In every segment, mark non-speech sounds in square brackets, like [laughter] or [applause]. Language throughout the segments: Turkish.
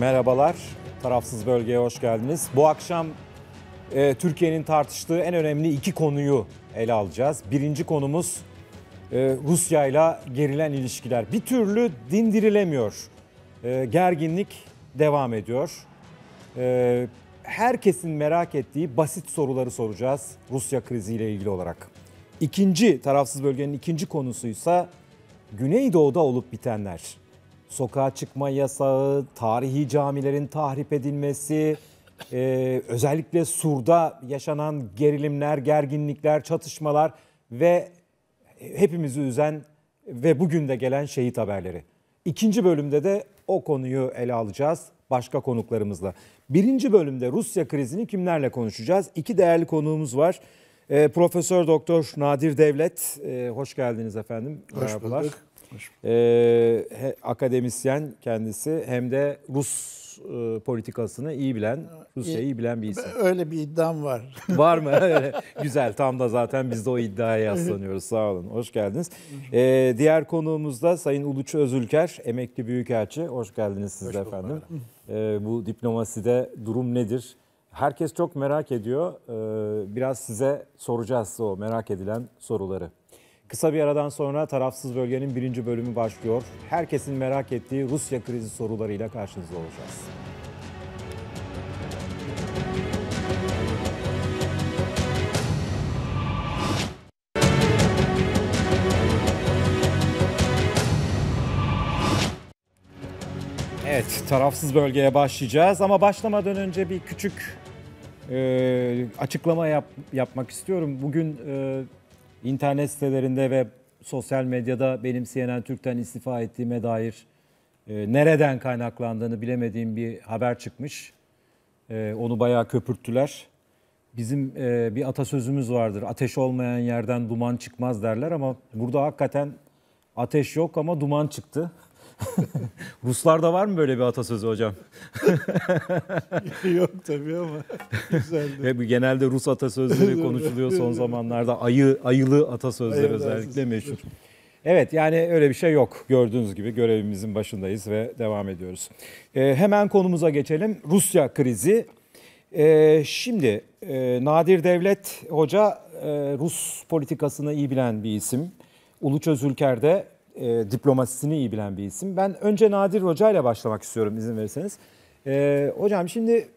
Merhabalar, tarafsız bölgeye hoş geldiniz. Bu akşam e, Türkiye'nin tartıştığı en önemli iki konuyu ele alacağız. Birinci konumuz e, Rusya ile gerilen ilişkiler. Bir türlü dindirilemiyor. E, gerginlik devam ediyor. E, herkesin merak ettiği basit soruları soracağız Rusya kriziyle ilgili olarak. İkinci, tarafsız bölgenin ikinci konusuysa Güneydoğu'da olup bitenler sokağa çıkma yasağı, tarihi camilerin tahrip edilmesi, e, özellikle Sur'da yaşanan gerilimler, gerginlikler, çatışmalar ve hepimizi üzen ve bugün de gelen şehit haberleri. İkinci bölümde de o konuyu ele alacağız başka konuklarımızla. Birinci bölümde Rusya krizini kimlerle konuşacağız? İki değerli konuğumuz var. E, Profesör Doktor Nadir Devlet, e, hoş geldiniz efendim. Hoş Merhabalar. bulduk. Ee, akademisyen kendisi hem de Rus e, politikasını iyi bilen, Rusya'yı iyi bilen bir isim. Öyle bir iddiam var. [laughs] Var mı? Güzel. Tam da zaten biz de o iddiaya yaslanıyoruz. Sağ olun. Hoş geldiniz. Ee, diğer konuğumuz da Sayın Uluçu Özülker, emekli büyükelçi. Hoş geldiniz siz de efendim. Ee, bu diplomaside durum nedir? Herkes çok merak ediyor. Ee, biraz size soracağız o merak edilen soruları. Kısa bir aradan sonra tarafsız bölgenin birinci bölümü başlıyor. Herkesin merak ettiği Rusya krizi sorularıyla karşınızda olacağız. Evet, tarafsız bölgeye başlayacağız ama başlamadan önce bir küçük e, açıklama yap, yapmak istiyorum. Bugün e, internet sitelerinde ve sosyal medyada benim CNN Türk'ten istifa ettiğime dair e, nereden kaynaklandığını bilemediğim bir haber çıkmış. E, onu bayağı köpürttüler. Bizim e, bir atasözümüz vardır. Ateş olmayan yerden duman çıkmaz derler ama burada hakikaten ateş yok ama duman çıktı. [laughs] [laughs] Ruslarda var mı böyle bir atasözü hocam? [laughs] Yok tabii ama güzeldi. Hep genelde Rus atasözleri [laughs] konuşuluyor son zamanlarda. Ayı, ayılı atasözleri Ayılar özellikle meşhur. Evet yani öyle bir şey yok. Gördüğünüz gibi görevimizin başındayız ve devam ediyoruz. Ee, hemen konumuza geçelim. Rusya krizi. Ee, şimdi e, Nadir Devlet Hoca e, Rus politikasını iyi bilen bir isim. Uluç Özülker de e, diplomasisini iyi bilen bir isim. Ben önce Nadir Hoca ile başlamak istiyorum izin verirseniz. E, hocam şimdi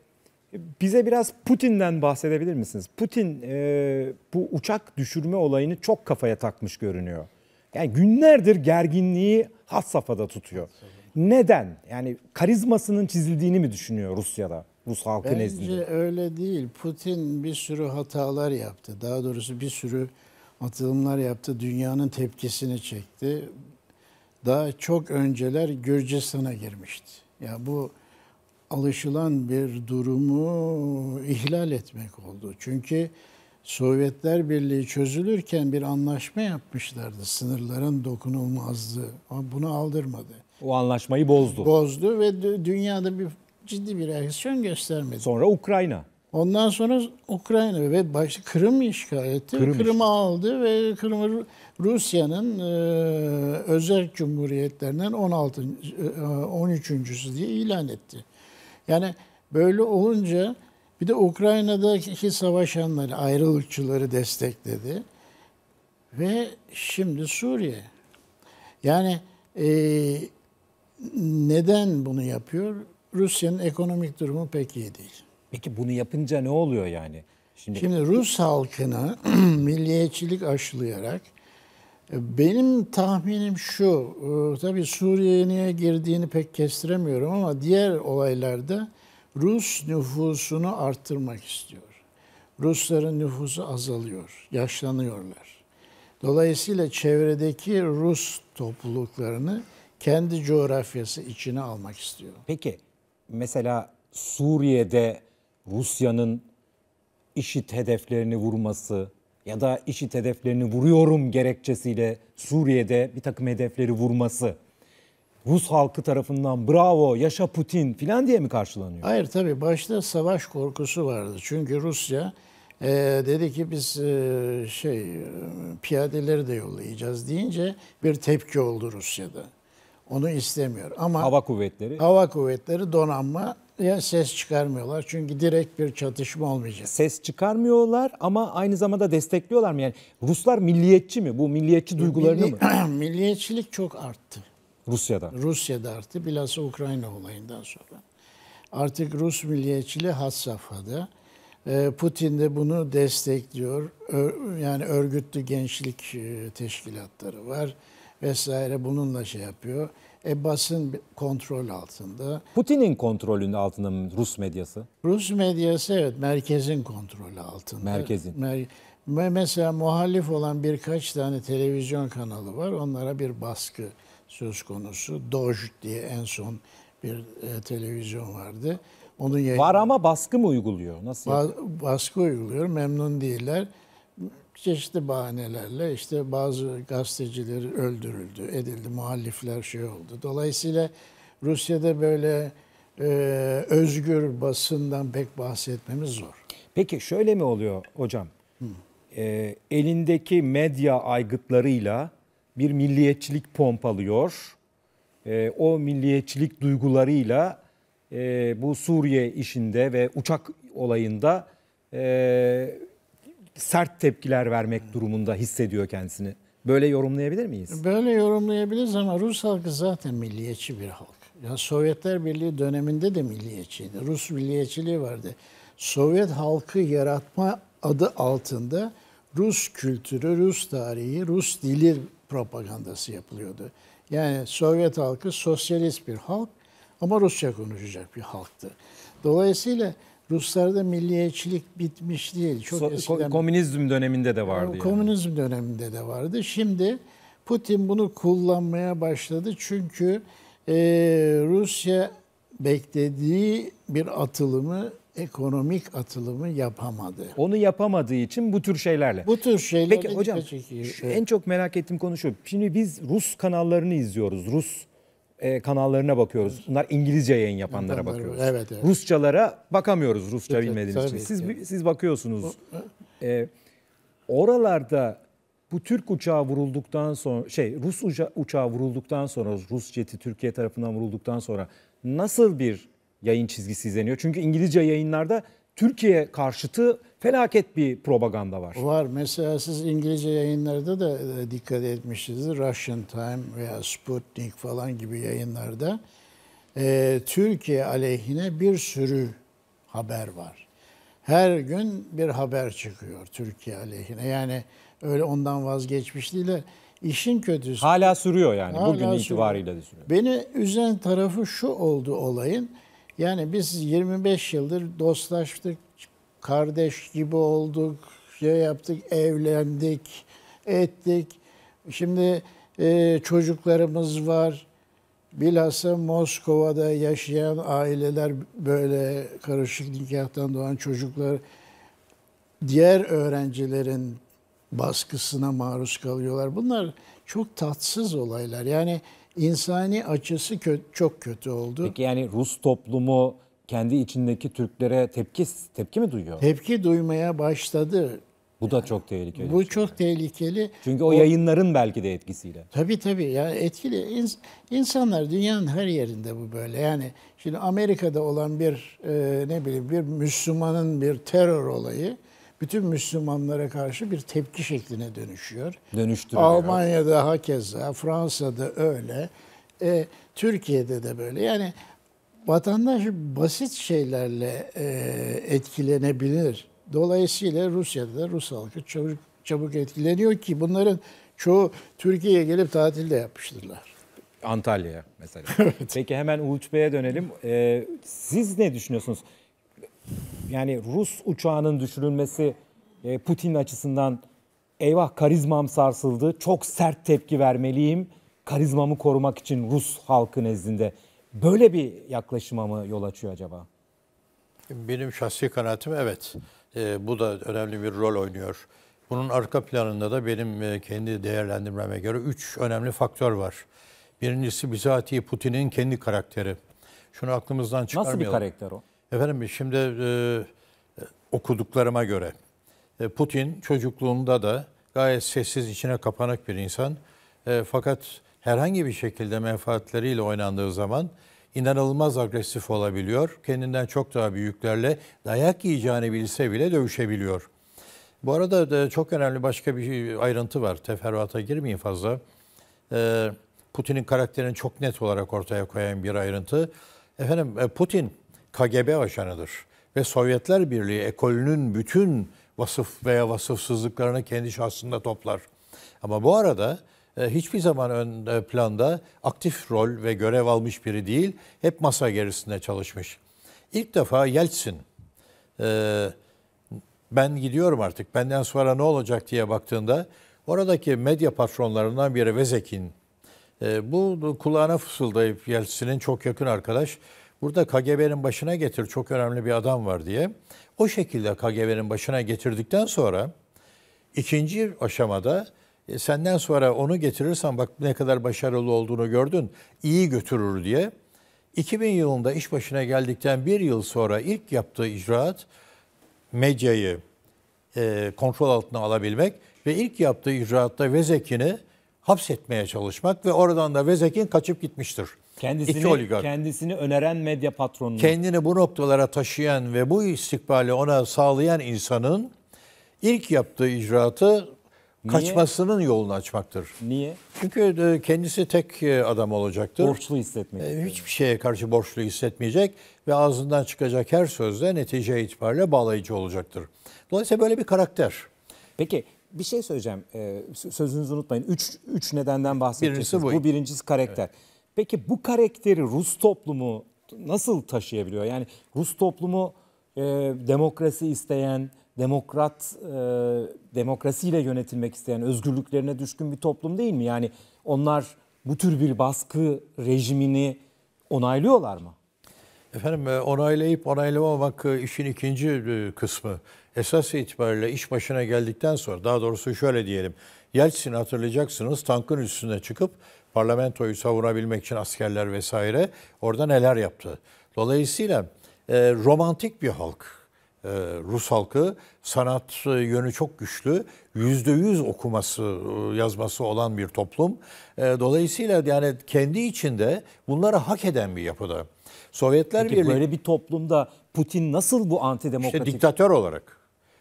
bize biraz Putin'den bahsedebilir misiniz? Putin e, bu uçak düşürme olayını çok kafaya takmış görünüyor. Yani günlerdir gerginliği has safhada tutuyor. Neden? Yani karizmasının çizildiğini mi düşünüyor Rusya'da? Rus halkı Bence nezdinde. Bence öyle değil. Putin bir sürü hatalar yaptı. Daha doğrusu bir sürü atılımlar yaptı. Dünyanın tepkisini çekti daha çok önceler Gürcistan'a girmişti. Ya yani bu alışılan bir durumu ihlal etmek oldu. Çünkü Sovyetler Birliği çözülürken bir anlaşma yapmışlardı. Sınırların dokunulmazlığı. Ama bunu aldırmadı. O anlaşmayı bozdu. Bozdu ve dünyada bir ciddi bir reaksiyon göstermedi. Sonra Ukrayna. Ondan sonra Ukrayna ve başta Kırım işgal etti. Kırım Kırım'ı işgal. aldı ve Kırım'ı Rusya'nın e, özel cumhuriyetlerinden 16. E, 13.sü diye ilan etti. Yani böyle olunca bir de Ukrayna'daki savaşanları, ayrılıkçıları destekledi. Ve şimdi Suriye. Yani e, neden bunu yapıyor? Rusya'nın ekonomik durumu pek iyi değil. Peki bunu yapınca ne oluyor yani? Şimdi, Şimdi Rus halkına [clears throat] milliyetçilik aşılayarak e, benim tahminim şu, e, tabii Suriye'ye niye girdiğini pek kestiremiyorum ama diğer olaylarda Rus nüfusunu arttırmak istiyor. Rusların nüfusu azalıyor, yaşlanıyorlar. Dolayısıyla çevredeki Rus topluluklarını kendi coğrafyası içine almak istiyor. Peki mesela Suriye'de Rusya'nın işit hedeflerini vurması ya da işit hedeflerini vuruyorum gerekçesiyle Suriye'de bir takım hedefleri vurması Rus halkı tarafından bravo yaşa Putin filan diye mi karşılanıyor? Hayır tabii başta savaş korkusu vardı. Çünkü Rusya e, dedi ki biz e, şey e, piyadeleri de yollayacağız deyince bir tepki oldu Rusya'da. Onu istemiyor ama hava kuvvetleri hava kuvvetleri donanma ya ses çıkarmıyorlar çünkü direkt bir çatışma olmayacak. Ses çıkarmıyorlar ama aynı zamanda destekliyorlar mı? Yani Ruslar milliyetçi mi? Bu milliyetçi duygularını Milli, mı? [clears throat] milliyetçilik çok arttı. Rusya'da. Rusya'da arttı. Bilhassa Ukrayna olayından sonra. Artık Rus milliyetçiliği has safhada. Ee, Putin de bunu destekliyor. Yani örgütlü gençlik e, teşkilatları var vesaire bununla şey yapıyor. E, basın kontrol altında. Putin'in kontrolünün altında mı Rus medyası? Rus medyası evet merkezin kontrolü altında. Merkezin. Mer mesela muhalif olan birkaç tane televizyon kanalı var. Onlara bir baskı söz konusu. Doj diye en son bir e, televizyon vardı. Onun yayın... Var ama baskı mı uyguluyor? Nasıl? Ba- baskı uyguluyor. Memnun değiller çeşitli bahanelerle işte bazı gazeteciler öldürüldü, edildi, muhalifler şey oldu. Dolayısıyla Rusya'da böyle e, özgür basından pek bahsetmemiz zor. Peki şöyle mi oluyor hocam? E, elindeki medya aygıtlarıyla bir milliyetçilik pompalıyor. E, o milliyetçilik duygularıyla e, bu Suriye işinde ve uçak olayında e, sert tepkiler vermek durumunda hissediyor kendisini. Böyle yorumlayabilir miyiz? Böyle yorumlayabiliriz ama Rus halkı zaten milliyetçi bir halk. Yani Sovyetler Birliği döneminde de milliyetçiydi. Rus milliyetçiliği vardı. Sovyet halkı yaratma adı altında Rus kültürü, Rus tarihi, Rus dili propagandası yapılıyordu. Yani Sovyet halkı sosyalist bir halk ama Rusça konuşacak bir halktı. Dolayısıyla Ruslarda milliyetçilik bitmiş değil. Çok so, eskiden, komünizm döneminde de vardı. Yani. Komünizm döneminde de vardı. Şimdi Putin bunu kullanmaya başladı. Çünkü e, Rusya beklediği bir atılımı ekonomik atılımı yapamadı. Onu yapamadığı için bu tür şeylerle. Bu tür şeylerle. Peki hocam en çok merak ettiğim konu şu. Şimdi biz Rus kanallarını izliyoruz. Rus e, kanallarına bakıyoruz. Bunlar İngilizce yayın yapanlara bakıyoruz. Evet, evet. Rusçalara bakamıyoruz Rusça evet, bilmediğimiz için. Siz siz bakıyorsunuz. E, oralarda bu Türk uçağı vurulduktan sonra şey Rus uca, uçağı vurulduktan sonra Rus jeti Türkiye tarafından vurulduktan sonra nasıl bir yayın çizgisi izleniyor? Çünkü İngilizce yayınlarda Türkiye karşıtı felaket bir propaganda var. Var. Mesela siz İngilizce yayınlarda da e, dikkat etmişsinizdir. Russian Time veya Sputnik falan gibi yayınlarda e, Türkiye aleyhine bir sürü haber var. Her gün bir haber çıkıyor Türkiye aleyhine. Yani öyle ondan vazgeçmiş değil de işin kötüsü. Hala sürüyor yani Hala bugün sürüyor. itibariyle de sürüyor. Beni üzen tarafı şu oldu olayın. Yani biz 25 yıldır dostlaştık, kardeş gibi olduk, şey yaptık, evlendik, ettik. Şimdi e, çocuklarımız var. Bilhassa Moskova'da yaşayan aileler böyle karışık nikahtan doğan çocuklar diğer öğrencilerin baskısına maruz kalıyorlar. Bunlar çok tatsız olaylar. Yani insani açısı kö çok kötü oldu. Peki yani Rus toplumu kendi içindeki Türklere tepki tepki mi duyuyor? Tepki duymaya başladı. Bu da çok tehlikeli. Bu şey. çok tehlikeli. Çünkü o, o yayınların belki de etkisiyle. Tabii tabii. Yani etkili. İns, insanlar dünyanın her yerinde bu böyle. Yani şimdi Amerika'da olan bir e, ne bileyim bir Müslümanın bir terör olayı bütün Müslümanlara karşı bir tepki şekline dönüşüyor. Dönüştürüyor. Almanya'da hakeza, Fransa'da öyle, e, Türkiye'de de böyle. Yani vatandaş basit şeylerle e, etkilenebilir. Dolayısıyla Rusya'da da Rus halkı çabuk, çabuk etkileniyor ki bunların çoğu Türkiye'ye gelip tatilde yapmıştırlar. Antalya'ya mesela. [laughs] evet. Peki hemen Uluç Bey'e dönelim. Ee, siz ne düşünüyorsunuz? yani Rus uçağının düşürülmesi e, Putin açısından eyvah karizmam sarsıldı. Çok sert tepki vermeliyim. Karizmamı korumak için Rus halkı nezdinde. Böyle bir yaklaşıma mı yol açıyor acaba? Benim şahsi kanaatim evet. E, bu da önemli bir rol oynuyor. Bunun arka planında da benim e, kendi değerlendirmeme göre üç önemli faktör var. Birincisi bizatihi Putin'in kendi karakteri. Şunu aklımızdan çıkarmayalım. Nasıl bir karakter o? Efendim şimdi e, e okuduklarıma göre e, Putin çocukluğunda da gayet sessiz içine kapanık bir insan. E, fakat herhangi bir şekilde menfaatleriyle oynandığı zaman inanılmaz agresif olabiliyor. Kendinden çok daha büyüklerle dayak yiyeceğini bilse bile dövüşebiliyor. Bu arada da e, çok önemli başka bir ayrıntı var. Teferruata girmeyin fazla. Putin'in karakterini çok net olarak ortaya koyan bir ayrıntı. Efendim Putin KGB ajanıdır. Ve Sovyetler Birliği ekolünün bütün vasıf veya vasıfsızlıklarını kendi şahsında toplar. Ama bu arada e, hiçbir zaman ön e, planda aktif rol ve görev almış biri değil, hep masa gerisinde çalışmış. İlk defa Yeltsin, e, ben gidiyorum artık, benden sonra ne olacak diye baktığında, oradaki medya patronlarından biri Vezekin, bu kulağına fısıldayıp Yeltsin'in çok yakın arkadaş, Burada KGB'nin başına getir çok önemli bir adam var diye. O şekilde KGB'nin başına getirdikten sonra ikinci aşamada e, senden sonra onu getirirsen bak ne kadar başarılı olduğunu gördün iyi götürür diye. 2000 yılında iş başına geldikten bir yıl sonra ilk yaptığı icraat medyayı e, kontrol altına alabilmek ve ilk yaptığı icraatta Vezek'ini hapsetmeye çalışmak ve oradan da Vezek'in kaçıp gitmiştir. Kendisini, İki oligark. Kendisini öneren medya patronu. Kendini bu noktalara taşıyan ve bu istikbali ona sağlayan insanın ilk yaptığı icraatı Niye? kaçmasının yolunu açmaktır. Niye? Çünkü e, kendisi tek e, adam olacaktır. Borçlu hissetmeyecek. E, hiçbir şeye karşı borçlu hissetmeyecek ve ağzından çıkacak her sözde netice itibariyle bağlayıcı olacaktır. Dolayısıyla böyle bir karakter. Peki bir şey söyleyeceğim. Sözünüzü unutmayın. Üç, üç nedenden bahsedeceksiniz. Birincisi bu. bu birincisi karakter. Evet. Peki bu karakteri Rus toplumu nasıl taşıyabiliyor? Yani Rus toplumu e, demokrasi isteyen, demokrat e, demokrasiyle yönetilmek isteyen, özgürlüklerine düşkün bir toplum değil mi? Yani onlar bu tür bir baskı rejimini onaylıyorlar mı? Efendim e, onaylayıp onaylamamak e, işin ikinci e, kısmı. Esas itibariyle iş başına geldikten sonra daha doğrusu şöyle diyelim. Yeltsin hatırlayacaksınız tankın üstüne çıkıp parlamentoyu savunabilmek için askerler vesaire orada neler yaptı. Dolayısıyla e, romantik bir halk. E, Rus halkı sanat e, yönü çok güçlü, yüzde yüz okuması, e, yazması olan bir toplum. E, dolayısıyla yani kendi içinde bunları hak eden bir yapıda. Sovyetler Peki, Birliği böyle bir toplumda Putin nasıl bu antidemokratik? İşte diktatör olarak.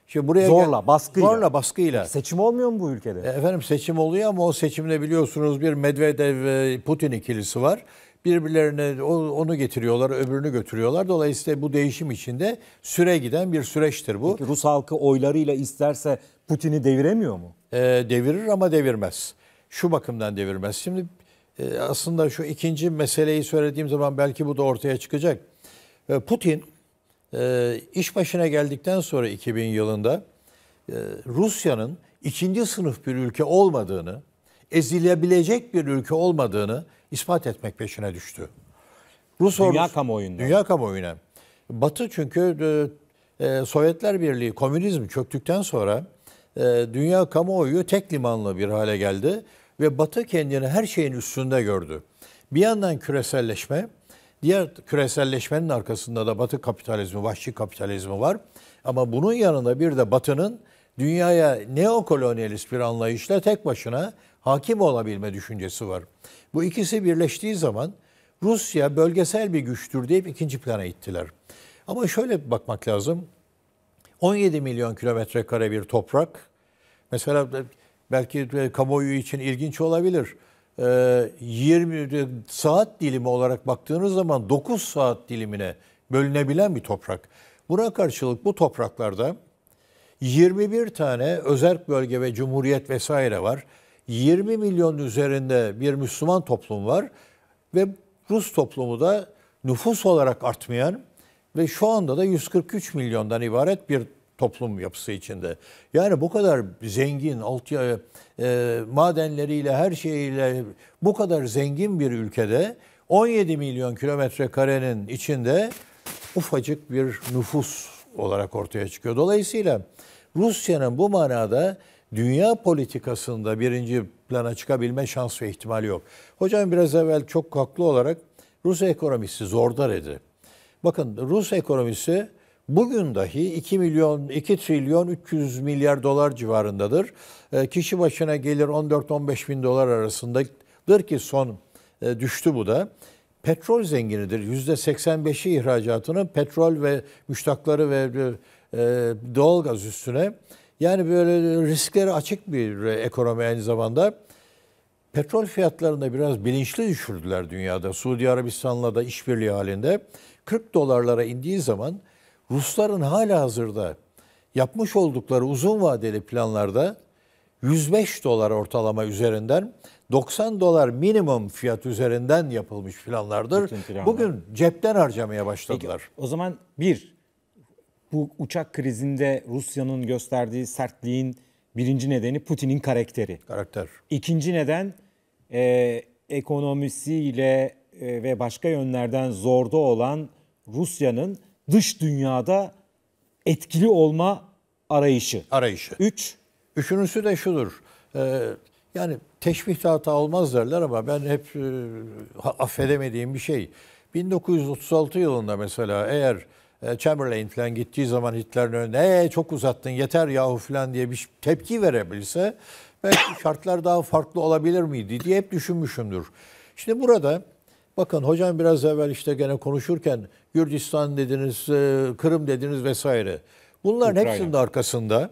Şimdi buraya zorla, baskıyla. Zorla, baskıyla. Seçim olmuyor mu bu ülkede? E, efendim seçim oluyor ama o seçimde biliyorsunuz bir Medvedev Putin ikilisi var. Birbirlerine onu getiriyorlar, öbürünü götürüyorlar. Dolayısıyla bu değişim içinde süre giden bir süreçtir bu. Peki Rus halkı oylarıyla isterse Putin'i deviremiyor mu? Ee, devirir ama devirmez. Şu bakımdan devirmez. Şimdi e, aslında şu ikinci meseleyi söylediğim zaman belki bu da ortaya çıkacak. E, Putin e, iş başına geldikten sonra 2000 yılında e, Rusya'nın ikinci sınıf bir ülke olmadığını, ezilebilecek bir ülke olmadığını ispat etmek peşine düştü. Rus dünya ordusu, kamuoyunda. Dünya kamuoyuna. Batı çünkü e, e, Sovyetler Birliği, komünizm çöktükten sonra e, dünya kamuoyu tek limanlı bir hale geldi ve Batı kendini her şeyin üstünde gördü. Bir yandan küreselleşme, Diğer küreselleşmenin arkasında da batı kapitalizmi, vahşi kapitalizmi var. Ama bunun yanında bir de batının dünyaya neokolonyalist bir anlayışla tek başına hakim olabilme düşüncesi var. Bu ikisi birleştiği zaman Rusya bölgesel bir güçtür deyip ikinci plana ittiler. Ama şöyle bakmak lazım. 17 milyon kilometre kare bir toprak. Mesela belki kamuoyu için ilginç olabilir. 20 ee, saat dilimi olarak baktığınız zaman 9 saat dilimine bölünebilen bir toprak. Buna karşılık bu topraklarda 21 tane özerk bölge ve cumhuriyet vesaire var. 20 milyon üzerinde bir Müslüman toplum var ve Rus toplumu da nüfus olarak artmayan ve şu anda da 143 milyondan ibaret bir toplum yapısı içinde. Yani bu kadar zengin, altı e, e, madenleriyle, her şeyiyle bu kadar zengin bir ülkede 17 milyon kilometre karenin içinde ufacık bir nüfus olarak ortaya çıkıyor. Dolayısıyla Rusya'nın bu manada dünya politikasında birinci plana çıkabilme şans ve ihtimali yok. Hocam biraz evvel çok haklı olarak Rus ekonomisi zor da dedi. Bakın Rus ekonomisi bugün dahi 2 milyon 2 trilyon 300 milyar dolar civarındadır. E, kişi başına gelir 14-15 bin dolar arasındadır ki son e, düştü bu da. Petrol zenginidir. %85'i ihracatının petrol ve müştakları ve e, e, doğalgaz üstüne. Yani böyle riskleri açık bir e, ekonomi aynı zamanda. Petrol fiyatlarını biraz bilinçli düşürdüler dünyada. Suudi Arabistan'la da işbirliği halinde. 40 dolarlara indiği zaman Rusların hala hazırda yapmış oldukları uzun vadeli planlarda 105 dolar ortalama üzerinden 90 dolar minimum fiyat üzerinden yapılmış planlardır. Planlar. Bugün cepten harcamaya başladılar. Peki, o zaman bir, bu uçak krizinde Rusya'nın gösterdiği sertliğin birinci nedeni Putin'in karakteri. Karakter. İkinci neden e, ekonomisiyle e, ve başka yönlerden zorda olan Rusya'nın dış dünyada etkili olma arayışı. Arayışı. Üç. Üçüncüsü de şudur. Ee, yani teşbih hata olmaz derler ama ben hep e, affedemediğim bir şey. 1936 yılında mesela eğer e, Chamberlain falan gittiği zaman Hitler'in önüne "E çok uzattın yeter yahu falan diye bir tepki verebilse belki şartlar daha farklı olabilir miydi diye hep düşünmüşümdür. Şimdi burada Bakın hocam biraz evvel işte gene konuşurken Gürcistan dediniz, e, Kırım dediniz vesaire. Bunların Ukrayna. hepsinin arkasında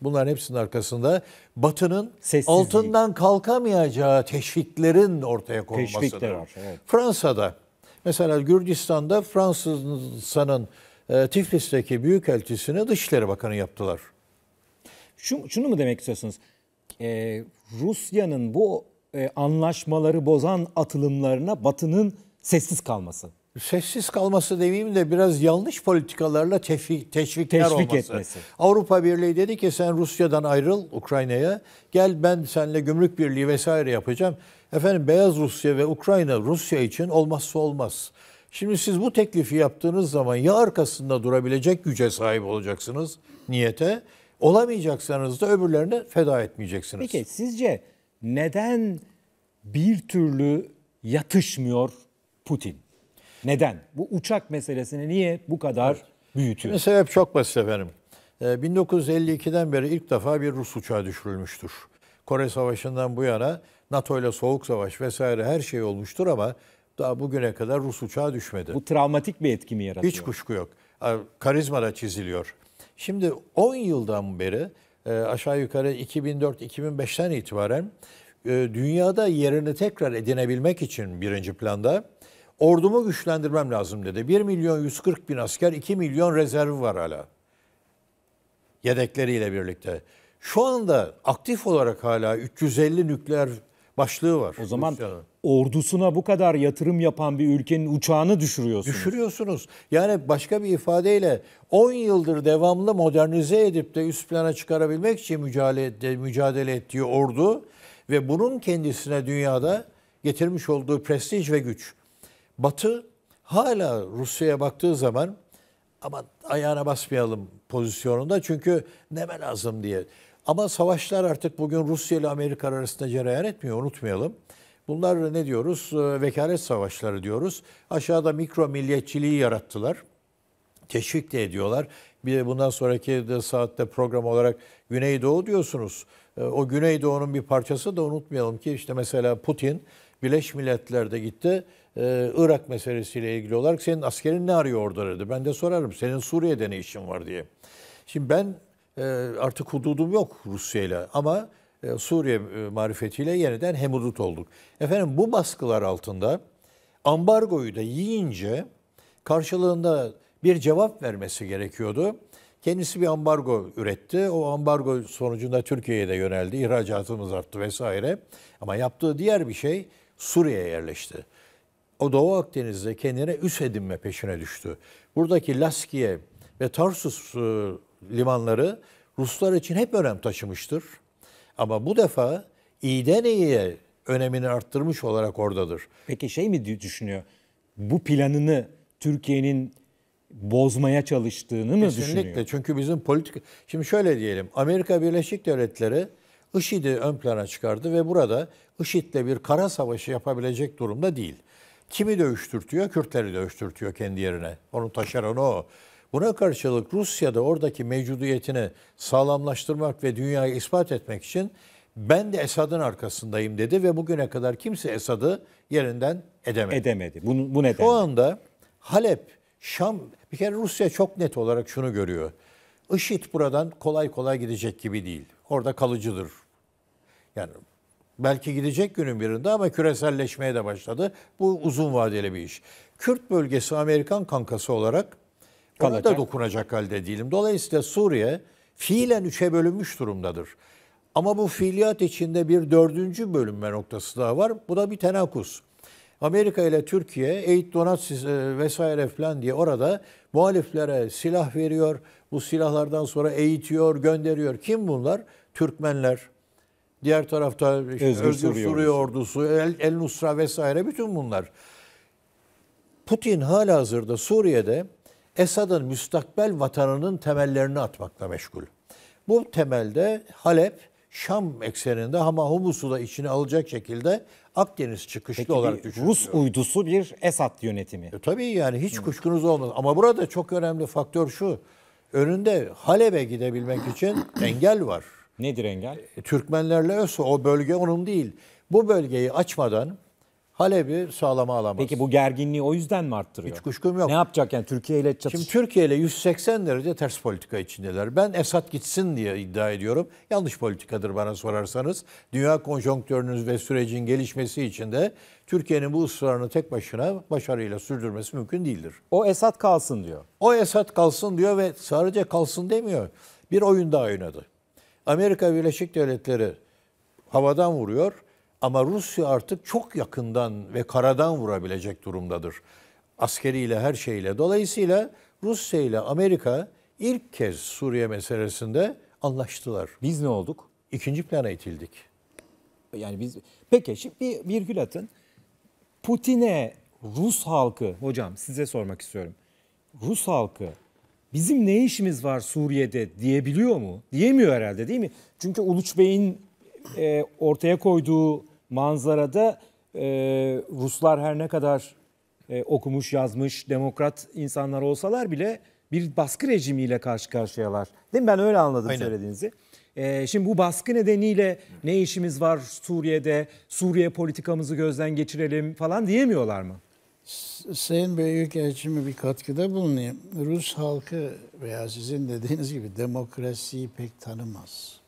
bunların hepsinin arkasında Batı'nın altından kalkamayacağı teşviklerin ortaya konulması. Teşvikler var. Evet. Fransa'da mesela Gürcistan'da Fransa'nın e, Tiflis'teki büyükelçisini Dışişleri Bakanı yaptılar. Şu, şunu mu demek istiyorsunuz? Ee, Rusya'nın bu e, anlaşmaları bozan atılımlarına Batı'nın sessiz kalması. Sessiz kalması demeyeyim de biraz yanlış politikalarla teşvik, teşvikler teşvik olması. etmesi. Avrupa Birliği dedi ki sen Rusya'dan ayrıl Ukrayna'ya. Gel ben seninle gümrük birliği vesaire yapacağım. Efendim Beyaz Rusya ve Ukrayna Rusya için olmazsa olmaz. Şimdi siz bu teklifi yaptığınız zaman ya arkasında durabilecek güce sahip olacaksınız niyete, olamayacaksanız da öbürlerine feda etmeyeceksiniz. Peki sizce neden bir türlü yatışmıyor Putin? Neden? Bu uçak meselesini niye bu kadar evet. büyütüyor? Şimdi sebep çok basit efendim. 1952'den ee, beri ilk defa bir Rus uçağı düşürülmüştür. Kore Savaşı'ndan bu yana NATO ile soğuk savaş vesaire her şey olmuştur ama daha bugüne kadar Rus uçağı düşmedi. Bu travmatik bir etki mi yaratıyor? Hiç kuşku yok. Karizma da çiziliyor. Şimdi 10 yıldan beri e, aşağı yukarı 2004-2005'ten itibaren e, dünyada yerini tekrar edinebilmek için birinci planda ordumu güçlendirmem lazım dedi. 1 milyon 140 bin asker, 2 milyon rezerv var hala. Yedekleriyle birlikte. Şu anda aktif olarak hala 350 nükleer başlığı var. O zaman Rusya'nın ordusuna bu kadar yatırım yapan bir ülkenin uçağını düşürüyorsunuz. Düşürüyorsunuz. Yani başka bir ifadeyle 10 yıldır devamlı modernize edip de üst plana çıkarabilmek için mücadele, mücadele ettiği ordu ve bunun kendisine dünyada getirmiş olduğu prestij ve güç. Batı hala Rusya'ya baktığı zaman ama ayağına basmayalım pozisyonunda çünkü ne lazım diye. Ama savaşlar artık bugün Rusya ile Amerika arasında cereyan etmiyor unutmayalım. Bunlar ne diyoruz? Ee, vekalet savaşları diyoruz. Aşağıda mikro milliyetçiliği yarattılar. Teşvik de ediyorlar. Bir de bundan sonraki de saatte program olarak Güneydoğu diyorsunuz. Ee, o Güneydoğu'nun bir parçası da unutmayalım ki işte mesela Putin Birleşmiş Milletler'de gitti. Ee, Irak meselesiyle ilgili olarak senin askerin ne arıyor orada dedi. Ben de sorarım senin Suriye'de ne işin var diye. Şimdi ben e, artık hududum yok Rusya ile ama e, Suriye e, marifetiyle yeniden hemudut olduk. Efendim bu baskılar altında ambargoyu da yiyince karşılığında bir cevap vermesi gerekiyordu. Kendisi bir ambargo üretti. O ambargo sonucunda Türkiye'ye de yöneldi. İhracatımız arttı vesaire. Ama yaptığı diğer bir şey Suriye'ye yerleşti. O Doğu Akdeniz'de kendine üs edinme peşine düştü. Buradaki Laskiye ve Tarsus e, limanları Ruslar için hep önem taşımıştır. Ama bu defa iyiden iyiye önemini arttırmış olarak oradadır. Peki şey mi düşünüyor? Bu planını Türkiye'nin bozmaya çalıştığını mı Kesinlikle. düşünüyor? Kesinlikle. Çünkü bizim politik... Şimdi şöyle diyelim. Amerika Birleşik Devletleri IŞİD'i ön plana çıkardı ve burada IŞİD'le bir kara savaşı yapabilecek durumda değil. Kimi dövüştürtüyor? Kürtleri dövüştürtüyor kendi yerine. Onun taşeronu o. Buna karşılık Rusya'da oradaki mevcudiyetini sağlamlaştırmak ve dünyaya ispat etmek için ben de Esad'ın arkasındayım dedi ve bugüne kadar kimse Esad'ı yerinden edemedi. Edemedi. Bunu, bu neden? O anda Halep, Şam, bir kere Rusya çok net olarak şunu görüyor. IŞİD buradan kolay kolay gidecek gibi değil. Orada kalıcıdır. Yani belki gidecek günün birinde ama küreselleşmeye de başladı. Bu uzun vadeli bir iş. Kürt bölgesi Amerikan kankası olarak kalacak. da dokunacak halde değilim. Dolayısıyla Suriye fiilen üçe bölünmüş durumdadır. Ama bu fiiliyat içinde bir dördüncü bölünme noktası daha var. Bu da bir tenakuz. Amerika ile Türkiye eğit donat e, vesaire falan diye orada muhaliflere silah veriyor. Bu silahlardan sonra eğitiyor, gönderiyor. Kim bunlar? Türkmenler. Diğer tarafta işte Özgür Suriye, Suriye ordusu, El, El Nusra vesaire bütün bunlar. Putin hala hazırda Suriye'de Esad'ın müstakbel vatanının temellerini atmakla meşgul. Bu temelde Halep, Şam ekseninde ama Humus'u da içine alacak şekilde Akdeniz çıkışlı Peki, olarak düşünülüyor. Rus uydusu bir Esad yönetimi. E, tabii yani hiç Hı. kuşkunuz olmaz. Ama burada çok önemli faktör şu. Önünde Halep'e gidebilmek için [clears throat] engel var. Nedir engel? E, Türkmenlerle ÖSO o bölge onun değil. Bu bölgeyi açmadan Halep'i sağlama alamaz. Peki bu gerginliği o yüzden mi arttırıyor? Hiç kuşkum yok. Ne yapacak yani Türkiye ile çatış? Şimdi Türkiye ile 180 derece ters politika içindeler. Ben Esad gitsin diye iddia ediyorum. Yanlış politikadır bana sorarsanız. Dünya konjonktörünüz ve sürecin gelişmesi için de Türkiye'nin bu ısrarını tek başına başarıyla sürdürmesi mümkün değildir. O Esad kalsın diyor. O Esad kalsın diyor ve sadece kalsın demiyor. Bir oyun daha oynadı. Amerika Birleşik Devletleri havadan vuruyor ama Rusya artık çok yakından ve karadan vurabilecek durumdadır. Askeriyle her şeyle. Dolayısıyla Rusya ile Amerika ilk kez Suriye meselesinde anlaştılar. Biz ne olduk? İkinci plana itildik. Yani biz peki şimdi bir virgül atın. Putin'e Rus halkı hocam size sormak istiyorum. Rus halkı bizim ne işimiz var Suriye'de diyebiliyor mu? Diyemiyor herhalde değil mi? Çünkü Uluç Bey'in e, ortaya koyduğu manzarada e, Ruslar her ne kadar e, okumuş, yazmış, demokrat insanlar olsalar bile bir baskı rejimiyle karşı karşıyalar. Değil mi? Ben öyle anladım Aynen. söylediğinizi. E, şimdi bu baskı nedeniyle ne işimiz var Suriye'de, Suriye politikamızı gözden geçirelim falan diyemiyorlar mı? Sayın Büyükelçime bir katkıda bulunayım. Rus halkı veya sizin dediğiniz gibi demokrasiyi pek tanımaz.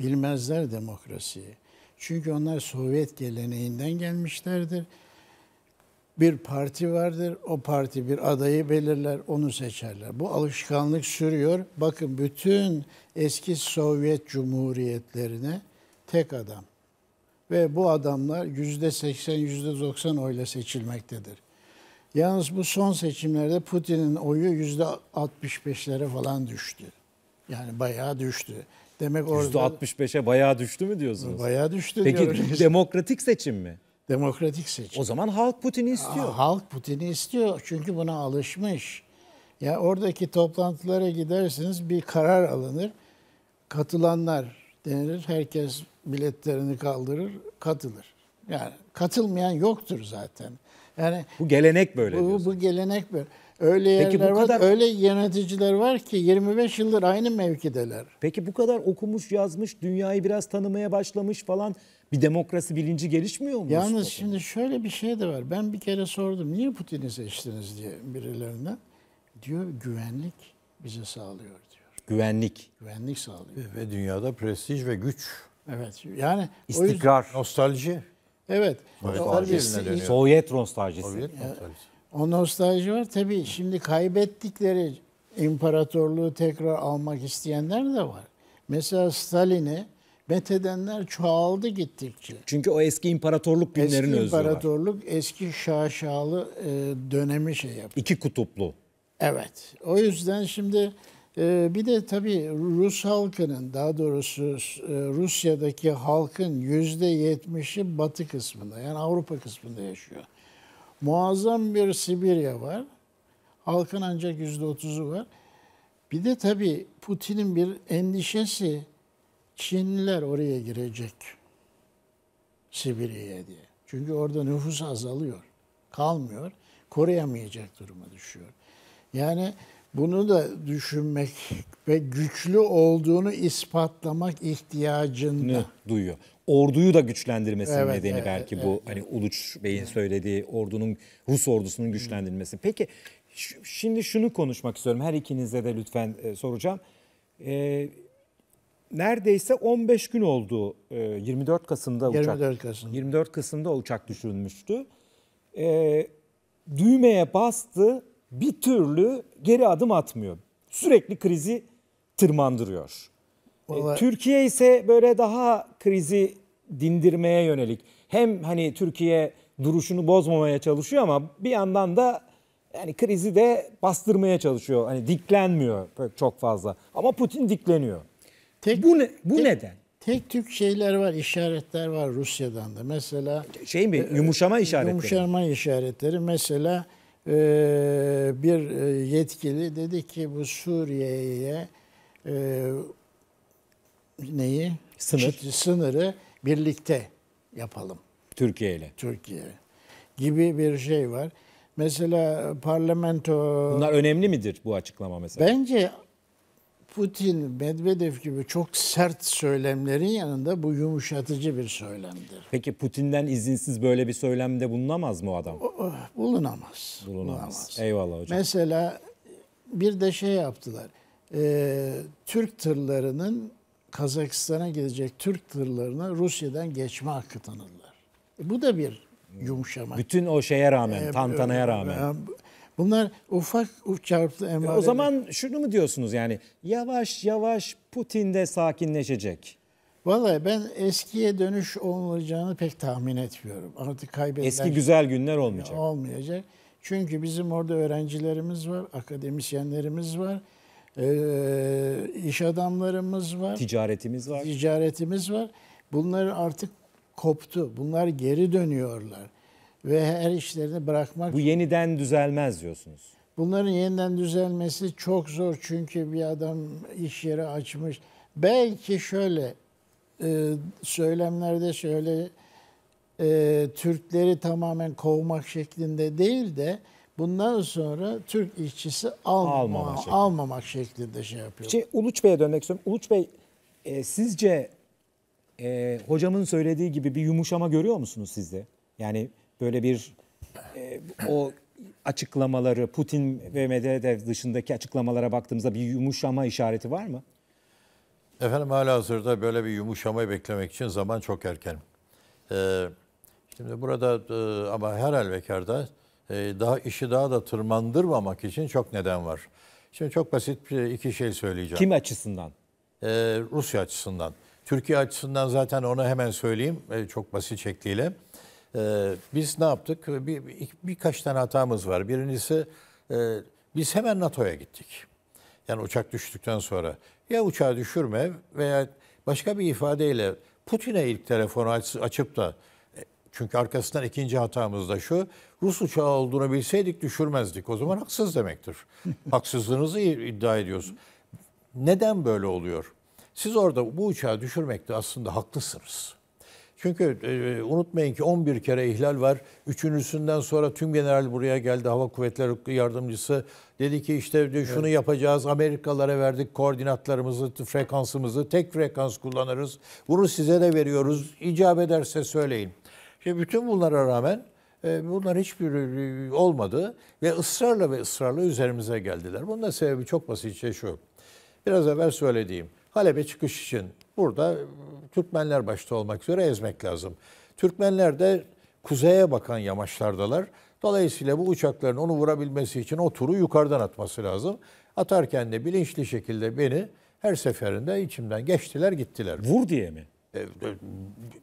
Bilmezler demokrasiyi. Çünkü onlar Sovyet geleneğinden gelmişlerdir. Bir parti vardır, o parti bir adayı belirler, onu seçerler. Bu alışkanlık sürüyor. Bakın bütün eski Sovyet cumhuriyetlerine tek adam. Ve bu adamlar yüzde seksen, yüzde doksan oyla seçilmektedir. Yalnız bu son seçimlerde Putin'in oyu yüzde 65'lere falan düştü. Yani bayağı düştü. Demek orada %65'e bayağı düştü mü diyorsunuz? bayağı düştü Peki diyoruz. demokratik seçim mi? Demokratik seçim. O zaman halk Putin'i istiyor. Aa, halk Putin'i istiyor çünkü buna alışmış. Ya yani oradaki toplantılara gidersiniz bir karar alınır. Katılanlar denilir. Herkes biletlerini kaldırır, katılır. Yani katılmayan yoktur zaten. Yani bu gelenek böyle. Bu, bu gelenek böyle. Öyle Peki yerler bu var, öyle yöneticiler var ki 25 yıldır aynı mevkideler. Peki bu kadar okumuş, yazmış, dünyayı biraz tanımaya başlamış falan bir demokrasi bilinci gelişmiyor mu? Yalnız şimdi şöyle bir şey de var. Ben bir kere sordum. Niye Putin'i seçtiniz diye birilerinden. Diyor güvenlik bize sağlıyor diyor. güvenlik, Güvenlik sağlıyor. Ve dünyada prestij ve güç. Evet. Yani o yüzden- istikrar, Nostalji. evet. Sovyet nostaljisi. Sovyet nostaljisi. O nostalji var. Tabii şimdi kaybettikleri imparatorluğu tekrar almak isteyenler de var. Mesela Stalin'i methedenler çoğaldı gittikçe. Çünkü o eski imparatorluk günlerin özü Eski imparatorluk, var. eski şaşalı e, dönemi şey yapıyor. İki kutuplu. Evet. O yüzden şimdi e, bir de tabii Rus halkının, daha doğrusu e, Rusya'daki halkın yüzde yetmişi batı kısmında, yani Avrupa kısmında yaşıyor. Muazzam bir Sibirya var. Halkın ancak yüzde otuzu var. Bir de tabii Putin'in bir endişesi Çinliler oraya girecek. Sibirya'ya diye. Çünkü orada nüfus azalıyor. Kalmıyor. Koruyamayacak duruma düşüyor. Yani bunu da düşünmek ve güçlü olduğunu ispatlamak ihtiyacında. Ne duyuyor orduyu da güçlendirmesinin evet, nedeni evet, belki evet, bu evet. hani Uluç Bey'in söylediği ordunun Rus ordusunun güçlendirilmesi. Peki şimdi şunu konuşmak istiyorum. Her ikinize de lütfen e, soracağım. E, neredeyse 15 gün oldu. E, 24 Kasım'da uçak. 24 Kasım. 24 Kasım'da uçak düşürülmüştü. E, düğmeye bastı bir türlü geri adım atmıyor. Sürekli krizi tırmandırıyor. E, Vallahi... Türkiye ise böyle daha krizi dindirmeye yönelik. Hem hani Türkiye duruşunu bozmamaya çalışıyor ama bir yandan da yani krizi de bastırmaya çalışıyor. Hani diklenmiyor çok fazla. Ama Putin dikleniyor. Tek, bu ne, bu tek, neden? Tek Türk şeyler var, işaretler var Rusya'dan da. Mesela şey mi? E, yumuşama e, işaretleri. Yumuşama işaretleri. Mesela e, bir yetkili dedi ki bu Suriye'ye neyi? Sınır. Sınırı birlikte yapalım. Türkiye ile. Türkiye gibi bir şey var. Mesela parlamento... Bunlar önemli midir bu açıklama mesela? Bence Putin, Medvedev gibi çok sert söylemlerin yanında bu yumuşatıcı bir söylemdir. Peki Putin'den izinsiz böyle bir söylemde bulunamaz mı adam? Bulunamaz. Bulunamaz. bulunamaz. Eyvallah hocam. Mesela bir de şey yaptılar. E, Türk tırlarının Kazakistan'a gidecek Türk tırlarına Rusya'dan geçme hakkı tanınlar. E bu da bir yumuşama. Bütün o şeye rağmen, e, e tantanaya e, rağmen. Bunlar ufak çarptı e, emareler. O zaman şunu mu diyorsunuz yani yavaş yavaş Putin de sakinleşecek? Vallahi ben eskiye dönüş olmayacağını pek tahmin etmiyorum. Artık kaybedilen... Eski güzel günler olmayacak. Olmayacak. Çünkü bizim orada öğrencilerimiz var, akademisyenlerimiz var e, iş adamlarımız var. Ticaretimiz var. Ticaretimiz var. Bunlar artık koptu. Bunlar geri dönüyorlar. Ve her işlerini bırakmak... Bu yeniden düzelmez diyorsunuz. Bunların yeniden düzelmesi çok zor çünkü bir adam iş yeri açmış. Belki şöyle e, söylemlerde şöyle e, Türkleri tamamen kovmak şeklinde değil de Bundan sonra Türk işçisi almama, almamak, şeklinde. almamak şeklinde şey yapıyor. Şey, Uluç Bey'e dönmek istiyorum. Uluç Bey e, sizce e, hocamın söylediği gibi bir yumuşama görüyor musunuz sizde? Yani böyle bir e, o açıklamaları Putin ve Medvedev dışındaki açıklamalara baktığımızda bir yumuşama işareti var mı? Efendim hala hazırda böyle bir yumuşamayı beklemek için zaman çok erken. Ee, şimdi burada e, ama her halükarda ee, daha işi daha da tırmandırmamak için çok neden var. Şimdi çok basit iki şey söyleyeceğim. Kim açısından? Ee, Rusya açısından. Türkiye açısından zaten onu hemen söyleyeyim e, çok basit şekliyle. Ee, biz ne yaptık? Bir, bir, birkaç tane hatamız var. Birincisi e, biz hemen NATO'ya gittik. Yani uçak düştükten sonra. Ya uçağı düşürme veya başka bir ifadeyle Putin'e ilk telefonu açıp da e, çünkü arkasından ikinci hatamız da şu. Rus uçağı olduğunu bilseydik düşürmezdik. O zaman haksız demektir. [laughs] Haksızlığınızı iddia ediyoruz. Neden böyle oluyor? Siz orada bu uçağı düşürmekte aslında haklısınız. Çünkü e, unutmayın ki 11 kere ihlal var. Üçüncüsünden sonra tüm general buraya geldi. Hava Kuvvetleri Yardımcısı dedi ki işte şunu evet. yapacağız. Amerikalara verdik koordinatlarımızı, frekansımızı. Tek frekans kullanırız. Bunu size de veriyoruz. İcap ederse söyleyin. Şimdi bütün bunlara rağmen e, bunlar hiçbir e, olmadı ve ısrarla ve ısrarla üzerimize geldiler. Bunun da sebebi çok basitçe şey şu. Biraz evvel söylediğim Halep'e çıkış için burada e, Türkmenler başta olmak üzere ezmek lazım. Türkmenler de kuzeye bakan yamaçlardalar. Dolayısıyla bu uçakların onu vurabilmesi için o turu yukarıdan atması lazım. Atarken de bilinçli şekilde beni her seferinde içimden geçtiler gittiler. Vur diye mi? E, e,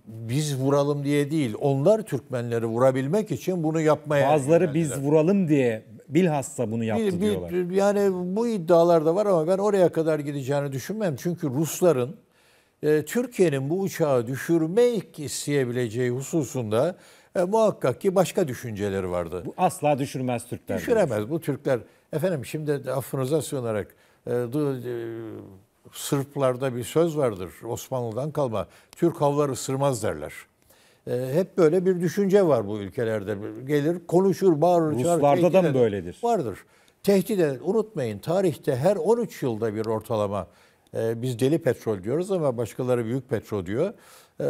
biz vuralım diye değil, onlar Türkmenleri vurabilmek için bunu yapmaya... Bazıları biz vuralım diye bilhassa bunu yaptı bir, diyorlar. yani bu iddialar da var ama ben oraya kadar gideceğini düşünmem. Çünkü Rusların e, Türkiye'nin bu uçağı düşürmek isteyebileceği hususunda e, muhakkak ki başka düşünceleri vardı. Bu asla düşürmez Türkler. Düşüremez diyorsun. bu Türkler. Efendim şimdi affınıza sığınarak e, du, e, Sırplarda bir söz vardır Osmanlı'dan kalma. Türk havları sırmaz derler. Ee, hep böyle bir düşünce var bu ülkelerde. Gelir konuşur, bağırır, Ruslarda çağırır. Ruslarda da mı böyledir? Vardır. Tehdit eder. Unutmayın tarihte her 13 yılda bir ortalama e, biz deli petrol diyoruz ama başkaları büyük petrol diyor. Ee,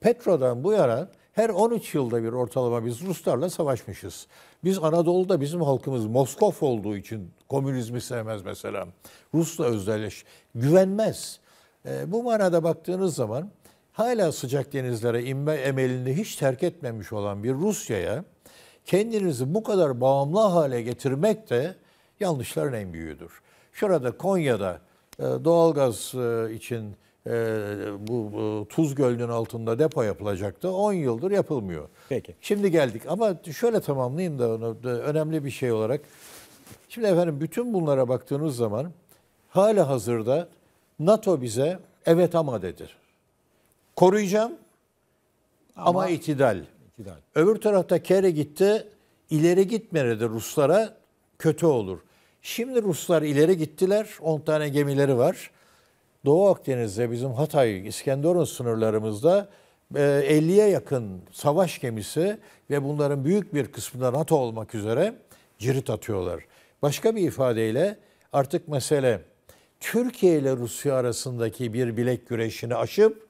petro'dan bu yana her 13 yılda bir ortalama biz Ruslarla savaşmışız. Biz Anadolu'da bizim halkımız Moskov olduğu için komünizmi sevmez mesela. Rus'la özdeş, güvenmez. E, bu manada baktığınız zaman hala sıcak denizlere inme emelini hiç terk etmemiş olan bir Rusya'ya kendinizi bu kadar bağımlı hale getirmek de yanlışların en büyüğüdür. Şurada Konya'da e, doğalgaz e, için ee, bu Tuz Gölü'nün altında depo yapılacaktı. 10 yıldır yapılmıyor. Peki. Şimdi geldik ama şöyle tamamlayayım da onu da önemli bir şey olarak. Şimdi efendim bütün bunlara baktığınız zaman hala hazırda NATO bize evet ama dedir. Koruyacağım ama, ama itidal. itidal. Öbür tarafta kere gitti ileri gitmene Ruslara kötü olur. Şimdi Ruslar ileri gittiler. 10 tane gemileri var. Doğu Akdeniz'de bizim Hatay, İskenderun sınırlarımızda 50'ye e, yakın savaş gemisi ve bunların büyük bir kısmında NATO olmak üzere cirit atıyorlar. Başka bir ifadeyle artık mesele Türkiye ile Rusya arasındaki bir bilek güreşini aşıp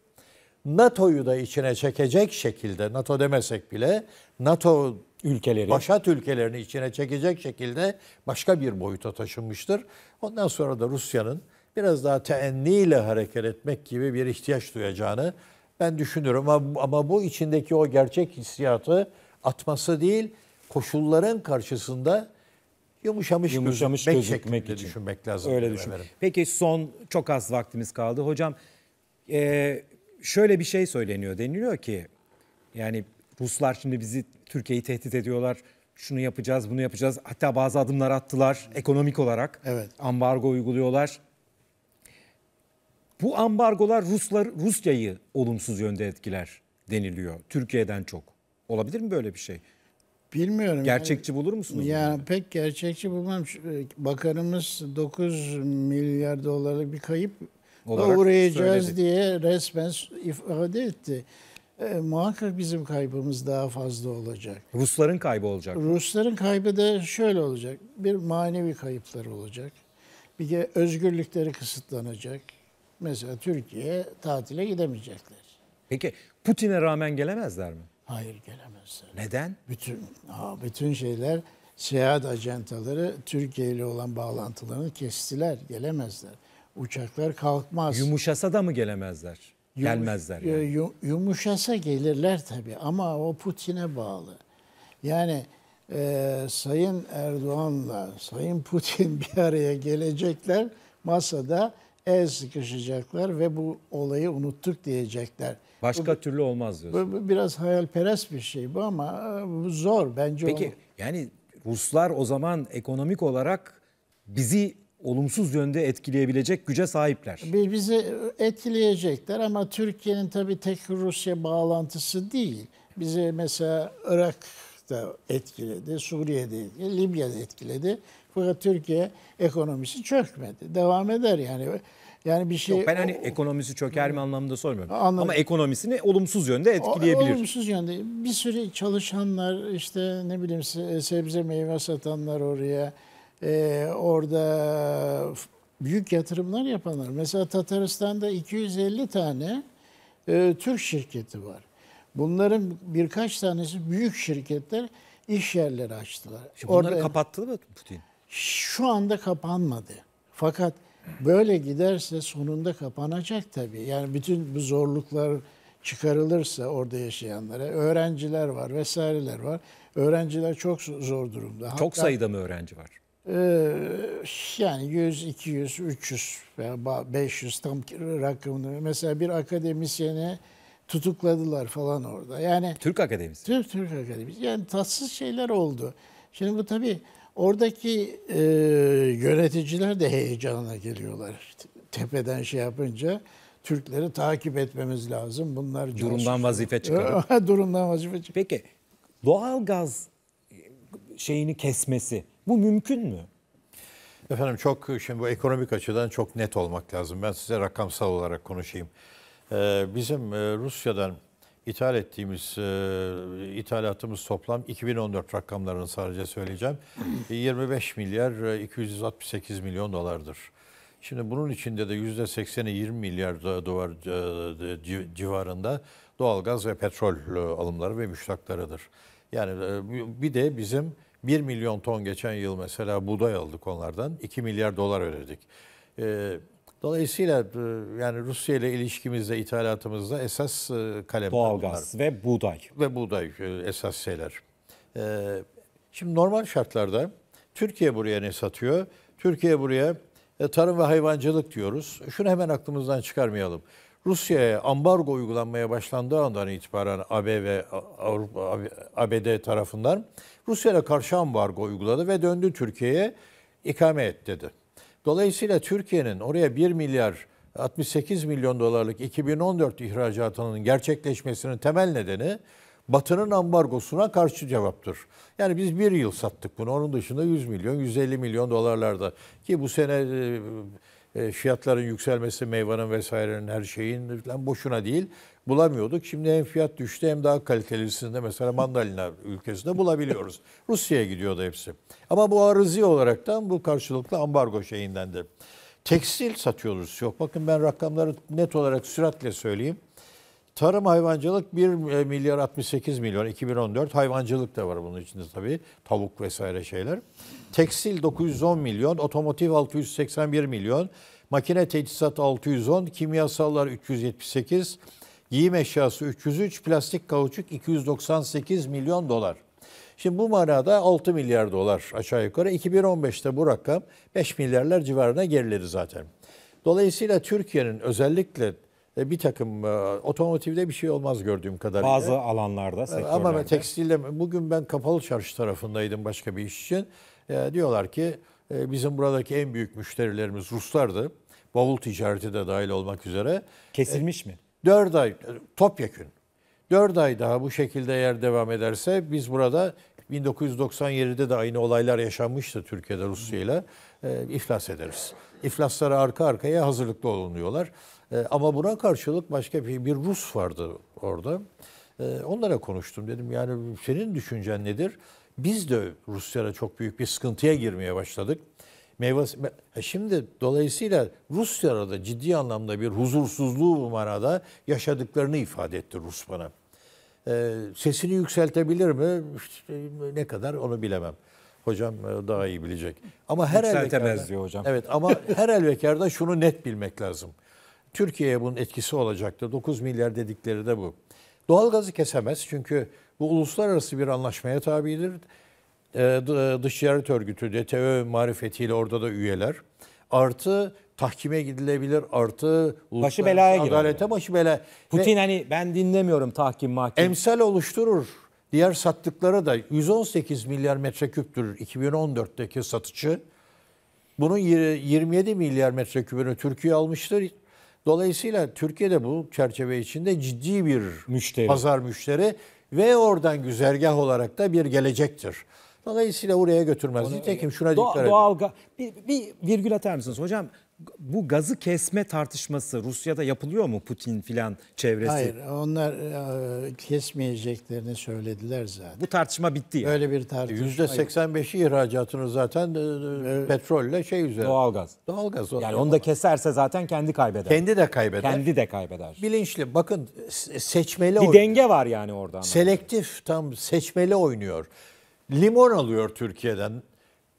NATO'yu da içine çekecek şekilde NATO demesek bile NATO ülkeleri başat ülkelerini içine çekecek şekilde başka bir boyuta taşınmıştır. Ondan sonra da Rusya'nın biraz daha teenniyle hareket etmek gibi bir ihtiyaç duyacağını ben düşünüyorum. Ama, ama bu içindeki o gerçek hissiyatı atması değil, koşulların karşısında yumuşamış, yumuşamış gözükmek, gözükmek için. düşünmek lazım. Öyle düşünüyorum Peki son çok az vaktimiz kaldı. Hocam e, şöyle bir şey söyleniyor deniliyor ki yani Ruslar şimdi bizi Türkiye'yi tehdit ediyorlar. Şunu yapacağız, bunu yapacağız. Hatta bazı adımlar attılar ekonomik olarak. Evet. Ambargo uyguluyorlar. Bu ambargolar Ruslar Rusya'yı olumsuz yönde etkiler deniliyor Türkiye'den çok. Olabilir mi böyle bir şey? Bilmiyorum. Gerçekçi bulur musunuz? Ya yani? pek gerçekçi bulmam. E, bakanımız 9 milyar dolarlık bir kayıp uğrayacağız söyledi. diye resmen ifade etti. E, muhakkak bizim kaybımız daha fazla olacak. Rusların kaybı olacak. Rusların kaybı da şöyle olacak. Bir manevi kayıpları olacak. Bir de özgürlükleri kısıtlanacak mesela Türkiye tatile gidemeyecekler. Peki Putin'e rağmen gelemezler mi? Hayır gelemezler. Neden? Bütün aa, bütün şeyler seyahat ajantaları Türkiye ile olan bağlantılarını kestiler. Gelemezler. Uçaklar kalkmaz. Yumuşasa da mı gelemezler? Yumuş, Gelmezler yani. Yum, yumuşasa gelirler tabii ama o Putin'e bağlı. Yani e, Sayın Erdoğan'la Sayın Putin [laughs] bir araya gelecekler masada el sıkışacaklar ve bu olayı unuttuk diyecekler. Başka bu, türlü olmaz diyorsun. Bu, bu biraz hayalperest bir şey bu ama e, bu zor bence. Peki onu... yani Ruslar o zaman ekonomik olarak bizi olumsuz yönde etkileyebilecek güce sahipler. Bizi etkileyecekler ama Türkiye'nin tabii tek Rusya bağlantısı değil. Bizi mesela Irak'ta etkiledi, Suriye'de etkiledi, Libya'da etkiledi. Fakat Türkiye ekonomisi çökmedi. Devam eder yani. Yani bir şey Yok, ben hani ekonomisi çöker mi anlamında sormuyorum. Anladım. Ama ekonomisini olumsuz yönde etkileyebilir. Olumsuz yönde. Bir sürü çalışanlar işte ne bileyim sebze meyve satanlar oraya e, orada büyük yatırımlar yapanlar. Mesela Tataristan'da 250 tane e, Türk şirketi var. Bunların birkaç tanesi büyük şirketler iş yerleri açtılar. E bunları Orada, kapattı mı Putin? şu anda kapanmadı. Fakat böyle giderse sonunda kapanacak tabii. Yani bütün bu zorluklar çıkarılırsa orada yaşayanlara öğrenciler var vesaireler var. Öğrenciler çok zor durumda. Hatta, çok sayıda mı öğrenci var? E, yani 100, 200, 300 veya 500 tam rakamını mesela bir akademisyene tutukladılar falan orada. Yani Türk Akademisi. Türk Türk Akademisi. Yani tatsız şeyler oldu. Şimdi bu tabii Oradaki e, yöneticiler de heyecana geliyorlar. tepeden şey yapınca Türkleri takip etmemiz lazım. Bunlar coşuyor. durumdan vazife çıkarır. [laughs] durumdan vazife çıkıyor. Peki doğal gaz e, şeyini kesmesi bu mümkün mü? Efendim çok şimdi bu ekonomik açıdan çok net olmak lazım. Ben size rakamsal olarak konuşayım. Ee, bizim e, Rusya'dan ithal ettiğimiz, e, ithalatımız toplam 2014 rakamlarını sadece söyleyeceğim. 25 e, milyar 268 e, milyon dolardır. Şimdi bunun içinde de 80'e 20 milyar dolar e, civarında doğalgaz ve petrol alımları ve müştaklarıdır. Yani bir de bizim 1 milyon ton geçen yıl mesela buğday aldık onlardan. 2 milyar dolar ödedik. Dolayısıyla e, yani Rusya ile ilişkimizde, ithalatımızda esas e, kalemler Doğalgaz bunlar. ve buğday. Ve buğday e, esas şeyler. Şimdi normal şartlarda Türkiye buraya ne satıyor? Türkiye buraya tarım ve hayvancılık diyoruz. Şunu hemen aklımızdan çıkarmayalım. Rusya'ya ambargo uygulanmaya başlandığı andan itibaren AB ve Avrupa, ABD tarafından Rusya'ya karşı ambargo uyguladı ve döndü Türkiye'ye ikame et dedi. Dolayısıyla Türkiye'nin oraya 1 milyar 68 milyon dolarlık 2014 ihracatının gerçekleşmesinin temel nedeni Batı'nın ambargosuna karşı cevaptır. Yani biz bir yıl sattık bunu. Onun dışında 100 milyon, 150 milyon dolarlarda. Ki bu sene e, e, fiyatların yükselmesi, meyvanın vesairenin her şeyin falan boşuna değil bulamıyorduk. Şimdi hem fiyat düştü hem daha kalitelisinde mesela mandalina ülkesinde bulabiliyoruz. [laughs] Rusya'ya gidiyordu hepsi. Ama bu arızi olaraktan bu karşılıklı ambargo şeyinden de. Tekstil satıyoruz yok. Bakın ben rakamları net olarak süratle söyleyeyim. Tarım hayvancılık 1 e, milyar 68 milyon 2014 hayvancılık da var bunun içinde tabii tavuk vesaire şeyler. Tekstil 910 milyon, otomotiv 681 milyon, makine teçhizat 610, kimyasallar 378, Giyim eşyası 303, plastik kauçuk 298 milyon dolar. Şimdi bu manada 6 milyar dolar aşağı yukarı. 2015'te bu rakam 5 milyarlar civarına geriledi zaten. Dolayısıyla Türkiye'nin özellikle e, bir takım e, otomotivde bir şey olmaz gördüğüm kadarıyla. Bazı alanlarda, e, sektörlerde. Ama tekstilde bugün ben kapalı çarşı tarafındaydım başka bir iş için. E, diyorlar ki e, bizim buradaki en büyük müşterilerimiz Ruslardı. Bavul ticareti de dahil olmak üzere. Kesilmiş e, mi? 4 ay topyekün 4 ay daha bu şekilde eğer devam ederse biz burada 1997'de de aynı olaylar yaşanmıştı Türkiye'de Rusya ile ee, iflas ederiz. İflaslara arka arkaya hazırlıklı olunuyorlar. E, ee, ama buna karşılık başka bir, bir Rus vardı orada. E, onlara konuştum dedim yani senin düşüncen nedir? Biz de Rusya'da çok büyük bir sıkıntıya girmeye başladık meyve e şimdi dolayısıyla Rusya'da da ciddi anlamda bir huzursuzluğu bu manada yaşadıklarını ifade etti Rus bana. E, sesini yükseltebilir mi? İşte, ne kadar onu bilemem. Hocam e, daha iyi bilecek. Ama her Yükseltemez diyor hocam. Evet ama [laughs] her elvekarda şunu net bilmek lazım. Türkiye'ye bunun etkisi olacaktı. 9 milyar dedikleri de bu. Doğalgazı kesemez çünkü bu uluslararası bir anlaşmaya tabidir. Ee, e, dış Ticaret Örgütü, DTÖ marifetiyle orada da üyeler. Artı tahkime gidilebilir artı başı belaya adalete yani. başı bela. Putin Ve hani ben dinlemiyorum tahkim mahkim. Emsal oluşturur. Diğer sattıkları da 118 milyar metreküptür 2014'teki satıcı. Bunun 27 milyar metrekübünü Türkiye almıştır. Dolayısıyla Türkiye de bu çerçeve içinde ciddi bir müşteri. pazar müşteri ve oradan güzergah olarak da bir gelecektir. Dolayısıyla oraya götürmez. Nitekim şuna doğa, dikkat doğal edin. bir, bir virgül atar mısınız hocam? Bu gazı kesme tartışması Rusya'da yapılıyor mu Putin filan çevresi? Hayır onlar e, kesmeyeceklerini söylediler zaten. Bu tartışma bitti yani. Öyle bir tartışma. %85'i ihracatını zaten e, e, evet. petrolle şey üzerine. Doğalgaz. Doğalgaz. Yani onu da keserse zaten kendi kaybeder. Kendi de kaybeder. Kendi de kaybeder. Bilinçli bakın seçmeli Bir oynuyor. denge var yani orada. Selektif tam seçmeli oynuyor limon alıyor Türkiye'den.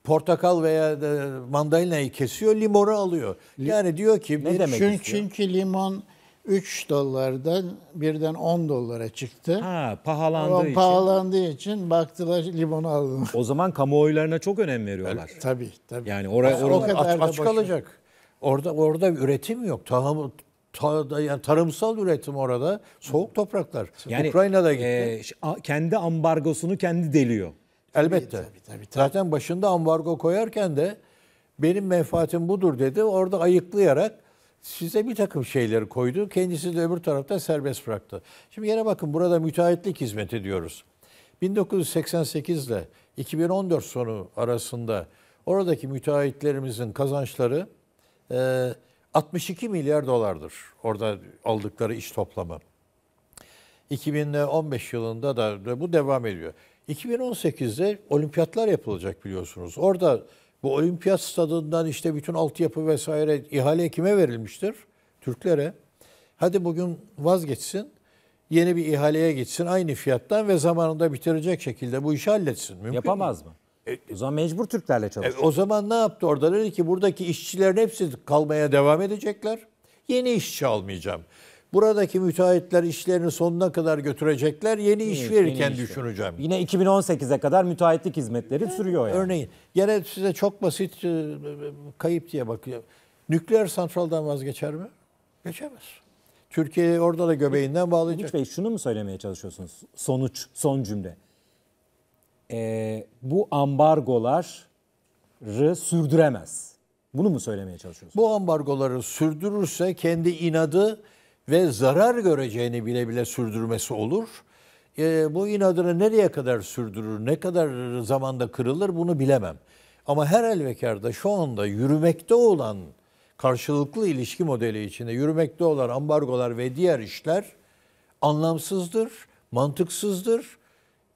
Portakal veya e, mandalinayı kesiyor, limonu alıyor. Yani diyor ki ne demek çünkü, Çünkü limon 3 dolardan birden 10 dolara çıktı. Ha, pahalandığı o, için. Pahalandığı için baktılar limonu alın. O zaman kamuoylarına çok önem veriyorlar. Evet, tabii tabii. Yani oraya or- o kadar aç, aç kalacak. Orada orada üretim yok. Tahım ta, yani tarımsal üretim orada. Soğuk topraklar. Yani, Ukrayna'da gitti. E, kendi ambargosunu kendi deliyor. Elbette. Tabii, tabii, tabii. Zaten başında ambargo koyarken de benim menfaatim budur dedi. Orada ayıklayarak size bir takım şeyleri koydu. Kendisi de öbür tarafta serbest bıraktı. Şimdi yine bakın burada müteahhitlik hizmeti diyoruz. 1988 ile 2014 sonu arasında oradaki müteahhitlerimizin kazançları 62 e, milyar dolardır. Orada aldıkları iş toplamı. 2015 yılında da bu devam ediyor. 2018'de olimpiyatlar yapılacak biliyorsunuz. Orada bu olimpiyat stadından işte bütün altyapı vesaire ihale kime verilmiştir? Türklere. Hadi bugün vazgeçsin. Yeni bir ihaleye gitsin aynı fiyattan ve zamanında bitirecek şekilde bu işi halletsin. Mümkün Yapamaz mü? mı? E, o zaman mecbur Türklerle çalışıyor. E, o zaman ne yaptı orada? Dedi ki buradaki işçilerin hepsi kalmaya devam edecekler. Yeni işçi almayacağım. Buradaki müteahhitler işlerini sonuna kadar götürecekler. Yeni iş yeni, verirken yeni düşüneceğim. Yine 2018'e kadar müteahhitlik hizmetleri evet. sürüyor yani. Örneğin gene size çok basit e, kayıp diye bakıyor. Nükleer santraldan vazgeçer mi? Geçemez. Türkiye orada da göbeğinden bağlayacak. Ümit Bey şunu mu söylemeye çalışıyorsunuz? Sonuç, son cümle. Ee, bu ambargoları sürdüremez. Bunu mu söylemeye çalışıyorsunuz? Bu ambargoları sürdürürse kendi inadı ve zarar göreceğini bile bile sürdürmesi olur. E, bu inadını nereye kadar sürdürür, ne kadar zamanda kırılır bunu bilemem. Ama her elvekarda şu anda yürümekte olan karşılıklı ilişki modeli içinde yürümekte olan ambargolar ve diğer işler anlamsızdır, mantıksızdır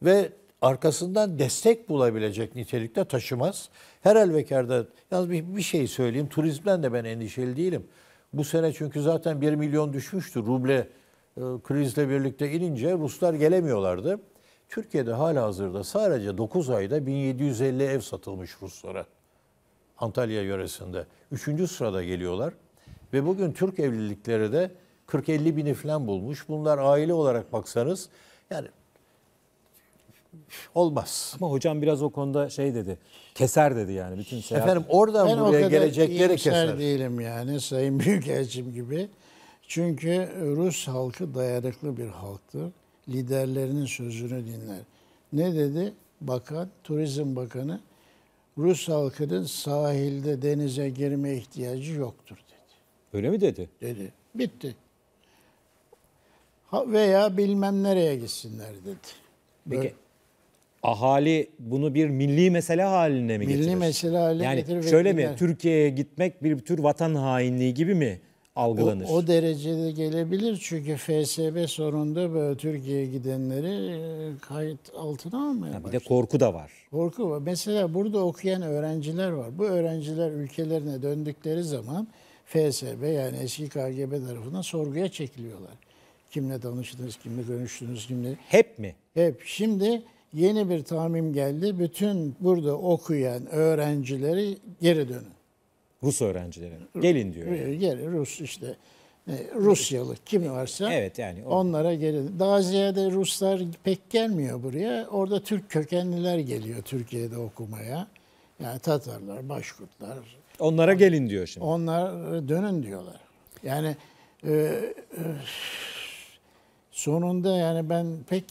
ve arkasından destek bulabilecek nitelikte taşımaz. Her elvekarda yalnız bir, bir şey söyleyeyim. Turizmden de ben endişeli değilim. Bu sene çünkü zaten 1 milyon düşmüştü ruble e, krizle birlikte inince Ruslar gelemiyorlardı. Türkiye'de hala hazırda sadece 9 ayda 1750 ev satılmış Ruslara. Antalya yöresinde. Üçüncü sırada geliyorlar. Ve bugün Türk evlilikleri de 40-50 bini falan bulmuş. Bunlar aile olarak baksanız yani olmaz. Ama hocam biraz o konuda şey dedi. Keser dedi yani bütün seyahat. Efendim oradan ben buraya gelecekleri keser. değilim yani Sayın [laughs] Büyükelçim gibi. Çünkü Rus halkı dayanıklı bir halktır. Liderlerinin sözünü dinler. Ne dedi? Bakan, Turizm Bakanı Rus halkının sahilde denize girme ihtiyacı yoktur dedi. Öyle mi dedi? Dedi. Bitti. Ha, veya bilmem nereye gitsinler dedi. Peki ahali bunu bir milli mesele haline mi milli getirir? Milli mesele haline yani getirir. Yani şöyle mi gider. Türkiye'ye gitmek bir tür vatan hainliği gibi mi algılanır? O, o derecede gelebilir çünkü FSB sorunda böyle Türkiye'ye gidenleri e, kayıt altına almaya ha, Bir de korku da var. Korku var. Mesela burada okuyan öğrenciler var. Bu öğrenciler ülkelerine döndükleri zaman FSB yani eski KGB tarafından sorguya çekiliyorlar. Kimle tanıştınız, kimle görüştünüz, kimle... Hep mi? Hep. Şimdi yeni bir tamim geldi. Bütün burada okuyan öğrencileri geri dönün. Rus öğrencileri. Gelin diyor. Yani. Geri Rus işte. E, Rusyalı kim varsa evet, yani o... onlara geri. Daha ziyade Ruslar pek gelmiyor buraya. Orada Türk kökenliler geliyor Türkiye'de okumaya. Yani Tatarlar, Başkurtlar. Onlara gelin diyor şimdi. Onlar dönün diyorlar. Yani e, e, sonunda yani ben pek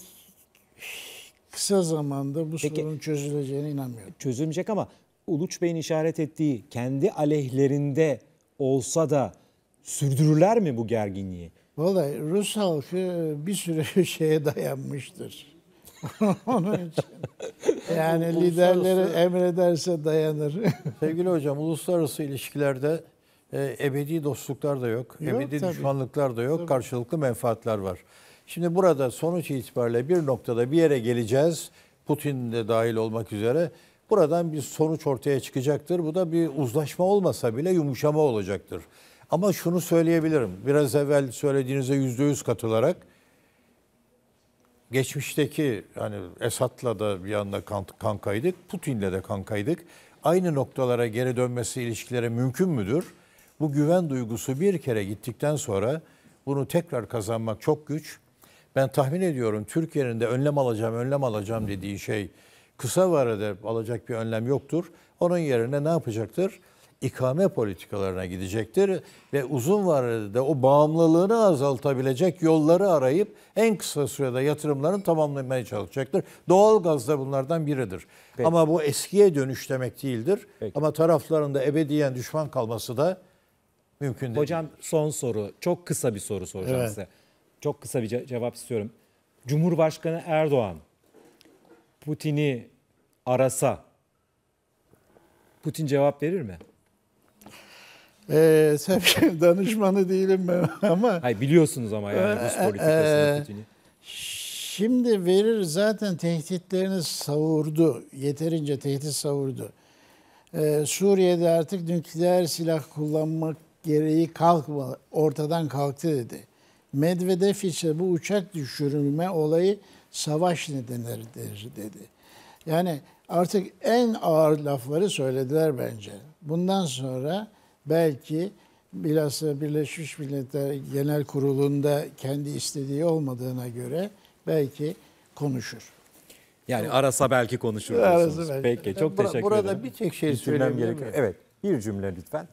kısa zamanda bu Peki, sorun çözüleceğine inanmıyorum. Çözülmeyecek ama Uluç Bey'in işaret ettiği kendi aleyhlerinde olsa da sürdürürler mi bu gerginliği? Vallahi Rus halkı bir süre [laughs] şeye dayanmıştır. [laughs] Onun için. Yani Uluslararası... liderlere emrederse dayanır. [laughs] Sevgili hocam uluslararası ilişkilerde e, ebedi dostluklar da yok, yok ebedi tabii. düşmanlıklar da yok, tabii. karşılıklı menfaatler var. Şimdi burada sonuç itibariyle bir noktada bir yere geleceğiz. Putin de dahil olmak üzere. Buradan bir sonuç ortaya çıkacaktır. Bu da bir uzlaşma olmasa bile yumuşama olacaktır. Ama şunu söyleyebilirim. Biraz evvel söylediğinize yüzde yüz katılarak geçmişteki hani Esat'la da bir anda kankaydık, Putin'le de kankaydık. Aynı noktalara geri dönmesi ilişkilere mümkün müdür? Bu güven duygusu bir kere gittikten sonra bunu tekrar kazanmak çok güç. Ben tahmin ediyorum Türkiye'nin de önlem alacağım, önlem alacağım dediği şey kısa vadede alacak bir önlem yoktur. Onun yerine ne yapacaktır? İkame politikalarına gidecektir ve uzun vadede o bağımlılığını azaltabilecek yolları arayıp en kısa sürede yatırımlarını tamamlamaya çalışacaktır. Doğal gaz da bunlardan biridir. Peki. Ama bu eskiye dönüş demek değildir. Peki. Ama taraflarında ebediyen düşman kalması da mümkün değil. Hocam son soru, çok kısa bir soru soracağım evet. size. Çok kısa bir cevap istiyorum. Cumhurbaşkanı Erdoğan Putin'i arasa Putin cevap verir mi? Ee, sevgili [laughs] danışmanı değilim ben [laughs] ama... Hayır biliyorsunuz ama yani Rus ee, politikasını e, Putin'i. Şimdi verir zaten tehditlerini savurdu. Yeterince tehdit savurdu. Ee, Suriye'de artık nükleer silah kullanmak gereği kalkma, ortadan kalktı dedi. Medvedev ise bu uçak düşürülme olayı savaş nedenidir dedi. Yani artık en ağır lafları söylediler bence. Bundan sonra belki bilhassa Birleşmiş Milletler Genel Kurulu'nda kendi istediği olmadığına göre belki konuşur. Yani arasa belki konuşur. Peki çok Bur- teşekkür burada ederim. Burada bir tek şey söylemem gerekiyor. Evet bir cümle lütfen.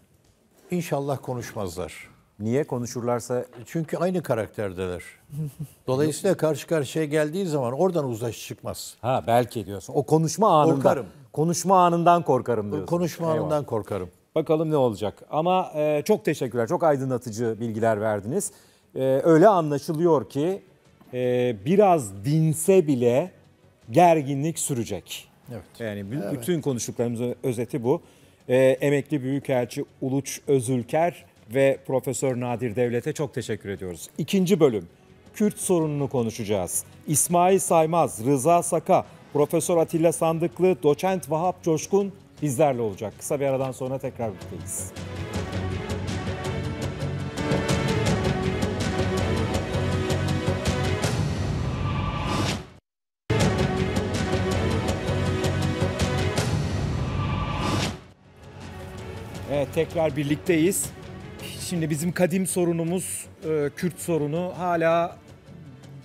İnşallah konuşmazlar. Niye konuşurlarsa? Çünkü aynı karakterdeler. [laughs] Dolayısıyla karşı karşıya geldiği zaman oradan uzlaşı çıkmaz. Ha belki diyorsun. O konuşma anından. Korkarım. Konuşma anından korkarım diyorsun. Konuşma Eyvallah. anından korkarım. Bakalım ne olacak. Ama e, çok teşekkürler. Çok aydınlatıcı bilgiler verdiniz. E, öyle anlaşılıyor ki e, biraz dinse bile gerginlik sürecek. Evet. Yani b- evet. bütün konuştuklarımızın özeti bu. E, emekli Büyükelçi Uluç Özülker ve Profesör Nadir Devlet'e çok teşekkür ediyoruz. İkinci bölüm Kürt sorununu konuşacağız. İsmail Saymaz, Rıza Saka, Profesör Atilla Sandıklı, Doçent Vahap Coşkun bizlerle olacak. Kısa bir aradan sonra tekrar birlikteyiz. Evet tekrar birlikteyiz. Şimdi bizim kadim sorunumuz e, Kürt sorunu hala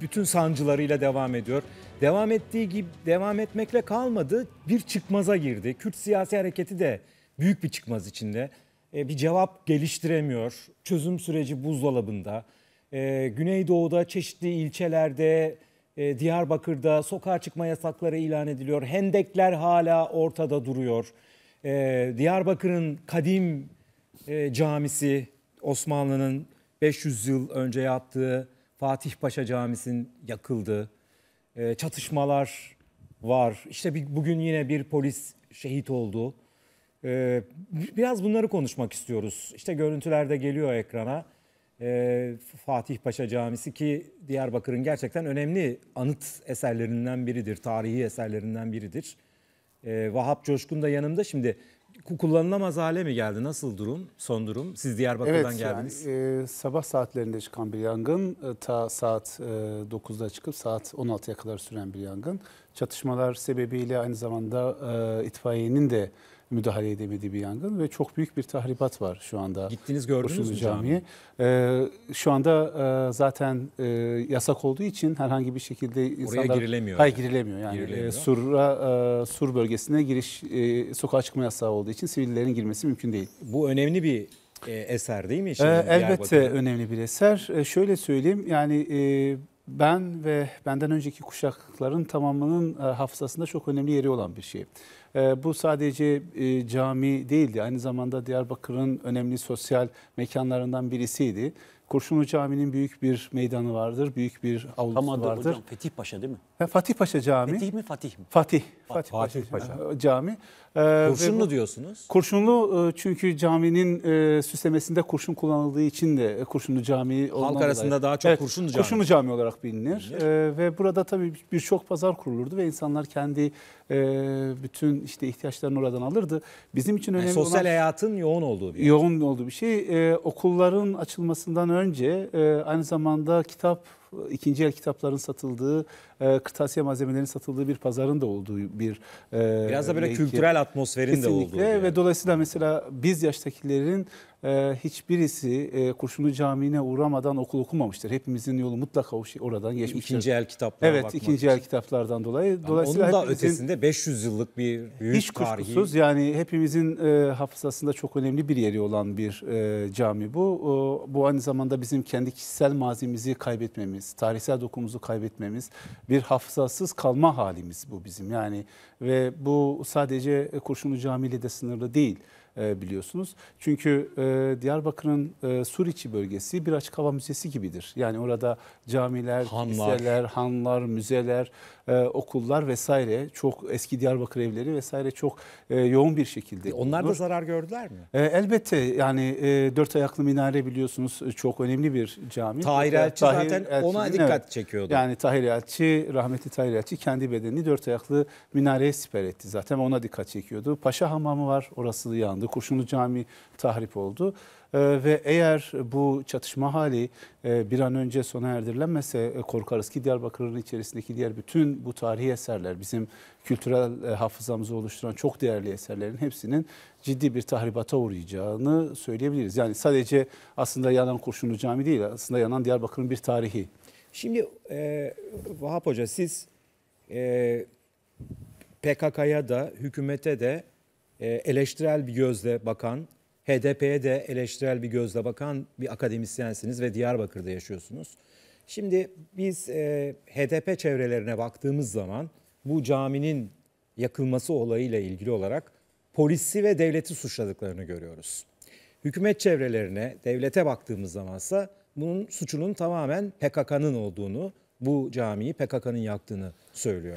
bütün sancılarıyla devam ediyor. Devam ettiği gibi devam etmekle kalmadı. Bir çıkmaza girdi. Kürt siyasi hareketi de büyük bir çıkmaz içinde. E, bir cevap geliştiremiyor. Çözüm süreci buzdolabında. E, Güneydoğu'da çeşitli ilçelerde e, Diyarbakır'da sokağa çıkma yasakları ilan ediliyor. Hendekler hala ortada duruyor. Diyarbakır'ın kadim camisi Osmanlı'nın 500 yıl önce yaptığı Fatih Paşa Camisi'nin yakıldı. E, çatışmalar var. İşte bir, bugün yine bir polis şehit oldu. E, biraz bunları konuşmak istiyoruz. İşte görüntülerde geliyor ekrana. E, Fatih Paşa Camisi ki Diyarbakır'ın gerçekten önemli anıt eserlerinden biridir. Tarihi eserlerinden biridir. E, Vahap Coşkun da yanımda şimdi kullanılamaz hale mi geldi? Nasıl durum, son durum? Siz Diyarbakır'dan evet, geldiniz. Yani, e, sabah saatlerinde çıkan bir yangın, e, ta saat e, 9'da çıkıp saat 16'ya kadar süren bir yangın. Çatışmalar sebebiyle aynı zamanda e, itfaiyenin de müdahale edemediği bir yangın ve çok büyük bir tahribat var şu anda. Gittiniz gördünüz Boşunlu mü camiye? Ee, şu anda e, zaten e, yasak olduğu için herhangi bir şekilde insanlar... Oraya girilemiyor. Hayır yani. girilemiyor yani. E, girilemiyor. E, Sur'a, e, Sur bölgesine giriş, e, sokağa çıkma yasağı olduğu için sivillerin girmesi mümkün değil. Bu önemli bir e, eser değil mi? E, şimdi e, elbette önemli bir eser. E, şöyle söyleyeyim yani... E, ben ve benden önceki kuşakların tamamının e, hafızasında çok önemli yeri olan bir şey. E, bu sadece e, cami değildi. Aynı zamanda Diyarbakır'ın önemli sosyal mekanlarından birisiydi. Kurşunlu Caminin büyük bir meydanı vardır, büyük bir avlusu Tam adı vardır. hocam Fatih Paşa değil mi? Ha, Fatih Paşa Camii. Fatih mi Fatih mi? Fatih. Fatih, Fatih Paşa, Paşa. Ee, cami. Ee, kurşunlu bu, diyorsunuz. Kurşunlu e, çünkü caminin e, süslemesinde kurşun kullanıldığı için de e, kurşunlu cami Halk arasında dolayı. daha çok evet, kurşunlu cami. Kurşunlu cami olarak bilinir. bilinir. Ee, ve burada tabii birçok pazar kurulurdu ve insanlar kendi bütün işte ihtiyaçlarını oradan alırdı. Bizim için önemli yani sosyal olan hayatın yoğun olduğu bir yer. Yoğun olduğu bir şey. okulların açılmasından önce aynı zamanda kitap ikinci el kitapların satıldığı, e, kırtasiye malzemelerinin satıldığı bir pazarın da olduğu bir... E, Biraz da böyle belki, kültürel atmosferin de olduğu. Kesinlikle ve yani. dolayısıyla mesela biz yaştakilerin e, hiçbirisi e, Kurşunlu Camii'ne uğramadan okul okumamıştır. Hepimizin yolu mutlaka şey, oradan geçmiştir. İkinci el kitaplara Evet ikinci el kitaplardan dolayı. Dolayısıyla onun da ötesinde 500 yıllık bir büyük hiç tarihi. Hiç kuşkusuz yani hepimizin e, hafızasında çok önemli bir yeri olan bir e, cami bu. bu aynı zamanda bizim kendi kişisel mazimizi kaybetmemiz, tarihsel dokumuzu kaybetmemiz, bir hafızasız kalma halimiz bu bizim. Yani ve bu sadece Kurşunlu Camii ile de sınırlı değil. E, biliyorsunuz. Çünkü e, Diyarbakır'ın e, Suriçi bölgesi bir açık hava müzesi gibidir. Yani orada camiler, hanlar. kiliseler, hanlar, müzeler, e, okullar vesaire çok eski Diyarbakır evleri vesaire çok e, yoğun bir şekilde. E, onlar da zarar gördüler mi? E, elbette yani e, dört ayaklı minare biliyorsunuz e, çok önemli bir cami. Tahir e, Elçi Tahir zaten Elçi, ona dikkat evet. çekiyordu. Yani Tahir Elçi, rahmetli Tahir Elçi kendi bedenini dört ayaklı minareye siper etti. Zaten ona dikkat çekiyordu. Paşa Hamamı var orası yandı. Kurşunlu Cami tahrip oldu. Ee, ve eğer bu çatışma hali e, bir an önce sona erdirilemezse e, korkarız ki Diyarbakır'ın içerisindeki diğer bütün bu tarihi eserler bizim kültürel e, hafızamızı oluşturan çok değerli eserlerin hepsinin ciddi bir tahribata uğrayacağını söyleyebiliriz. Yani sadece aslında yanan kurşunlu cami değil aslında yanan Diyarbakır'ın bir tarihi. Şimdi e, Vahap Hoca siz e, PKK'ya da hükümete de e, eleştirel bir gözle bakan HDP'ye de eleştirel bir gözle bakan bir akademisyensiniz ve Diyarbakır'da yaşıyorsunuz. Şimdi biz e, HDP çevrelerine baktığımız zaman bu caminin yakılması olayıyla ilgili olarak polisi ve devleti suçladıklarını görüyoruz. Hükümet çevrelerine, devlete baktığımız zamansa bunun suçunun tamamen PKK'nın olduğunu, bu camiyi PKK'nın yaktığını söylüyor.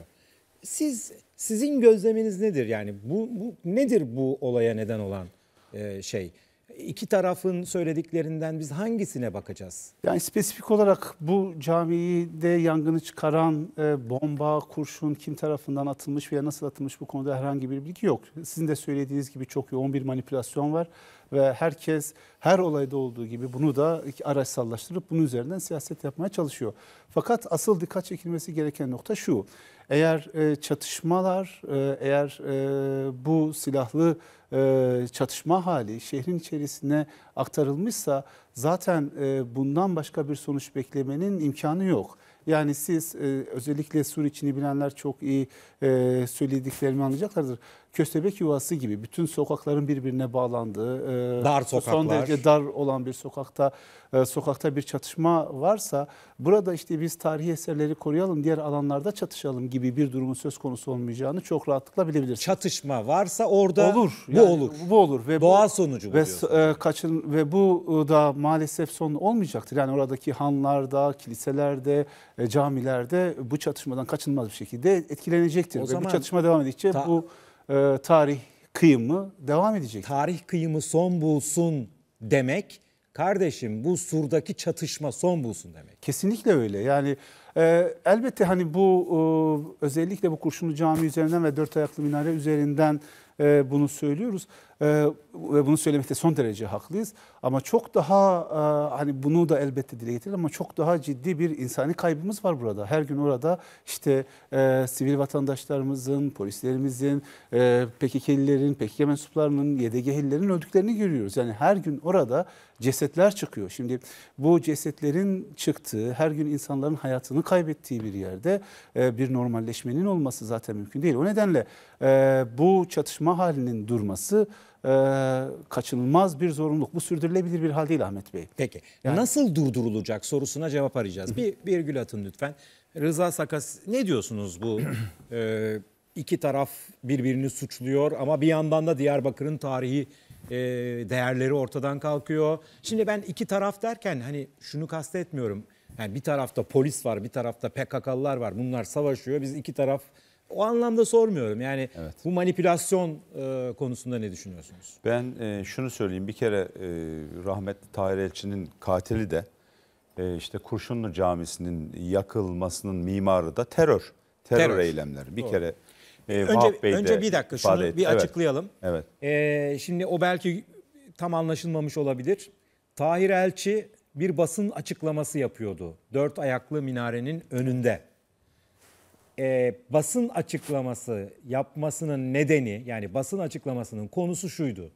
Siz sizin gözleminiz nedir? Yani bu, bu nedir bu olaya neden olan? E, şey. İki tarafın söylediklerinden biz hangisine bakacağız? Yani spesifik olarak bu camiyi de yangını çıkaran e, bomba, kurşun kim tarafından atılmış veya nasıl atılmış bu konuda herhangi bir bilgi yok. Sizin de söylediğiniz gibi çok yoğun bir manipülasyon var ve herkes her olayda olduğu gibi bunu da araçsallaştırıp bunun üzerinden siyaset yapmaya çalışıyor. Fakat asıl dikkat çekilmesi gereken nokta şu. Eğer e, çatışmalar, e, eğer e, bu silahlı e, çatışma hali şehrin içerisine aktarılmışsa zaten e, bundan başka bir sonuç beklemenin imkanı yok. Yani siz e, özellikle Sur içini bilenler çok iyi e, söylediklerimi anlayacaklardır köstebek yuvası gibi bütün sokakların birbirine bağlandığı, e, dar sokaklar. son derece dar olan bir sokakta e, sokakta bir çatışma varsa burada işte biz tarihi eserleri koruyalım, diğer alanlarda çatışalım gibi bir durumun söz konusu olmayacağını çok rahatlıkla bilebiliriz. Çatışma varsa orada olur, bu yani, olur. Bu olur ve doğal bu, sonucu bu ve e, kaçın ve bu e, da maalesef son olmayacaktır. Yani oradaki hanlarda, kiliselerde, e, camilerde bu çatışmadan kaçınılmaz bir şekilde etkilenecektir o ve zaman, bu çatışma devam edikçe bu e, tarih kıyımı devam edecek. Tarih kıyımı son bulsun demek kardeşim bu surdaki çatışma son bulsun demek. Kesinlikle öyle yani e, elbette hani bu e, özellikle bu kurşunlu cami üzerinden ve dört ayaklı minare üzerinden e, bunu söylüyoruz. Ee, ve bunu söylemekte son derece haklıyız. Ama çok daha e, hani bunu da elbette dile getirir ama çok daha ciddi bir insani kaybımız var burada. Her gün orada işte e, sivil vatandaşlarımızın, polislerimizin, e, PKK'lilerin, PKK mensuplarının, YDG'lilerin öldüklerini görüyoruz. Yani her gün orada cesetler çıkıyor. Şimdi bu cesetlerin çıktığı, her gün insanların hayatını kaybettiği bir yerde e, bir normalleşmenin olması zaten mümkün değil. O nedenle e, bu çatışma halinin durması e, kaçınılmaz bir zorunluluk. Bu sürdürülebilir bir hal değil Ahmet Bey. Peki. Yani, Nasıl durdurulacak sorusuna cevap arayacağız. bir, bir gül atın lütfen. Rıza Sakas ne diyorsunuz bu [clears throat] e, iki taraf birbirini suçluyor ama bir yandan da Diyarbakır'ın tarihi e, değerleri ortadan kalkıyor. Şimdi ben iki taraf derken hani şunu kastetmiyorum. Yani bir tarafta polis var, bir tarafta PKK'lılar var. Bunlar savaşıyor. Biz iki taraf o anlamda sormuyorum. Yani evet. bu manipülasyon e, konusunda ne düşünüyorsunuz? Ben e, şunu söyleyeyim. Bir kere e, rahmetli Tahir Elçi'nin katili de e, işte Kurşunlu Camisi'nin yakılmasının mimarı da terör. Terör, terör. eylemleri. Bir Doğru. kere e, önce, Bey önce bir dakika şunu bir açıklayalım. Evet. E, şimdi o belki tam anlaşılmamış olabilir. Tahir Elçi bir basın açıklaması yapıyordu. Dört ayaklı minarenin önünde e, basın açıklaması yapmasının nedeni yani basın açıklamasının konusu şuydu.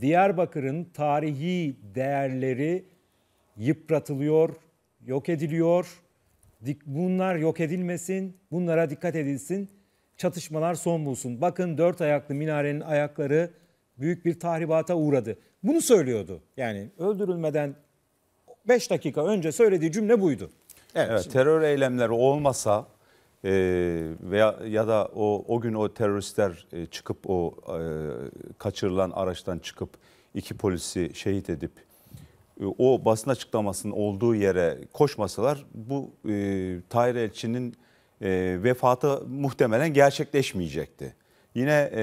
Diyarbakır'ın tarihi değerleri yıpratılıyor, yok ediliyor. Bunlar yok edilmesin, bunlara dikkat edilsin. Çatışmalar son bulsun. Bakın dört ayaklı minarenin ayakları büyük bir tahribata uğradı. Bunu söylüyordu. Yani öldürülmeden 5 dakika önce söylediği cümle buydu. Evet, evet terör eylemleri olmasa e, veya ya da o o gün o teröristler e, çıkıp o e, kaçırılan araçtan çıkıp iki polisi şehit edip e, o basın açıklamasının olduğu yere koşmasalar bu e, Tahir Elçi'nin e, vefatı muhtemelen gerçekleşmeyecekti. Yine e,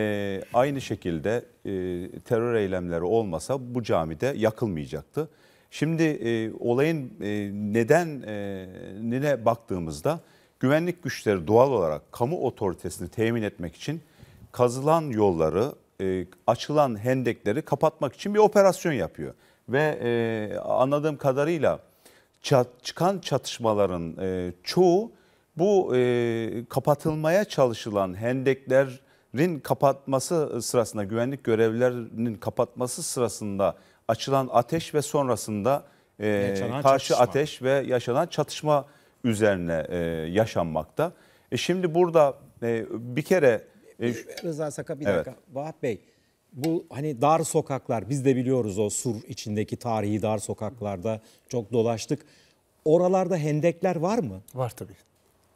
aynı şekilde e, terör eylemleri olmasa bu camide yakılmayacaktı. Şimdi e, olayın e, nedenine baktığımızda Güvenlik güçleri doğal olarak kamu otoritesini temin etmek için kazılan yolları, e, açılan hendekleri kapatmak için bir operasyon yapıyor. Ve e, anladığım kadarıyla çıkan çatışmaların e, çoğu bu kapatılmaya çalışılan hendeklerin kapatması sırasında, güvenlik görevlerinin kapatması sırasında açılan ateş ve sonrasında e, karşı çatışma. ateş ve yaşanan çatışma üzerine e, yaşanmakta. E şimdi burada e, bir kere... E, Rıza Saka bir evet. dakika. Vahap Bey bu hani dar sokaklar biz de biliyoruz o sur içindeki tarihi dar sokaklarda çok dolaştık. Oralarda hendekler var mı? Var tabii.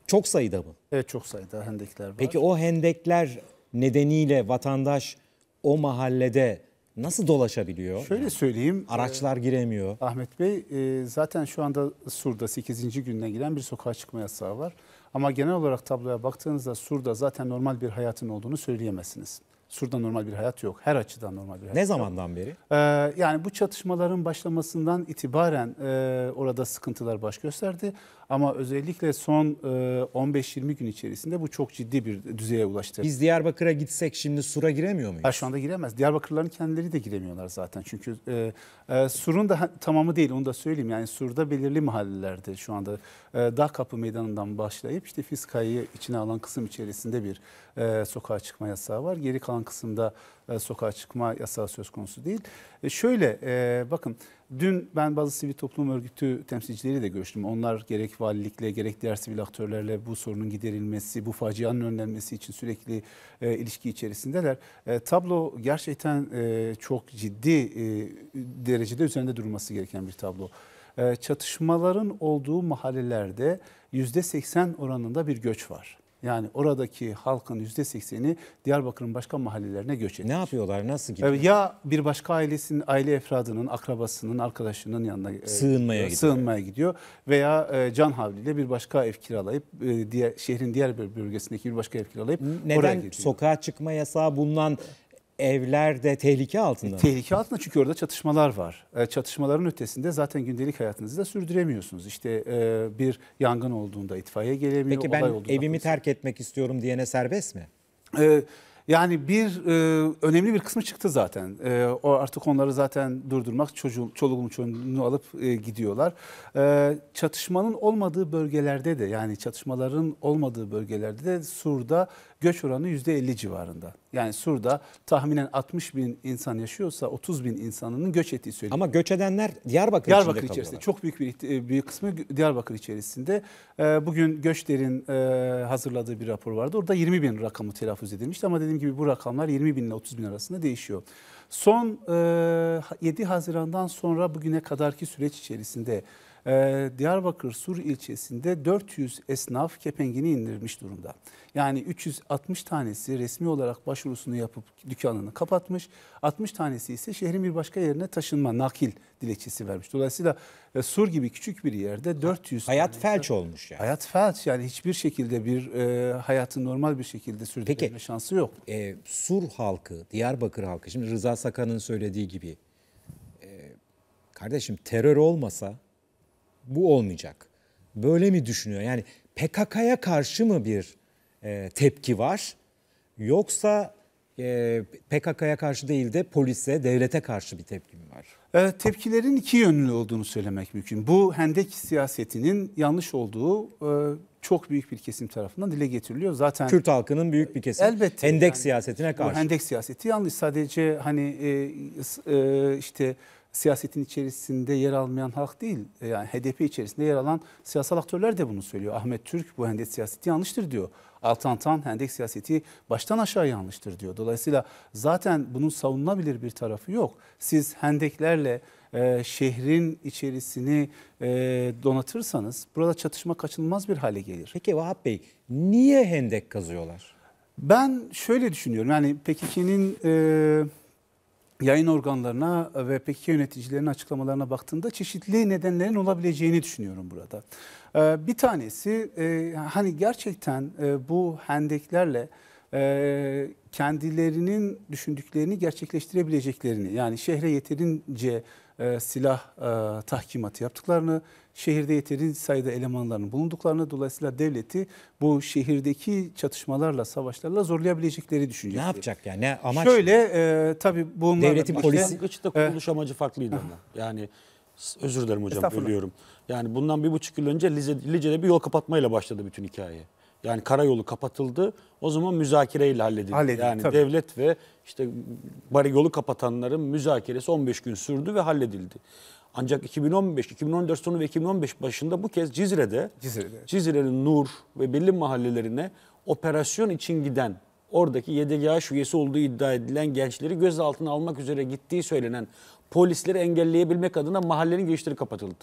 Çok sayıda mı? Evet çok sayıda hendekler var. Peki o hendekler nedeniyle vatandaş o mahallede nasıl dolaşabiliyor? Şöyle söyleyeyim. Araçlar e, giremiyor. Ahmet Bey e, zaten şu anda Sur'da 8. günden giden bir sokağa çıkma yasağı var. Ama genel olarak tabloya baktığınızda Sur'da zaten normal bir hayatın olduğunu söyleyemezsiniz. Sur'da normal bir hayat yok. Her açıdan normal bir hayat Ne zamandan yok. beri? Ee, yani bu çatışmaların başlamasından itibaren e, orada sıkıntılar baş gösterdi. Ama özellikle son 15-20 e, gün içerisinde bu çok ciddi bir düzeye ulaştı. Biz Diyarbakır'a gitsek şimdi Sur'a giremiyor muyuz? Ha, şu anda giremez. Diyarbakırların kendileri de giremiyorlar zaten. Çünkü e, e, Sur'un da tamamı değil onu da söyleyeyim. Yani Sur'da belirli mahallelerde şu anda e, Dağ Kapı Meydanı'ndan başlayıp işte Fiska'yı içine alan kısım içerisinde bir e, sokağa çıkma yasağı var. Geri kalan kısımda e, sokağa çıkma yasağı söz konusu değil. E, şöyle e, bakın Dün ben bazı sivil toplum örgütü temsilcileri de görüştüm. Onlar gerek valilikle gerek diğer sivil aktörlerle bu sorunun giderilmesi, bu facianın önlenmesi için sürekli e, ilişki içerisindeler. E, tablo gerçekten e, çok ciddi e, derecede üzerinde durulması gereken bir tablo. E, çatışmaların olduğu mahallelerde %80 oranında bir göç var. Yani oradaki halkın yüzde sekseni Diyarbakır'ın başka mahallelerine göç etmiş. Ne yapıyorlar? Nasıl ee, gidiyor? Ya bir başka ailesinin, aile efradının, akrabasının, arkadaşının yanına e, sığınmaya, e, gidiyor. sığınmaya gidiyor. Veya e, can havliyle bir başka ev kiralayıp e, diğer, şehrin diğer bölgesindeki bir başka ev kiralayıp Neden oraya gidiyor. sokağa çıkma yasağı bulunan evler de tehlike altında. E, tehlike altında çünkü orada çatışmalar var. E, çatışmaların ötesinde zaten gündelik hayatınızı da sürdüremiyorsunuz. İşte e, bir yangın olduğunda itfaiye gelemiyor. Peki ben evimi mesela. terk etmek istiyorum diyene serbest mi? Evet. Yani bir e, önemli bir kısmı çıktı zaten. E, o artık onları zaten durdurmak çocuğun çoluğunu çocuğunu alıp e, gidiyorlar. E, çatışmanın olmadığı bölgelerde de yani çatışmaların olmadığı bölgelerde de Sur'da göç oranı %50 civarında. Yani Sur'da tahminen 60 bin insan yaşıyorsa 30 bin insanının göç ettiği söyleniyor. Ama göç edenler Diyarbakır, Diyarbakır içerisinde. Çok büyük bir e, büyük kısmı Diyarbakır içerisinde. E, bugün Göçler'in e, hazırladığı bir rapor vardı. Orada 20 bin rakamı telaffuz edilmişti ama dediğim gibi bu rakamlar 20 bin ile 30 bin arasında değişiyor. Son 7 Haziran'dan sonra bugüne kadarki süreç içerisinde e, Diyarbakır Sur ilçesinde 400 esnaf kepengini indirmiş durumda. Yani 360 tanesi resmi olarak başvurusunu yapıp dükkanını kapatmış. 60 tanesi ise şehrin bir başka yerine taşınma, nakil dilekçesi vermiş. Dolayısıyla e, Sur gibi küçük bir yerde 400 Hayat tanesi, felç olmuş yani. Hayat felç yani hiçbir şekilde bir e, hayatın normal bir şekilde sürdürme şansı yok. E, Sur halkı, Diyarbakır halkı şimdi Rıza Sakan'ın söylediği gibi e, kardeşim terör olmasa bu olmayacak. Böyle mi düşünüyor? Yani PKK'ya karşı mı bir e, tepki var? Yoksa e, PKK'ya karşı değil de polise, devlete karşı bir tepki mi var? E, tepkilerin iki yönlü olduğunu söylemek mümkün. Bu hendek siyasetinin yanlış olduğu e, çok büyük bir kesim tarafından dile getiriliyor. Zaten Kürt halkının büyük bir kesimi elbette hendek yani, siyasetine karşı. Bu hendek siyaseti yanlış. Sadece hani e, e, işte siyasetin içerisinde yer almayan halk değil, e, yani HDP içerisinde yer alan siyasal aktörler de bunu söylüyor. Ahmet Türk bu hendek siyaseti yanlıştır diyor. Altan Tan hendek siyaseti baştan aşağı yanlıştır diyor. Dolayısıyla zaten bunun savunulabilir bir tarafı yok. Siz hendeklerle e, şehrin içerisini e, donatırsanız burada çatışma kaçınılmaz bir hale gelir. Peki Vahap Bey niye hendek kazıyorlar? Ben şöyle düşünüyorum yani PKK'nin... E, yayın organlarına e, ve peki yöneticilerinin açıklamalarına baktığımda çeşitli nedenlerin olabileceğini düşünüyorum burada. E, bir tanesi e, hani gerçekten bu hendeklerle kendilerinin düşündüklerini gerçekleştirebileceklerini yani şehre yeterince silah tahkimatı yaptıklarını, şehirde yeteri sayıda elemanların bulunduklarını dolayısıyla devleti bu şehirdeki çatışmalarla, savaşlarla zorlayabilecekleri düşünecek. Ne yapacak yani? Ne amaç? Şöyle e, tabii bu devletin polisi da kuruluş e, amacı farklıydı ama. [laughs] Yani özür dilerim hocam bölüyorum. Yani bundan bir buçuk yıl önce Lice, Lice'de bir yol kapatmayla başladı bütün hikaye. Yani karayolu kapatıldı. O zaman müzakereyle halledildi. halledildi yani tabii. devlet ve işte bari yolu kapatanların müzakeresi 15 gün sürdü ve halledildi. Ancak 2015, 2014 sonu ve 2015 başında bu kez Cizre'de, Cizre'de. Cizre'nin Nur ve belli mahallelerine operasyon için giden oradaki YDGH üyesi olduğu iddia edilen gençleri gözaltına almak üzere gittiği söylenen polisleri engelleyebilmek adına mahallenin girişleri kapatıldı.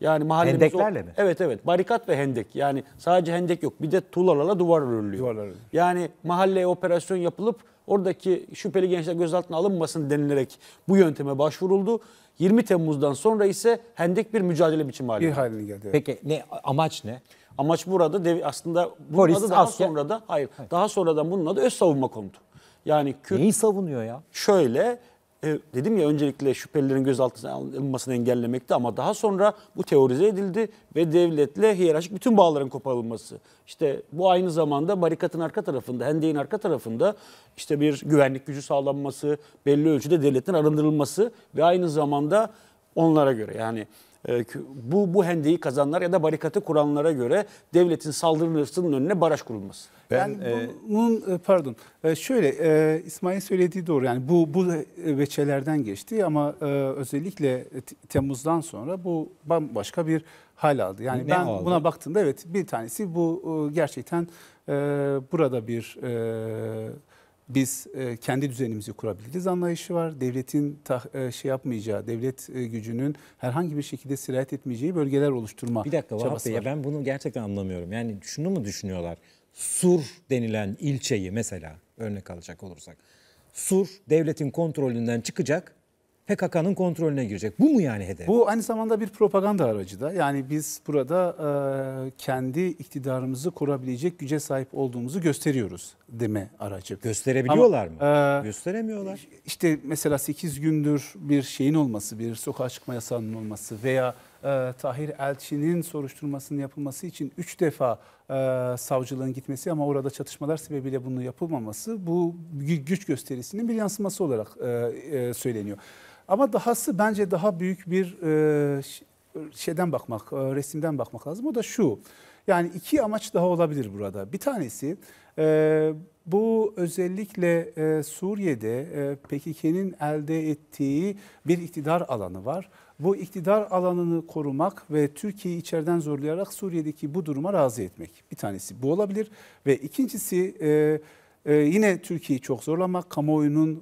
Yani mahallemiz Hendeklerle o, mi? Evet evet. Barikat ve hendek. Yani sadece hendek yok. Bir de tuğlalarla duvar örülüyor. Yani mahalleye operasyon yapılıp oradaki şüpheli gençler gözaltına alınmasın denilerek bu yönteme başvuruldu 20 Temmuz'dan sonra ise hendek bir mücadele biçimi haline. Bir haline geldi. Evet. Peki ne amaç ne? Amaç burada dev, aslında bunun Polis, daha asker. sonra da hayır, hayır daha sonradan bunun adı öz savunma konutu. Yani Kürt, Neyi savunuyor ya? Şöyle e, dedim ya öncelikle şüphelilerin gözaltına alınmasını engellemekti ama daha sonra bu teorize edildi ve devletle hiyerarşik bütün bağların koparılması. İşte bu aynı zamanda barikatın arka tarafında, hendeyin arka tarafında işte bir güvenlik gücü sağlanması, belli ölçüde devletin arındırılması ve aynı zamanda onlara göre yani ee, bu bu hendeyi kazanlar ya da barikatı kuranlara göre devletin saldırısının önüne baraj kurulması. Ben yani e, bunun e, pardon e, şöyle e, İsmail söylediği doğru yani bu bu veçelerden geçti ama e, özellikle Temmuz'dan sonra bu bambaşka bir hal aldı. Yani ne ben oldu? buna baktığımda evet bir tanesi bu e, gerçekten e, burada bir e, biz e, kendi düzenimizi kurabiliriz anlayışı var. Devletin e, şey yapmayacağı, devlet e, gücünün herhangi bir şekilde sirayet etmeyeceği bölgeler oluşturma Bir dakika Vahap Bey, var. ben bunu gerçekten anlamıyorum. Yani şunu mu düşünüyorlar? Sur denilen ilçeyi mesela örnek alacak olursak. Sur devletin kontrolünden çıkacak PKK'nın kontrolüne girecek. Bu mu yani hedef? Bu aynı zamanda bir propaganda aracı da. Yani biz burada e, kendi iktidarımızı kurabilecek güce sahip olduğumuzu gösteriyoruz deme aracı. Gösterebiliyorlar Ama, mı? E, Gösteremiyorlar. İşte mesela 8 gündür bir şeyin olması, bir sokağa çıkma yasağının olması veya e, Tahir Elçi'nin soruşturmasının yapılması için 3 defa e, savcılığın gitmesi ama orada çatışmalar sebebiyle bunun yapılmaması bu güç gösterisinin bir yansıması olarak e, e, söyleniyor. Ama dahası bence daha büyük bir e, şeyden bakmak, e, resimden bakmak lazım. O da şu. Yani iki amaç daha olabilir burada. Bir tanesi e, bu özellikle e, Suriye'de e, PKK'nin elde ettiği bir iktidar alanı var. Bu iktidar alanını korumak ve Türkiye'yi içeriden zorlayarak Suriye'deki bu duruma razı etmek. Bir tanesi bu olabilir ve ikincisi... E, ee, yine Türkiye'yi çok zorlamak, kamuoyunun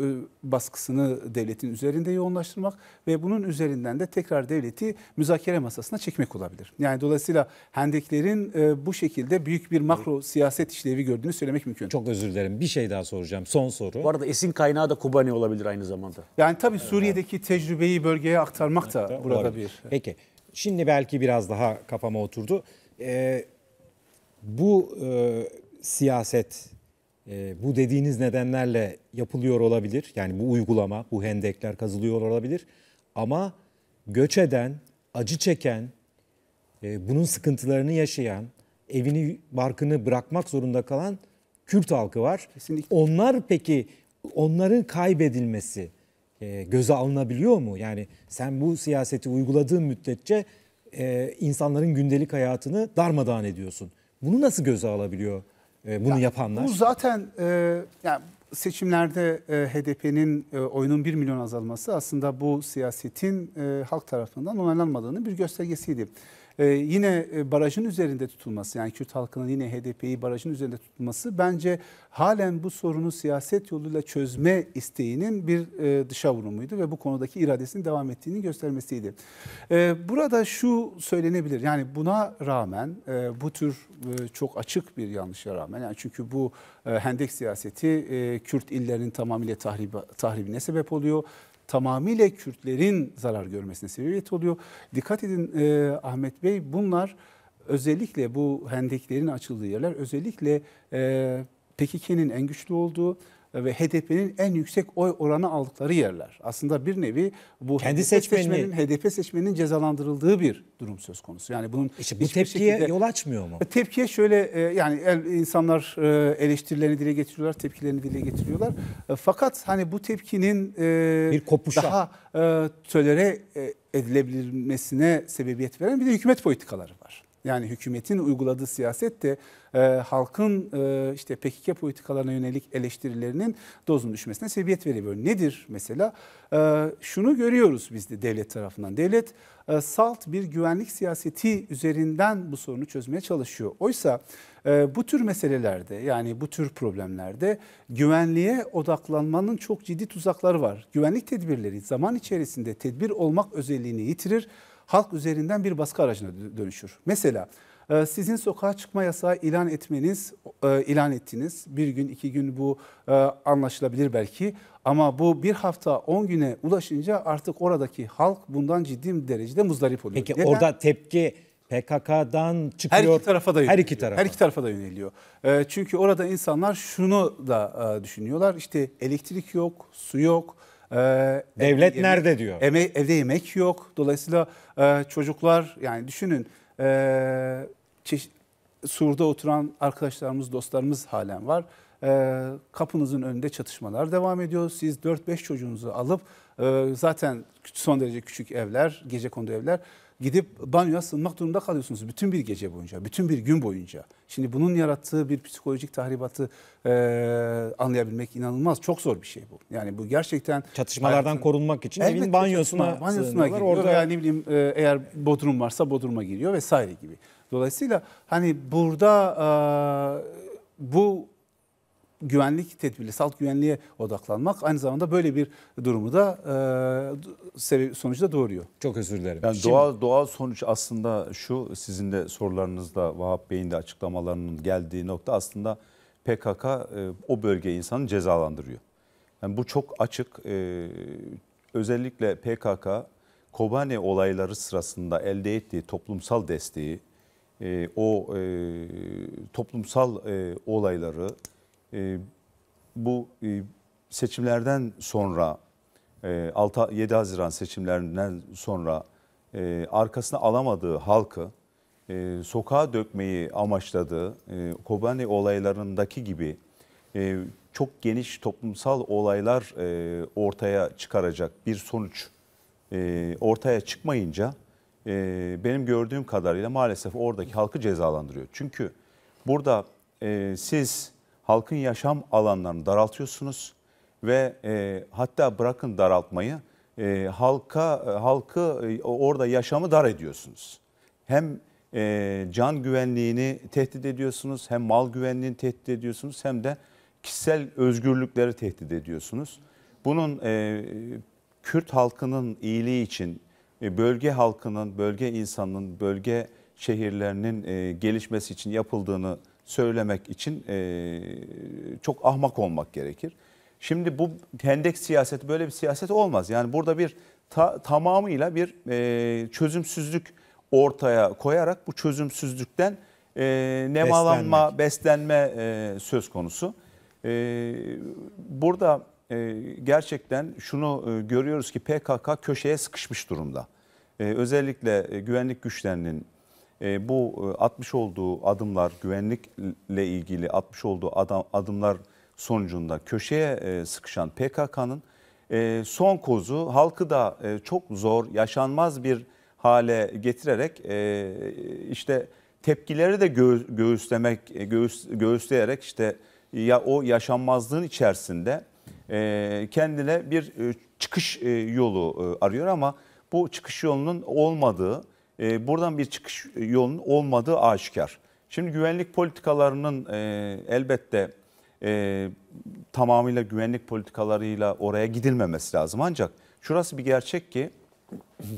e, e, baskısını devletin üzerinde yoğunlaştırmak ve bunun üzerinden de tekrar devleti müzakere masasına çekmek olabilir. Yani dolayısıyla hendeklerin e, bu şekilde büyük bir makro siyaset işlevi gördüğünü söylemek mümkün. Çok özür dilerim. Bir şey daha soracağım. Son soru. Bu arada esin kaynağı da Kobani olabilir aynı zamanda. Yani tabii Suriye'deki tecrübeyi bölgeye aktarmak da burada olabilir. bir. Peki. Şimdi belki biraz daha kafama oturdu. Ee, bu e, siyaset e, bu dediğiniz nedenlerle yapılıyor olabilir. Yani bu uygulama, bu hendekler kazılıyor olabilir. Ama göç eden, acı çeken, e, bunun sıkıntılarını yaşayan, evini, barkını bırakmak zorunda kalan Kürt halkı var. Kesinlikle. Onlar peki onların kaybedilmesi e, göze alınabiliyor mu? Yani sen bu siyaseti uyguladığın müddetçe e, insanların gündelik hayatını darmadağın ediyorsun. Bunu nasıl göze alabiliyor e, bunu ya, yapanlar? Bu zaten e, yani seçimlerde e, HDP'nin e, oyunun 1 milyon azalması aslında bu siyasetin e, halk tarafından onaylanmadığının bir göstergesiydi. Ee, yine e, barajın üzerinde tutulması yani Kürt halkının yine HDP'yi barajın üzerinde tutulması bence halen bu sorunu siyaset yoluyla çözme isteğinin bir e, dışa vurumuydu ve bu konudaki iradesinin devam ettiğini göstermesiydi. Ee, burada şu söylenebilir yani buna rağmen e, bu tür e, çok açık bir yanlışa rağmen yani çünkü bu e, hendek siyaseti e, Kürt illerinin tamamıyla tahribi, tahribine sebep oluyor tamamıyla Kürtlerin zarar görmesine sebebiyet oluyor. Dikkat edin e, Ahmet Bey bunlar özellikle bu hendeklerin açıldığı yerler özellikle e, PKK'nin en güçlü olduğu ve HDP'nin en yüksek oy oranı aldıkları yerler. Aslında bir nevi bu Kendi HDP seçmeni... seçmenin HDP seçmeninin cezalandırıldığı bir durum söz konusu. Yani bunun işte bu tepkiye şekilde, yol açmıyor mu? E, tepkiye şöyle e, yani insanlar e, eleştirilerini dile getiriyorlar, tepkilerini dile getiriyorlar. Fakat hani bu tepkinin bir kopuşa. daha tölere edilebilmesine sebebiyet veren bir de hükümet politikaları var yani hükümetin uyguladığı siyaset de e, halkın e, işte PKK politikalarına yönelik eleştirilerinin dozun düşmesine sebebiyet veriyor. Nedir mesela? E, şunu görüyoruz biz de devlet tarafından. Devlet e, salt bir güvenlik siyaseti üzerinden bu sorunu çözmeye çalışıyor. Oysa e, bu tür meselelerde yani bu tür problemlerde güvenliğe odaklanmanın çok ciddi tuzakları var. Güvenlik tedbirleri zaman içerisinde tedbir olmak özelliğini yitirir halk üzerinden bir baskı aracına dönüşür. Mesela e, sizin sokağa çıkma yasağı ilan etmeniz, e, ilan ettiniz. Bir gün, iki gün bu e, anlaşılabilir belki. Ama bu bir hafta, on güne ulaşınca artık oradaki halk bundan ciddi bir derecede muzdarip oluyor. Peki Neden? orada tepki PKK'dan çıkıyor. Her iki tarafa da yöneliyor. Her iki tarafa. Her iki tarafa da yöneliyor. çünkü orada insanlar şunu da düşünüyorlar. İşte elektrik yok, su yok, ee, Devlet yeme- nerede diyor. Eme- evde yemek yok. Dolayısıyla e, çocuklar yani düşünün e, çeşit, Sur'da oturan arkadaşlarımız, dostlarımız halen var. E, kapınızın önünde çatışmalar devam ediyor. Siz 4-5 çocuğunuzu alıp e, zaten son derece küçük evler, gece kondu evler gidip banyoya sığınmak durumunda kalıyorsunuz. Bütün bir gece boyunca, bütün bir gün boyunca. Şimdi bunun yarattığı bir psikolojik tahribatı e, anlayabilmek inanılmaz. Çok zor bir şey bu. Yani bu gerçekten... Çatışmalardan hayatın, korunmak için evin banyosuna, banyosuna giriyor. Orada... Veya ne bileyim eğer bodrum varsa bodruma giriyor vesaire gibi. Dolayısıyla hani burada e, bu güvenlik tedbiri, salt güvenliğe odaklanmak aynı zamanda böyle bir durumu da e, sonucu doğuruyor. Çok özür dilerim. Yani Şimdi... doğal doğal sonuç aslında şu sizin de sorularınızda Vahap Bey'in de açıklamalarının geldiği nokta aslında PKK e, o bölge insanı cezalandırıyor. Yani bu çok açık. E, özellikle PKK Kobane olayları sırasında elde ettiği toplumsal desteği, e, o e, toplumsal e, olayları e, bu e, seçimlerden sonra e, 6 7 Haziran seçimlerinden sonra e, arkasına alamadığı halkı e, sokağa dökmeyi amaçladığı e, Kobani olaylarındaki gibi e, çok geniş toplumsal olaylar e, ortaya çıkaracak bir sonuç e, ortaya çıkmayınca e, benim gördüğüm kadarıyla maalesef oradaki halkı cezalandırıyor. Çünkü burada e, siz halkın yaşam alanlarını daraltıyorsunuz ve e, hatta bırakın daraltmayı e, halka e, halkı e, orada yaşamı dar ediyorsunuz. Hem e, can güvenliğini tehdit ediyorsunuz, hem mal güvenliğini tehdit ediyorsunuz, hem de kişisel özgürlükleri tehdit ediyorsunuz. Bunun e, Kürt halkının iyiliği için, e, bölge halkının, bölge insanının, bölge şehirlerinin e, gelişmesi için yapıldığını söylemek için e, çok ahmak olmak gerekir. Şimdi bu hendek siyaseti böyle bir siyaset olmaz. Yani burada bir ta, tamamıyla bir e, çözümsüzlük ortaya koyarak bu çözümsüzlükten e, nemalanma, beslenme e, söz konusu. E, burada e, gerçekten şunu e, görüyoruz ki PKK köşeye sıkışmış durumda. E, özellikle e, güvenlik güçlerinin ee, bu e, atmış olduğu adımlar güvenlikle ilgili atmış olduğu adam, adımlar sonucunda köşeye e, sıkışan PKK'nın e, son kozu halkı da çok zor yaşanmaz bir hale getirerek işte tepkileri de gö- göğüslemek göğüs, göğüsleyerek işte ya o yaşanmazlığın içerisinde kendine bir çıkış yolu arıyor ama bu çıkış yolunun olmadığı e, buradan bir çıkış yolunun olmadığı aşikar. Şimdi güvenlik politikalarının e, elbette e, tamamıyla güvenlik politikalarıyla oraya gidilmemesi lazım. Ancak şurası bir gerçek ki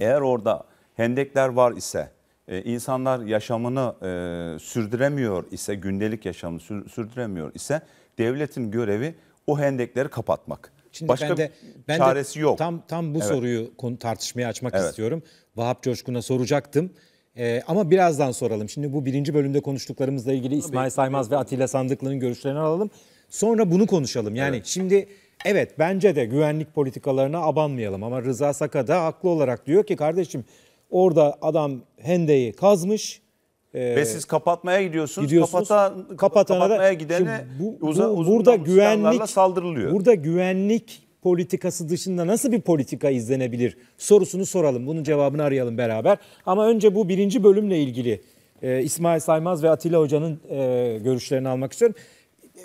eğer orada hendekler var ise, e, insanlar yaşamını e, sürdüremiyor ise, gündelik yaşamını sürdüremiyor ise devletin görevi o hendekleri kapatmak. Şimdi Başka ben de, ben çaresi de yok. Tam tam bu evet. soruyu tartışmaya açmak evet. istiyorum. Vahap Coşkun'a soracaktım. Ee, ama birazdan soralım. Şimdi bu birinci bölümde konuştuklarımızla ilgili İsmail Saymaz ve Atilla Sandıklı'nın görüşlerini alalım. Sonra bunu konuşalım. Yani evet. şimdi evet bence de güvenlik politikalarına abanmayalım. Ama Rıza Saka da haklı olarak diyor ki kardeşim orada adam hendeyi kazmış. E, ve siz kapatmaya gidiyorsunuz. gidiyorsunuz kapata, kapatana kapatmaya da, gidene bu, bu, uza, burada güvenlik saldırılıyor. Burada güvenlik politikası dışında nasıl bir politika izlenebilir sorusunu soralım. Bunun cevabını arayalım beraber. Ama önce bu birinci bölümle ilgili e, İsmail Saymaz ve Atilla Hoca'nın e, görüşlerini almak istiyorum.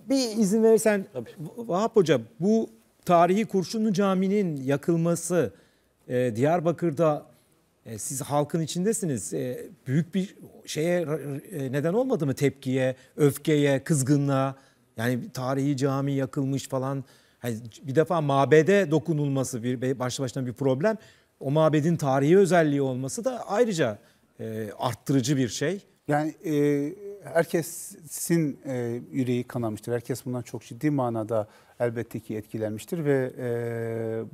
Bir izin verirsen Tabii. Vahap Hoca bu tarihi Kurşunlu Camii'nin yakılması e, Diyarbakır'da e, siz halkın içindesiniz. E, büyük bir şeye e, neden olmadı mı tepkiye, öfkeye, kızgınlığa? Yani tarihi cami yakılmış falan yani bir defa mabede dokunulması bir başlı başına bir problem. O mabedin tarihi özelliği olması da ayrıca e, arttırıcı bir şey. Yani e, herkesin e, yüreği kanamıştır. Herkes bundan çok ciddi manada elbette ki etkilenmiştir ve e,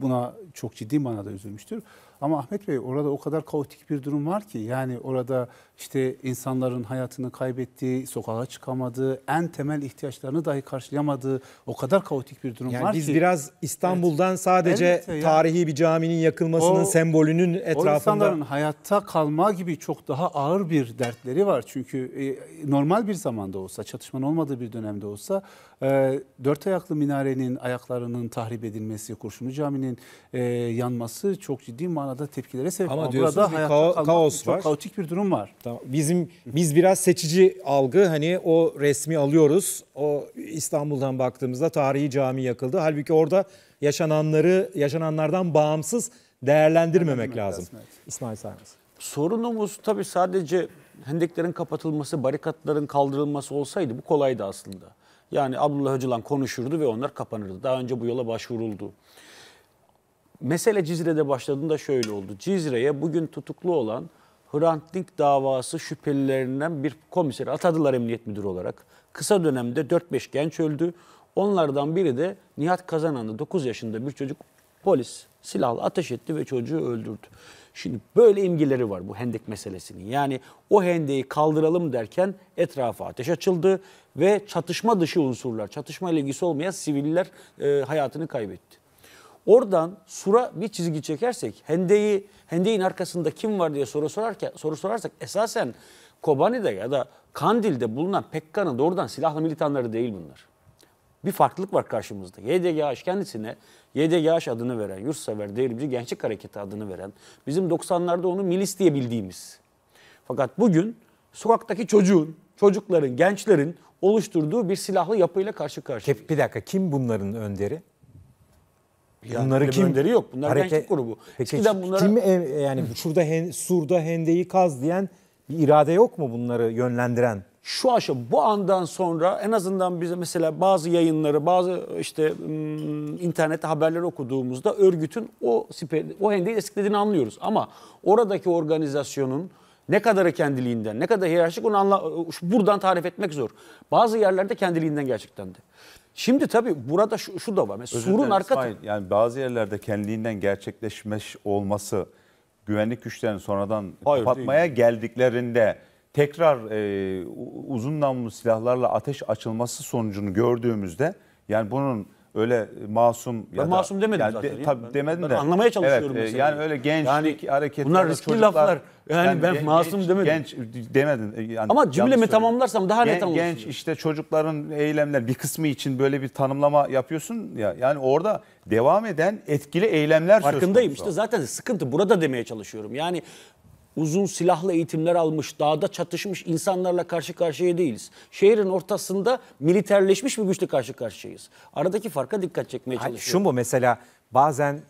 buna çok ciddi manada üzülmüştür. Ama Ahmet Bey orada o kadar kaotik bir durum var ki yani orada işte insanların hayatını kaybettiği, sokağa çıkamadığı, en temel ihtiyaçlarını dahi karşılayamadığı o kadar kaotik bir durum yani var biz ki. Biz biraz İstanbul'dan evet, sadece evet, tarihi yani, bir caminin yakılmasının o, sembolünün etrafında. O insanların hayatta kalma gibi çok daha ağır bir dertleri var. Çünkü e, normal bir zamanda olsa, çatışmanın olmadığı bir dönemde olsa e, dört ayaklı minarenin ayaklarının tahrip edilmesi, kurşunlu caminin e, yanması çok ciddi manada tepkilere sebep. Ama, Ama diyorsunuz burada hayatta ka- kaos var. Çok kaotik bir durum var. Tamam. Bizim biz biraz seçici algı hani o resmi alıyoruz. O İstanbul'dan baktığımızda tarihi cami yakıldı. Halbuki orada yaşananları yaşananlardan bağımsız değerlendirmemek lazım. lazım İsmail Saymaz. Sorunumuz tabii sadece hendeklerin kapatılması, barikatların kaldırılması olsaydı bu kolaydı aslında. Yani Abdullah Öcalan konuşurdu ve onlar kapanırdı. Daha önce bu yola başvuruldu. Mesele Cizre'de başladığında şöyle oldu. Cizre'ye bugün tutuklu olan Hrant Dink davası şüphelilerinden bir komiser atadılar emniyet müdürü olarak. Kısa dönemde 4-5 genç öldü. Onlardan biri de Nihat Kazanan'da 9 yaşında bir çocuk polis silahla ateş etti ve çocuğu öldürdü. Şimdi böyle imgileri var bu hendek meselesinin. Yani o hendeyi kaldıralım derken etrafa ateş açıldı ve çatışma dışı unsurlar, çatışma ilgisi olmayan siviller e, hayatını kaybetti. Oradan sura bir çizgi çekersek hendeyi hendeyin arkasında kim var diye soru sorarken soru sorarsak esasen Kobani'de ya da Kandil'de bulunan Pekka'nın doğrudan silahlı militanları değil bunlar. Bir farklılık var karşımızda. YDGH kendisine YDGH adını veren, yurtsever, devrimci gençlik hareketi adını veren, bizim 90'larda onu milis diye bildiğimiz. Fakat bugün sokaktaki çocuğun, çocukların, gençlerin oluşturduğu bir silahlı yapıyla karşı karşıya. Bir dakika kim bunların önderi? Yani kim önderi yok. Bunlar hareket, gençlik grubu. Peki, Eskiden bunlara... kim e, yani şurada hen, surda hendeyi kaz diyen bir irade yok mu bunları yönlendiren? Şu aşama bu andan sonra en azından bize mesela bazı yayınları, bazı işte internette haberler okuduğumuzda örgütün o siper, o hendeyi desteklediğini anlıyoruz. Ama oradaki organizasyonun ne kadarı kendiliğinden, ne kadar hiyerarşik onu anla, ıı, buradan tarif etmek zor. Bazı yerlerde kendiliğinden gerçekten de. Şimdi tabii burada şu, şu da var. Mesela surun arka İsmail, yani bazı yerlerde kendiliğinden gerçekleşmiş olması güvenlik güçlerinin sonradan Hayır, kapatmaya değil. geldiklerinde tekrar e, uzun namlulu silahlarla ateş açılması sonucunu gördüğümüzde yani bunun öyle masum ben ya da, masum demedim yani zaten. De, tabii ben, demedim ben de. anlamaya çalışıyorum evet, e, mesela. Yani öyle genç. yani, hareketler. Bunlar riskli çocuklar, laflar. Yani, yani ben genç, masum demedim. Genç demedin. E, yani Ama cümlemi tamamlarsam daha net anlaşılır. Genç işte çocukların eylemler bir kısmı için böyle bir tanımlama yapıyorsun ya. Yani orada devam eden etkili eylemler Farkındayım söz konusu. işte zaten sıkıntı burada demeye çalışıyorum. Yani uzun silahlı eğitimler almış, dağda çatışmış insanlarla karşı karşıya değiliz. Şehrin ortasında militerleşmiş bir güçle karşı karşıyayız. Aradaki farka dikkat çekmeye Hayır, çalışıyorum. Şu mu mesela bazen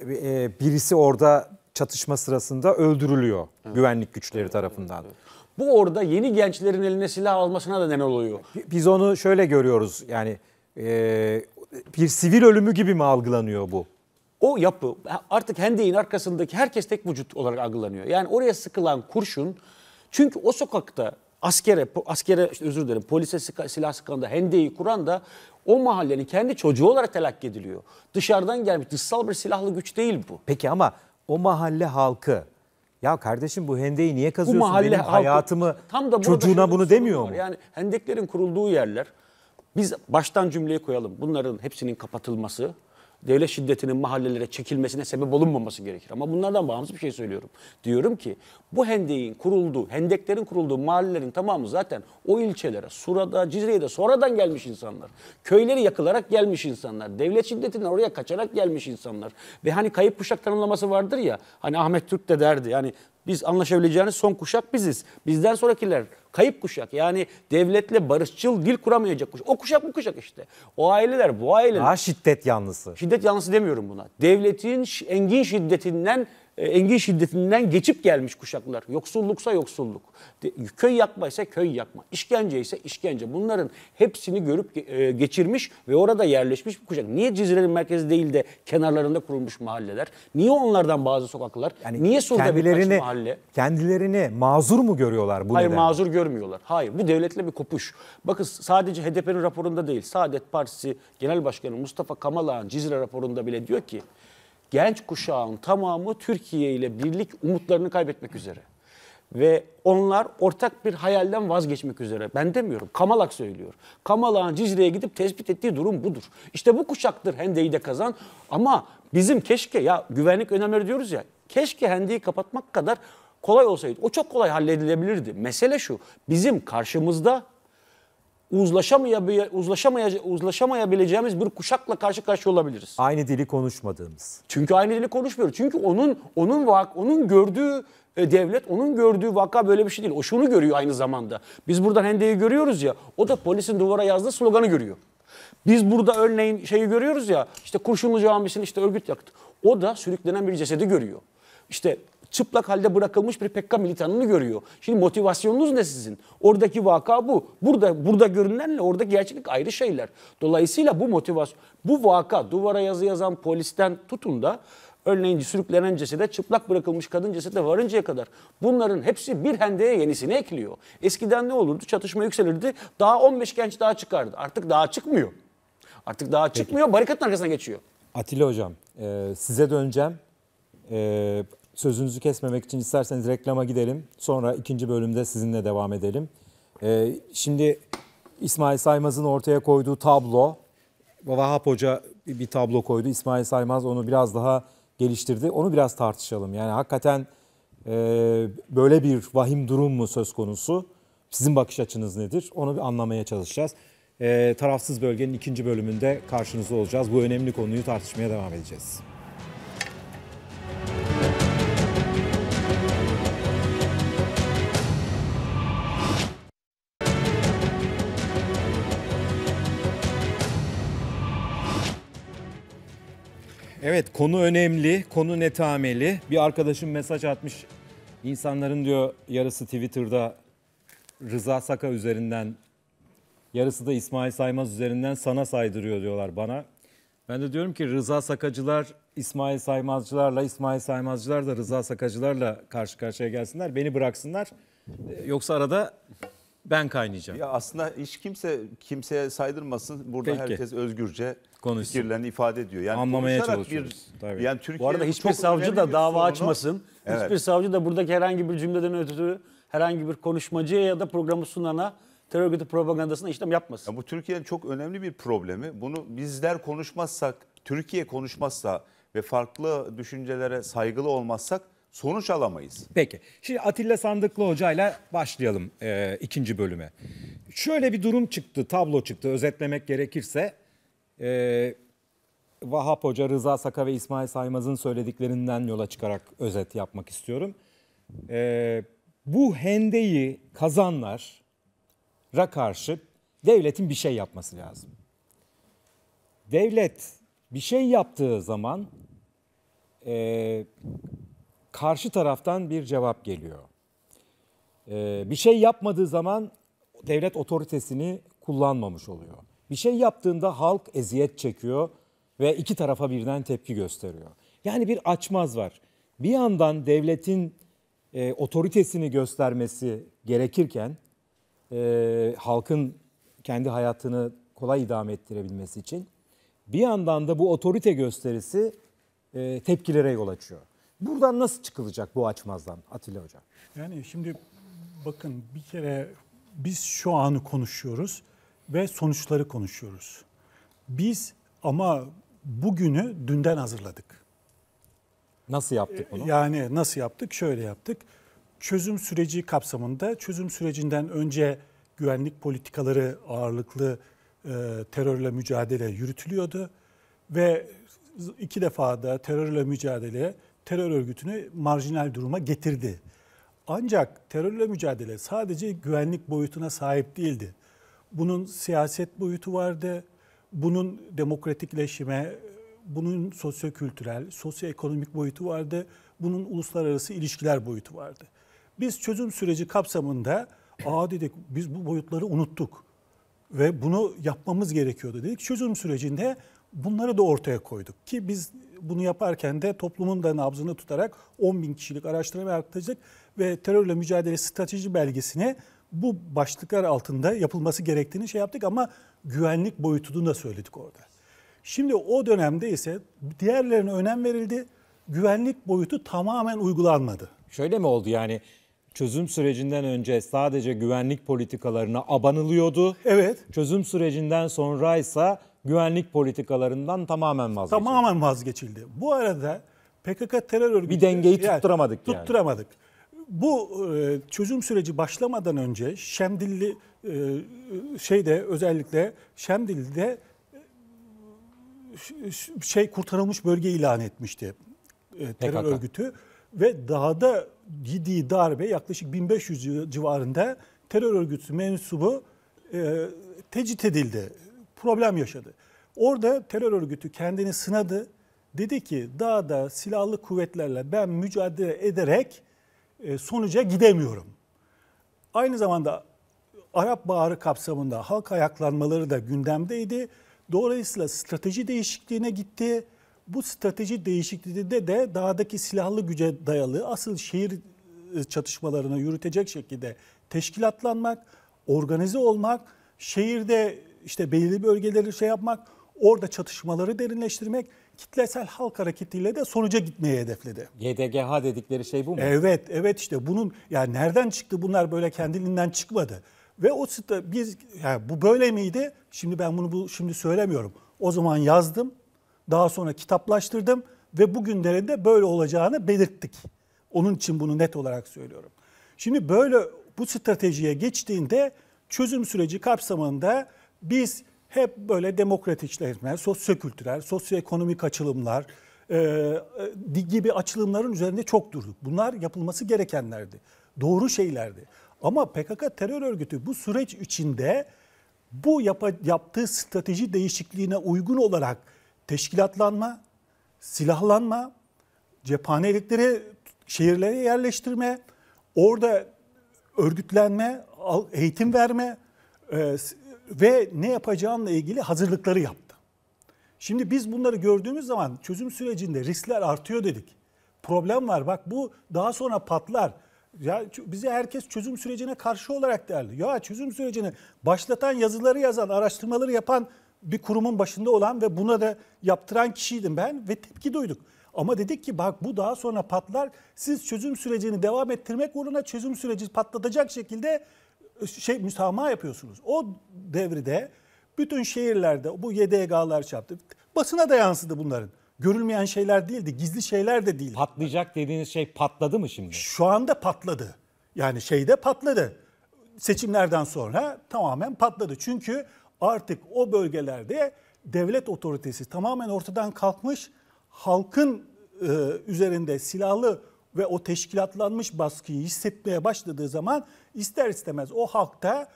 e, birisi orada çatışma sırasında öldürülüyor evet. güvenlik güçleri tarafından. evet. Bu orada yeni gençlerin eline silah almasına da neden oluyor. Biz onu şöyle görüyoruz yani e, bir sivil ölümü gibi mi algılanıyor bu? o yapı artık hendeyin arkasındaki herkes tek vücut olarak algılanıyor. Yani oraya sıkılan kurşun çünkü o sokakta askere, askere işte özür dilerim polise silah sıkan da hendeyi kuran da o mahallenin kendi çocuğu olarak telakki ediliyor. Dışarıdan gelmiş dışsal bir silahlı güç değil bu. Peki ama o mahalle halkı ya kardeşim bu hendeyi niye kazıyorsun bu mahalle benim halkı, hayatımı tam da çocuğuna bunu demiyor mu? Yani hendeklerin kurulduğu yerler biz baştan cümleyi koyalım bunların hepsinin kapatılması devlet şiddetinin mahallelere çekilmesine sebep olunmaması gerekir. Ama bunlardan bağımsız bir şey söylüyorum. Diyorum ki bu hendeğin kurulduğu, hendeklerin kurulduğu mahallelerin tamamı zaten o ilçelere, Sura'da, Cizre'de sonradan gelmiş insanlar. Köyleri yakılarak gelmiş insanlar. Devlet şiddetinden oraya kaçarak gelmiş insanlar. Ve hani kayıp kuşak tanımlaması vardır ya, hani Ahmet Türk de derdi yani biz anlaşabileceğiniz son kuşak biziz. Bizden sonrakiler kayıp kuşak. Yani devletle barışçıl dil kuramayacak kuşak. O kuşak bu kuşak işte. O aileler bu aileler. Daha şiddet yanlısı. Şiddet yanlısı demiyorum buna. Devletin engin şiddetinden e, engin şiddetinden geçip gelmiş kuşaklar. Yoksulluksa yoksulluk, köy yakma ise köy yakma, işkence ise işkence. Bunların hepsini görüp e, geçirmiş ve orada yerleşmiş bir kuşak. Niye Cizre'nin merkezi değil de kenarlarında kurulmuş mahalleler? Niye onlardan bazı sokaklar? Yani Niye Sur'da birkaç mahalle? Kendilerini mazur mu görüyorlar bu Hayır nedenle? mazur görmüyorlar. Hayır bu devletle bir kopuş. Bakın sadece HDP'nin raporunda değil, Saadet Partisi Genel Başkanı Mustafa Kamalağ'ın Cizre raporunda bile diyor ki genç kuşağın tamamı Türkiye ile birlik umutlarını kaybetmek üzere. Ve onlar ortak bir hayalden vazgeçmek üzere. Ben demiyorum, Kamalak söylüyor. Kamalak'ın Cizre'ye gidip tespit ettiği durum budur. İşte bu kuşaktır Hendeyi de kazan. Ama bizim keşke ya güvenlik önemleri diyoruz ya. Keşke Hendeyi kapatmak kadar kolay olsaydı. O çok kolay halledilebilirdi. Mesele şu, bizim karşımızda uzlaşamaya uzlaşamaya bir kuşakla karşı karşıya olabiliriz. Aynı dili konuşmadığımız. Çünkü aynı dili konuşmuyoruz. Çünkü onun onun vak onun gördüğü e, devlet onun gördüğü vaka böyle bir şey değil. O şunu görüyor aynı zamanda. Biz buradan hendeyi görüyoruz ya. O da polisin duvara yazdığı sloganı görüyor. Biz burada örneğin şeyi görüyoruz ya. İşte Kurşunlu Camisi'ni işte örgüt yaktı. O da sürüklenen bir cesedi görüyor. İşte çıplak halde bırakılmış bir PKK militanını görüyor. Şimdi motivasyonunuz ne sizin? Oradaki vaka bu. Burada burada görünenle oradaki gerçeklik ayrı şeyler. Dolayısıyla bu motivasyon, bu vaka duvara yazı yazan polisten tutun da örneğin sürüklenen cesede çıplak bırakılmış kadın cesede varıncaya kadar bunların hepsi bir hendeye yenisini ekliyor. Eskiden ne olurdu? Çatışma yükselirdi. Daha 15 genç daha çıkardı. Artık daha çıkmıyor. Artık daha çıkmıyor. Peki. Barikatın arkasına geçiyor. Atilla Hocam e, size döneceğim. E, sözünüzü kesmemek için isterseniz reklama gidelim. Sonra ikinci bölümde sizinle devam edelim. Ee, şimdi İsmail Saymaz'ın ortaya koyduğu tablo, Vahap Hoca bir, tablo koydu. İsmail Saymaz onu biraz daha geliştirdi. Onu biraz tartışalım. Yani hakikaten e, böyle bir vahim durum mu söz konusu? Sizin bakış açınız nedir? Onu bir anlamaya çalışacağız. Ee, tarafsız bölgenin ikinci bölümünde karşınızda olacağız. Bu önemli konuyu tartışmaya devam edeceğiz. Evet konu önemli, konu netameli. Bir arkadaşım mesaj atmış. İnsanların diyor yarısı Twitter'da Rıza Saka üzerinden, yarısı da İsmail Saymaz üzerinden sana saydırıyor diyorlar bana. Ben de diyorum ki Rıza Sakacılar İsmail Saymazcılarla, İsmail Saymazcılar da Rıza Sakacılarla karşı karşıya gelsinler. Beni bıraksınlar. Ee, yoksa arada ben kaynayacağım. Ya aslında iş kimse kimseye saydırmasın. Burada Peki. herkes özgürce Konuşsun. fikirlerini ifade ediyor. Yani anlamaya çalışıyoruz. Bir, Tabii. Yani Türkiye Bu arada hiçbir savcı da dava sorunu. açmasın. Evet. Hiçbir savcı da buradaki herhangi bir cümleden ötürü herhangi bir konuşmacıya ya da programı sunana terör örgütü propagandasına işlem yapmasın. Ya bu Türkiye'nin çok önemli bir problemi. Bunu bizler konuşmazsak, Türkiye konuşmazsa ve farklı düşüncelere saygılı olmazsak sonuç alamayız. Peki. Şimdi Atilla Sandıklı hocayla başlayalım e, ikinci bölüme. Şöyle bir durum çıktı, tablo çıktı özetlemek gerekirse. E, Vahap Hoca, Rıza Saka ve İsmail Saymaz'ın söylediklerinden yola çıkarak özet yapmak istiyorum. E, bu hendeyi kazanlara karşı devletin bir şey yapması lazım. Devlet bir şey yaptığı zaman e, karşı taraftan bir cevap geliyor. Ee, bir şey yapmadığı zaman devlet otoritesini kullanmamış oluyor. Bir şey yaptığında halk eziyet çekiyor ve iki tarafa birden tepki gösteriyor. Yani bir açmaz var. Bir yandan devletin e, otoritesini göstermesi gerekirken e, halkın kendi hayatını kolay idame ettirebilmesi için bir yandan da bu otorite gösterisi e, tepkilere yol açıyor. Buradan nasıl çıkılacak bu açmazdan Atilla Hocam? Yani şimdi bakın bir kere biz şu anı konuşuyoruz ve sonuçları konuşuyoruz. Biz ama bugünü dünden hazırladık. Nasıl yaptık bunu? E, yani nasıl yaptık? Şöyle yaptık. Çözüm süreci kapsamında çözüm sürecinden önce güvenlik politikaları ağırlıklı e, terörle mücadele yürütülüyordu ve iki defa da terörle mücadele terör örgütünü marjinal duruma getirdi. Ancak terörle mücadele sadece güvenlik boyutuna sahip değildi. Bunun siyaset boyutu vardı, bunun demokratikleşme, bunun sosyo-kültürel, sosyo-ekonomik boyutu vardı, bunun uluslararası ilişkiler boyutu vardı. Biz çözüm süreci kapsamında aa dedik biz bu boyutları unuttuk ve bunu yapmamız gerekiyordu dedik. Çözüm sürecinde Bunları da ortaya koyduk ki biz bunu yaparken de toplumun da nabzını tutarak 10 bin kişilik araştırma yaptırdık ve terörle mücadele strateji belgesini bu başlıklar altında yapılması gerektiğini şey yaptık ama güvenlik boyutunu da söyledik orada. Şimdi o dönemde ise diğerlerine önem verildi. Güvenlik boyutu tamamen uygulanmadı. Şöyle mi oldu yani çözüm sürecinden önce sadece güvenlik politikalarına abanılıyordu. Evet. Çözüm sürecinden sonra ise güvenlik politikalarından tamamen vazgeçildi. Tamamen vazgeçildi. Bu arada PKK terör örgütü... Bir dengeyi tutturamadık yani. Tutturamadık. Bu e, çözüm süreci başlamadan önce Şemdilli e, şeyde özellikle Şemdilli'de e, şey kurtarılmış bölge ilan etmişti e, terör PKK. örgütü ve daha da yediği darbe yaklaşık 1500 civarında terör örgütü mensubu e, tecrit edildi problem yaşadı. Orada terör örgütü kendini sınadı. Dedi ki dağda silahlı kuvvetlerle ben mücadele ederek e, sonuca gidemiyorum. Aynı zamanda Arap Baharı kapsamında halk ayaklanmaları da gündemdeydi. Dolayısıyla strateji değişikliğine gitti. Bu strateji değişikliğinde de dağdaki silahlı güce dayalı asıl şehir e, çatışmalarını yürütecek şekilde teşkilatlanmak, organize olmak, şehirde işte belirli bölgeleri şey yapmak, orada çatışmaları derinleştirmek, kitlesel halk hareketiyle de sonuca gitmeyi hedefledi. YDGH dedikleri şey bu mu? Evet, evet işte bunun yani nereden çıktı bunlar böyle kendiliğinden çıkmadı. Ve o sırada biz yani bu böyle miydi? Şimdi ben bunu bu, şimdi söylemiyorum. O zaman yazdım, daha sonra kitaplaştırdım ve de böyle olacağını belirttik. Onun için bunu net olarak söylüyorum. Şimdi böyle bu stratejiye geçtiğinde çözüm süreci kapsamında biz hep böyle demokratikleşme, sosyokültürel, sosyoekonomik açılımlar e, e, gibi açılımların üzerinde çok durduk. Bunlar yapılması gerekenlerdi. Doğru şeylerdi. Ama PKK terör örgütü bu süreç içinde bu yap yaptığı strateji değişikliğine uygun olarak teşkilatlanma, silahlanma, cephanelikleri şehirlere yerleştirme, orada örgütlenme, eğitim verme, e, ve ne yapacağınla ilgili hazırlıkları yaptı. Şimdi biz bunları gördüğümüz zaman çözüm sürecinde riskler artıyor dedik. Problem var bak bu daha sonra patlar. Ya bize herkes çözüm sürecine karşı olarak derdi. Ya çözüm sürecini başlatan yazıları yazan, araştırmaları yapan bir kurumun başında olan ve buna da yaptıran kişiydim ben ve tepki duyduk. Ama dedik ki bak bu daha sonra patlar. Siz çözüm sürecini devam ettirmek uğruna çözüm süreci patlatacak şekilde şey müsamaha yapıyorsunuz. O devrede bütün şehirlerde bu YDG'lar çarptı. Basına da yansıdı bunların. Görülmeyen şeyler değildi, gizli şeyler de değildi. Patlayacak dediğiniz şey patladı mı şimdi? Şu anda patladı. Yani şeyde patladı. Seçimlerden sonra tamamen patladı. Çünkü artık o bölgelerde devlet otoritesi tamamen ortadan kalkmış. Halkın e, üzerinde silahlı ve o teşkilatlanmış baskıyı hissetmeye başladığı zaman ister istemez o halkta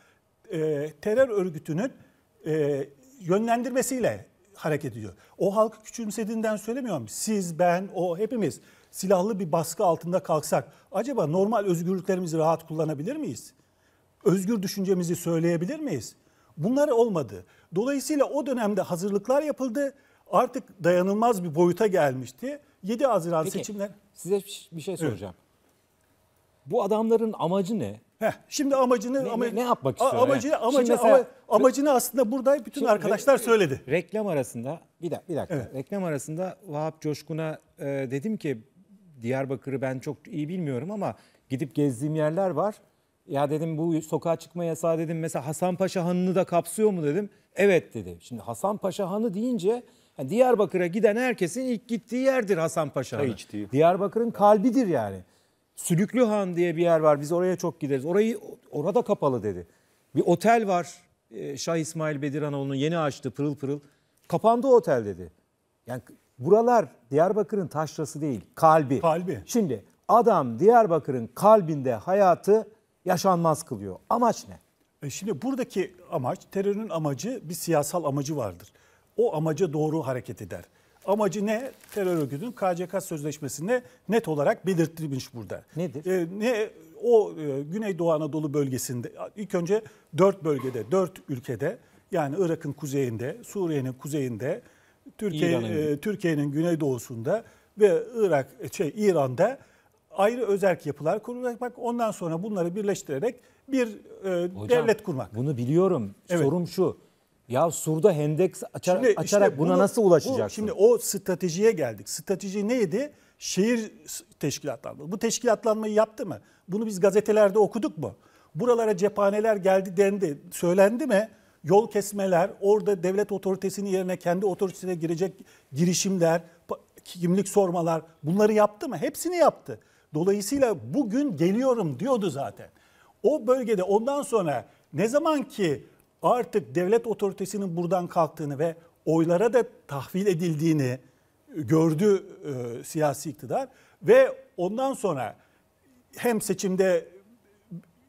e, terör örgütünün e, yönlendirmesiyle hareket ediyor. O halkı küçümsediğinden söylemiyorum. Siz, ben, o hepimiz silahlı bir baskı altında kalksak acaba normal özgürlüklerimizi rahat kullanabilir miyiz? Özgür düşüncemizi söyleyebilir miyiz? Bunlar olmadı. Dolayısıyla o dönemde hazırlıklar yapıldı. Artık dayanılmaz bir boyuta gelmişti. 7 Haziran Peki, seçimler... Size bir şey, şey soracağım. Bu adamların amacı ne? Heh, şimdi amacını ne, ama, ne yapmak istiyor? Amacını, yani? amacını, mesela, ama, amacını aslında burada bütün arkadaşlar söyledi. Reklam arasında bir dakika, bir dakika. Evet. reklam arasında Vahap Coşkun'a e, dedim ki Diyarbakır'ı ben çok iyi bilmiyorum ama gidip gezdiğim yerler var. Ya dedim bu sokağa çıkma yasağı dedim mesela Hasan Paşa Hanı'nı da kapsıyor mu dedim. Evet dedi. Şimdi Hasan Paşa Hanı deyince yani Diyarbakır'a giden herkesin ilk gittiği yerdir Hasan Paşa. Çay içtiği. Diyarbakır'ın kalbidir yani. Sülüklü Han diye bir yer var. Biz oraya çok gideriz. Orayı orada kapalı dedi. Bir otel var. E, Şah İsmail Bedirhanoğlu'nun yeni açtı pırıl pırıl. Kapandı o otel dedi. Yani buralar Diyarbakır'ın taşrası değil, kalbi. Kalbi. Şimdi adam Diyarbakır'ın kalbinde hayatı yaşanmaz kılıyor. Amaç ne? E şimdi buradaki amaç, terörün amacı bir siyasal amacı vardır o amaca doğru hareket eder. Amacı ne? Terör örgütünün KCK sözleşmesinde net olarak belirtilmiş burada. Nedir? E, ne o e, Güneydoğu Anadolu bölgesinde ilk önce dört bölgede, dört ülkede yani Irak'ın kuzeyinde, Suriye'nin kuzeyinde, Türkiye e, Türkiye'nin güneydoğusunda ve Irak şey İran'da ayrı özerk yapılar kurulacak. Bak ondan sonra bunları birleştirerek bir e, Hocam, devlet kurmak. Bunu biliyorum. Evet. Sorum şu. Ya Sur'da hendek açar, şimdi işte açarak buna bunu, nasıl ulaşacaksın? Bu, şimdi o stratejiye geldik. Strateji neydi? Şehir teşkilatlanma. Bu teşkilatlanmayı yaptı mı? Bunu biz gazetelerde okuduk mu? Buralara cephaneler geldi dendi, söylendi mi? Yol kesmeler, orada devlet otoritesinin yerine kendi otoritesine girecek girişimler, kimlik sormalar bunları yaptı mı? Hepsini yaptı. Dolayısıyla bugün geliyorum diyordu zaten. O bölgede ondan sonra ne zaman ki artık devlet otoritesinin buradan kalktığını ve oylara da tahvil edildiğini gördü e, siyasi iktidar ve ondan sonra hem seçimde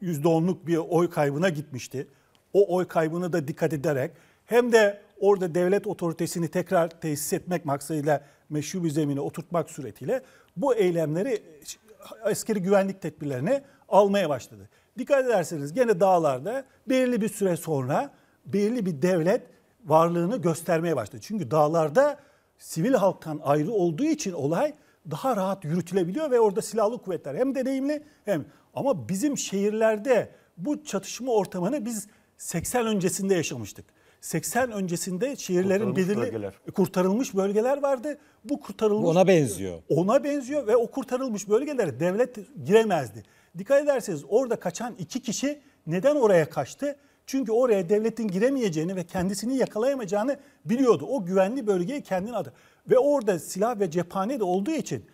%10'luk bir oy kaybına gitmişti. O oy kaybını da dikkat ederek hem de orada devlet otoritesini tekrar tesis etmek maksadıyla meşru bir zemine oturtmak suretiyle bu eylemleri askeri güvenlik tedbirlerini almaya başladı. Dikkat ederseniz gene dağlarda belirli bir süre sonra belirli bir devlet varlığını göstermeye başladı. Çünkü dağlarda sivil halktan ayrı olduğu için olay daha rahat yürütülebiliyor ve orada silahlı kuvvetler hem deneyimli hem ama bizim şehirlerde bu çatışma ortamını biz 80 öncesinde yaşamıştık. 80 öncesinde şehirlerin kurtarılmış belirli bölgeler. kurtarılmış bölgeler vardı. Bu kurtarılmış ona benziyor. Ona benziyor ve o kurtarılmış bölgelere devlet giremezdi. Dikkat ederseniz orada kaçan iki kişi neden oraya kaçtı? Çünkü oraya devletin giremeyeceğini ve kendisini yakalayamayacağını biliyordu. O güvenli bölgeyi kendini adı. Ve orada silah ve cephane de olduğu için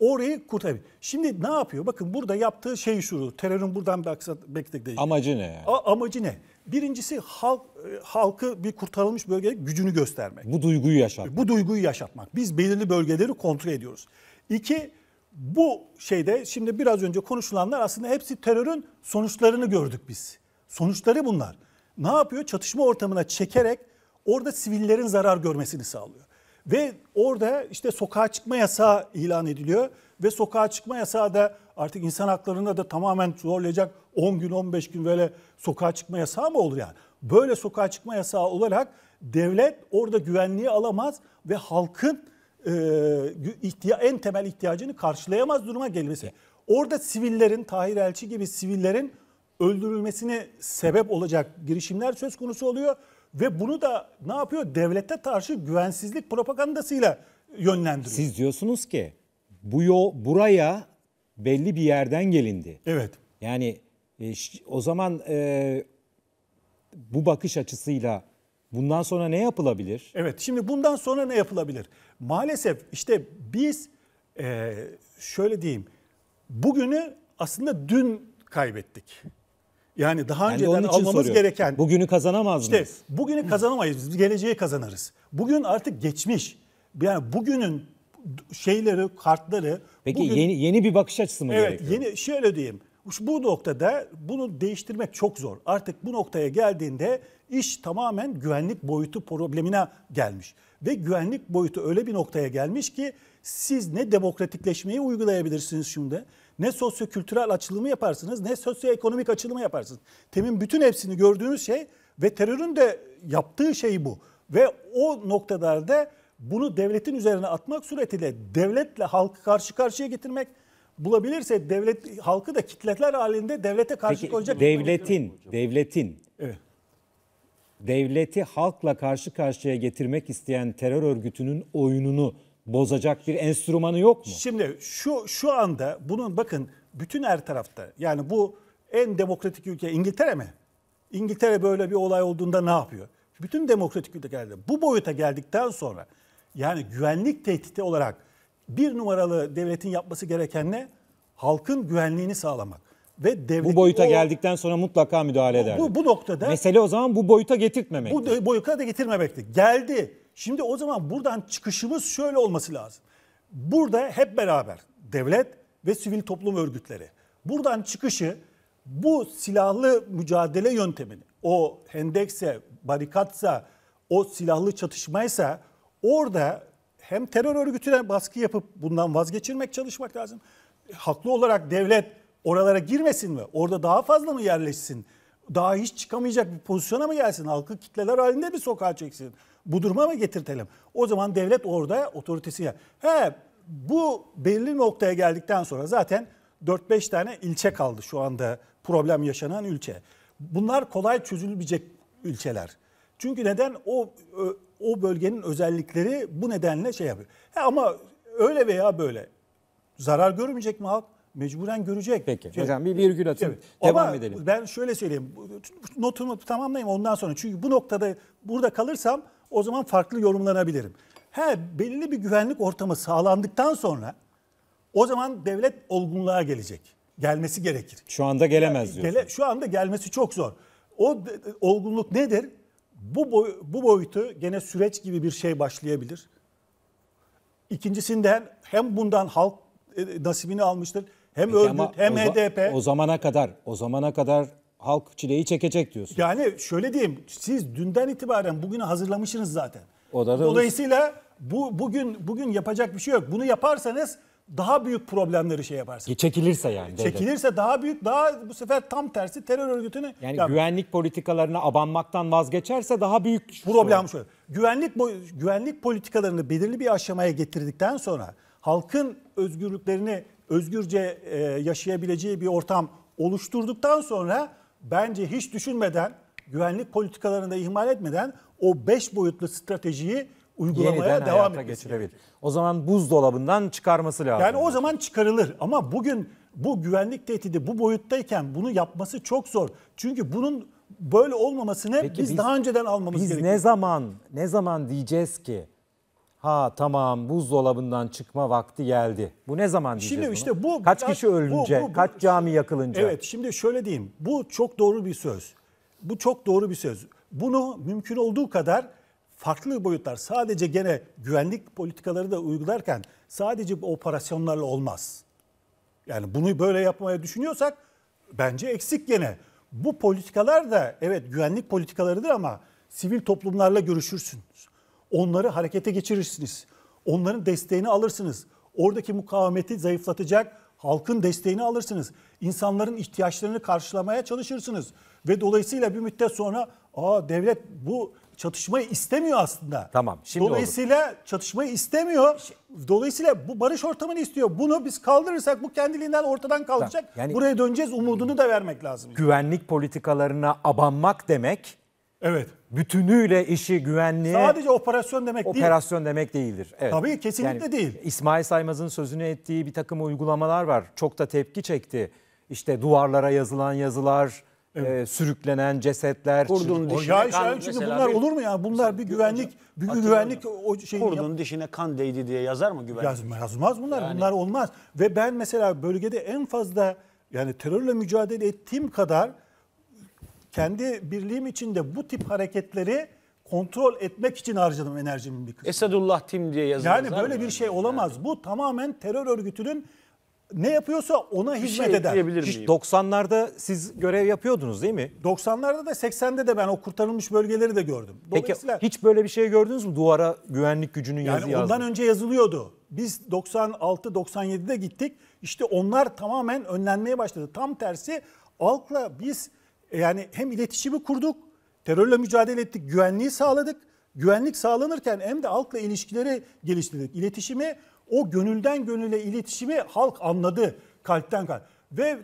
orayı kurtarabilir. Şimdi ne yapıyor? Bakın burada yaptığı şey şu. Terörün buradan bekledik. Amacı ne? A, amacı ne? Birincisi halk e, halkı bir kurtarılmış bölgeye gücünü göstermek. Bu duyguyu yaşatmak. Bu duyguyu yaşatmak. Biz belirli bölgeleri kontrol ediyoruz. İki, bu şeyde şimdi biraz önce konuşulanlar aslında hepsi terörün sonuçlarını gördük biz. Sonuçları bunlar. Ne yapıyor? Çatışma ortamına çekerek orada sivillerin zarar görmesini sağlıyor. Ve orada işte sokağa çıkma yasağı ilan ediliyor ve sokağa çıkma yasağı da artık insan haklarında da tamamen zorlayacak 10 gün 15 gün böyle sokağa çıkma yasağı mı olur yani? Böyle sokağa çıkma yasağı olarak devlet orada güvenliği alamaz ve halkın e, en temel ihtiyacını karşılayamaz duruma gelmesi. Orada sivillerin, Tahir Elçi gibi sivillerin öldürülmesine sebep olacak girişimler söz konusu oluyor. Ve bunu da ne yapıyor? Devlete karşı güvensizlik propagandasıyla yönlendiriyor. Siz diyorsunuz ki bu yo, buraya belli bir yerden gelindi. Evet. Yani e, o zaman e, bu bakış açısıyla bundan sonra ne yapılabilir? Evet şimdi bundan sonra ne yapılabilir? maalesef işte biz e, şöyle diyeyim bugünü aslında dün kaybettik. Yani daha yani önceden almamız soruyorum. gereken... Bugünü kazanamaz işte, mıyız? bugünü kazanamayız. Biz geleceği kazanırız. Bugün artık geçmiş. Yani bugünün şeyleri, kartları... Peki bugün, yeni, yeni bir bakış açısı mı evet, gerekiyor? Evet, yeni, şöyle diyeyim. Bu noktada bunu değiştirmek çok zor. Artık bu noktaya geldiğinde iş tamamen güvenlik boyutu problemine gelmiş ve güvenlik boyutu öyle bir noktaya gelmiş ki siz ne demokratikleşmeyi uygulayabilirsiniz şimdi, ne sosyo-kültürel açılımı yaparsınız, ne sosyoekonomik açılımı yaparsınız. Temin bütün hepsini gördüğünüz şey ve terörün de yaptığı şey bu. Ve o noktalarda bunu devletin üzerine atmak suretiyle devletle halkı karşı karşıya getirmek, bulabilirse devlet halkı da kitleler halinde devlete karşı Peki, koyacak. Devletin, devletin evet devleti halkla karşı karşıya getirmek isteyen terör örgütünün oyununu bozacak bir enstrümanı yok mu? Şimdi şu şu anda bunun bakın bütün her tarafta yani bu en demokratik ülke İngiltere mi? İngiltere böyle bir olay olduğunda ne yapıyor? Bütün demokratik ülkelerde bu boyuta geldikten sonra yani güvenlik tehdidi olarak bir numaralı devletin yapması gereken ne? Halkın güvenliğini sağlamak ve devlet bu boyuta o, geldikten sonra mutlaka müdahale eder. Bu, bu noktada mesele o zaman bu boyuta getirtmemek. Bu boyuta da getirmemekti. Geldi. Şimdi o zaman buradan çıkışımız şöyle olması lazım. Burada hep beraber devlet ve sivil toplum örgütleri buradan çıkışı bu silahlı mücadele yöntemini o hendekse, barikatsa, o silahlı çatışmaysa orada hem terör örgütüne baskı yapıp bundan vazgeçirmek çalışmak lazım. Haklı olarak devlet oralara girmesin mi? Orada daha fazla mı yerleşsin? Daha hiç çıkamayacak bir pozisyona mı gelsin? Halkı kitleler halinde bir sokağa çeksin? Bu duruma mı getirtelim? O zaman devlet orada otoritesiyle. He bu belli noktaya geldikten sonra zaten 4-5 tane ilçe kaldı şu anda problem yaşanan ülke. Bunlar kolay çözülebilecek ülkeler. Çünkü neden o o bölgenin özellikleri bu nedenle şey yapıyor. He ama öyle veya böyle zarar görmeyecek mi halk? mecburen görecek. Peki şey, hocam bir virgül atın evet. devam Ama edelim. Ben şöyle söyleyeyim notumu tamamlayayım ondan sonra. Çünkü bu noktada burada kalırsam o zaman farklı yorumlanabilirim. He belli bir güvenlik ortamı sağlandıktan sonra o zaman devlet olgunluğa gelecek. Gelmesi gerekir. Şu anda gelemez diyorsun. Gele, şu anda gelmesi çok zor. O olgunluk nedir? Bu, boy, bu boyutu gene süreç gibi bir şey başlayabilir. İkincisinden hem bundan halk e, e nasibini almıştır hem Peki örgüt hem o HDP. O zamana kadar o zamana kadar halk çileyi çekecek diyorsun. Yani şöyle diyeyim siz dünden itibaren bugünü hazırlamışsınız zaten. O da Dolayısıyla bu bugün bugün yapacak bir şey yok. Bunu yaparsanız daha büyük problemleri şey yaparsınız. Çekilirse yani. Devlet. Çekilirse daha büyük, daha bu sefer tam tersi terör örgütünü... Yani yap. güvenlik politikalarına abanmaktan vazgeçerse daha büyük... Şey Problem şu, Güvenlik, güvenlik politikalarını belirli bir aşamaya getirdikten sonra halkın özgürlüklerini özgürce e, yaşayabileceği bir ortam oluşturduktan sonra bence hiç düşünmeden güvenlik politikalarını da ihmal etmeden o beş boyutlu stratejiyi uygulamaya Yeniden devam etmesi gerekir. O zaman buzdolabından çıkarması lazım. Yani o zaman çıkarılır ama bugün bu güvenlik tehdidi bu boyuttayken bunu yapması çok zor. Çünkü bunun böyle olmamasını biz, biz daha önceden almamız gerekiyor. Biz ne zaman ne zaman diyeceğiz ki Ha tamam buzdolabından çıkma vakti geldi. Bu ne zaman diyeceğiz Şimdi bunu? işte bu kaç kişi ölünce, bu, bu, bu, kaç cami yakılınca? Evet şimdi şöyle diyeyim. Bu çok doğru bir söz. Bu çok doğru bir söz. Bunu mümkün olduğu kadar farklı boyutlar sadece gene güvenlik politikaları da uygularken sadece bu operasyonlarla olmaz. Yani bunu böyle yapmaya düşünüyorsak bence eksik gene. Bu politikalar da evet güvenlik politikalarıdır ama sivil toplumlarla görüşürsün. Onları harekete geçirirsiniz. Onların desteğini alırsınız. Oradaki mukavemeti zayıflatacak halkın desteğini alırsınız. İnsanların ihtiyaçlarını karşılamaya çalışırsınız. Ve dolayısıyla bir müddet sonra aa devlet bu çatışmayı istemiyor aslında. Tamam. Şimdi Dolayısıyla oldu. çatışmayı istemiyor. Dolayısıyla bu barış ortamını istiyor. Bunu biz kaldırırsak bu kendiliğinden ortadan kalkacak. Tamam. Yani, Buraya döneceğiz umudunu da vermek lazım. Güvenlik politikalarına abanmak demek Evet. Bütünüyle işi güvenliğe Sadece operasyon demek değil. operasyon demek değildir. Evet. Tabii kesinlikle Yani değil. İsmail Saymaz'ın sözünü ettiği bir takım uygulamalar var. Çok da tepki çekti. İşte duvarlara yazılan yazılar, e, sürüklenen cesetler, Kurdun dişine kan- çünkü bunlar bir- olur mu ya? Bunlar bir güvenlik, bir güvenlik o şeyi yap- Kurdun dişine kan değdi diye yazar mı güvenlik? Yazmaz, yazmaz bunlar. Bunlar olmaz. Ve ben mesela bölgede en fazla yani terörle mücadele ettiğim kadar kendi birliğim içinde bu tip hareketleri kontrol etmek için harcadım enerjimin bir kısmını. Esadullah Tim diye yazılır. Yani böyle bir şey olamaz. Yani. Bu tamamen terör örgütünün ne yapıyorsa ona bir şey hizmet şey eder. Hiç 90'larda siz görev yapıyordunuz değil mi? 90'larda da 80'de de ben o kurtarılmış bölgeleri de gördüm. Peki hiç böyle bir şey gördünüz mü? Duvara güvenlik gücünün yani yazı ondan önce yazılıyordu. Biz 96-97'de gittik. İşte onlar tamamen önlenmeye başladı. Tam tersi halkla biz e yani hem iletişimi kurduk, terörle mücadele ettik, güvenliği sağladık. Güvenlik sağlanırken hem de halkla ilişkileri geliştirdik. İletişimi o gönülden gönüle iletişimi halk anladı kalpten kalp. Ve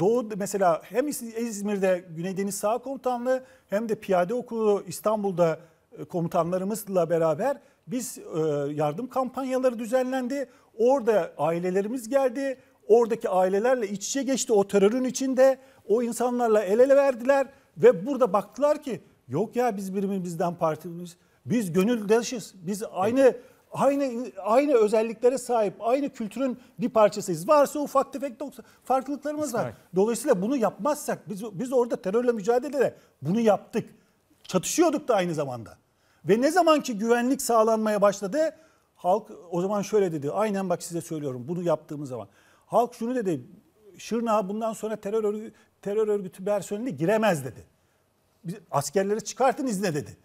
Doğu mesela hem İzmir'de Güneydeniz Sağ Komutanlığı hem de Piyade Okulu İstanbul'da e, komutanlarımızla beraber biz e, yardım kampanyaları düzenlendi. Orada ailelerimiz geldi oradaki ailelerle iç içe geçti. O terörün içinde o insanlarla el ele verdiler ve burada baktılar ki yok ya biz birbirimizden partimiz. Biz gönüldaşız. Biz aynı aynı aynı özelliklere sahip, aynı kültürün bir parçasıyız. Varsa ufak tefek farklılıklarımız var. Dolayısıyla bunu yapmazsak biz biz orada terörle mücadelede bunu yaptık. Çatışıyorduk da aynı zamanda. Ve ne zaman ki güvenlik sağlanmaya başladı, halk o zaman şöyle dedi. Aynen bak size söylüyorum bunu yaptığımız zaman. Halk şunu dedi. Şırnağa bundan sonra terör örgütü, terör örgütü personeli giremez dedi. Biz askerleri çıkartın izne dedi.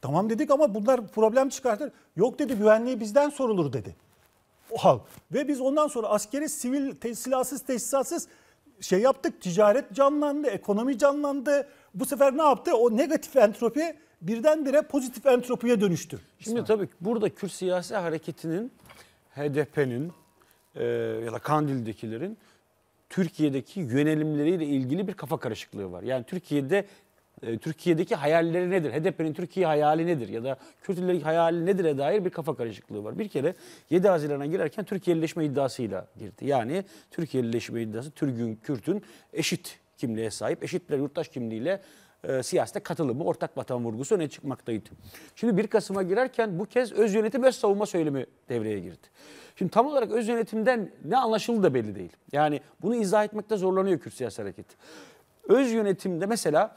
Tamam dedik ama bunlar problem çıkartır. Yok dedi güvenliği bizden sorulur dedi. O halk. Ve biz ondan sonra askeri sivil te, silahsız teşhisatsız şey yaptık. Ticaret canlandı, ekonomi canlandı. Bu sefer ne yaptı? O negatif entropi birdenbire pozitif entropiye dönüştü. Şimdi tabii burada Kürt siyasi hareketinin HDP'nin e, ya da Kandil'dekilerin Türkiye'deki yönelimleriyle ilgili bir kafa karışıklığı var. Yani Türkiye'de e, Türkiye'deki hayalleri nedir? HDP'nin Türkiye hayali nedir? Ya da Kürtlerin hayali nedir'e dair bir kafa karışıklığı var. Bir kere 7 Haziran'a girerken Türkiye'lileşme iddiasıyla girdi. Yani Türkiye'lileşme iddiası Türk'ün Kürt'ün eşit kimliğe sahip, eşit bir yurttaş kimliğiyle e, siyasete katılımı, ortak vatan vurgusu öne çıkmaktaydı. Şimdi 1 Kasım'a girerken bu kez öz yönetim öz savunma söylemi devreye girdi. Şimdi tam olarak öz yönetimden ne anlaşıldı da belli değil. Yani bunu izah etmekte zorlanıyor Kürt siyasi hareket. Öz yönetimde mesela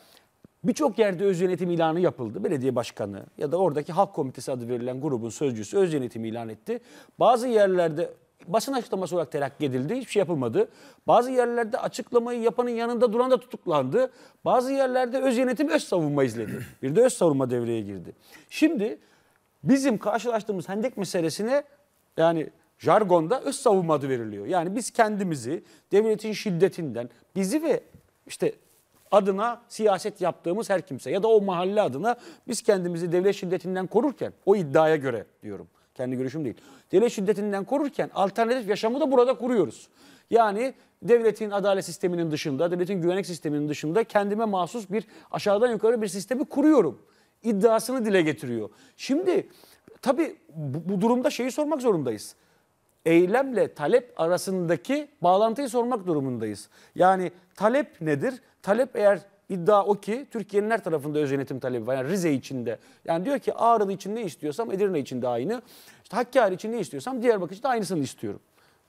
Birçok yerde öz yönetim ilanı yapıldı. Belediye başkanı ya da oradaki halk komitesi adı verilen grubun sözcüsü öz yönetim ilan etti. Bazı yerlerde basın açıklaması olarak telakki edildi. Hiçbir şey yapılmadı. Bazı yerlerde açıklamayı yapanın yanında duran da tutuklandı. Bazı yerlerde öz yönetim öz savunma izledi. Bir de öz savunma devreye girdi. Şimdi bizim karşılaştığımız hendek meselesine yani jargonda öz savunma adı veriliyor. Yani biz kendimizi devletin şiddetinden bizi ve işte adına siyaset yaptığımız her kimse ya da o mahalle adına biz kendimizi devlet şiddetinden korurken o iddiaya göre diyorum. Kendi görüşüm değil. Devlet şiddetinden korurken alternatif yaşamı da burada kuruyoruz. Yani devletin adalet sisteminin dışında, devletin güvenlik sisteminin dışında kendime mahsus bir aşağıdan yukarı bir sistemi kuruyorum. İddiasını dile getiriyor. Şimdi tabii bu, bu durumda şeyi sormak zorundayız. Eylemle talep arasındaki bağlantıyı sormak durumundayız. Yani talep nedir? Talep eğer iddia o ki Türkiye'nin her tarafında öz yönetim talebi var. Yani Rize içinde. Yani diyor ki Ağrı'lı için ne istiyorsam Edirne için de aynı. İşte Hakkari için ne istiyorsam Diyarbakır için de aynısını istiyorum.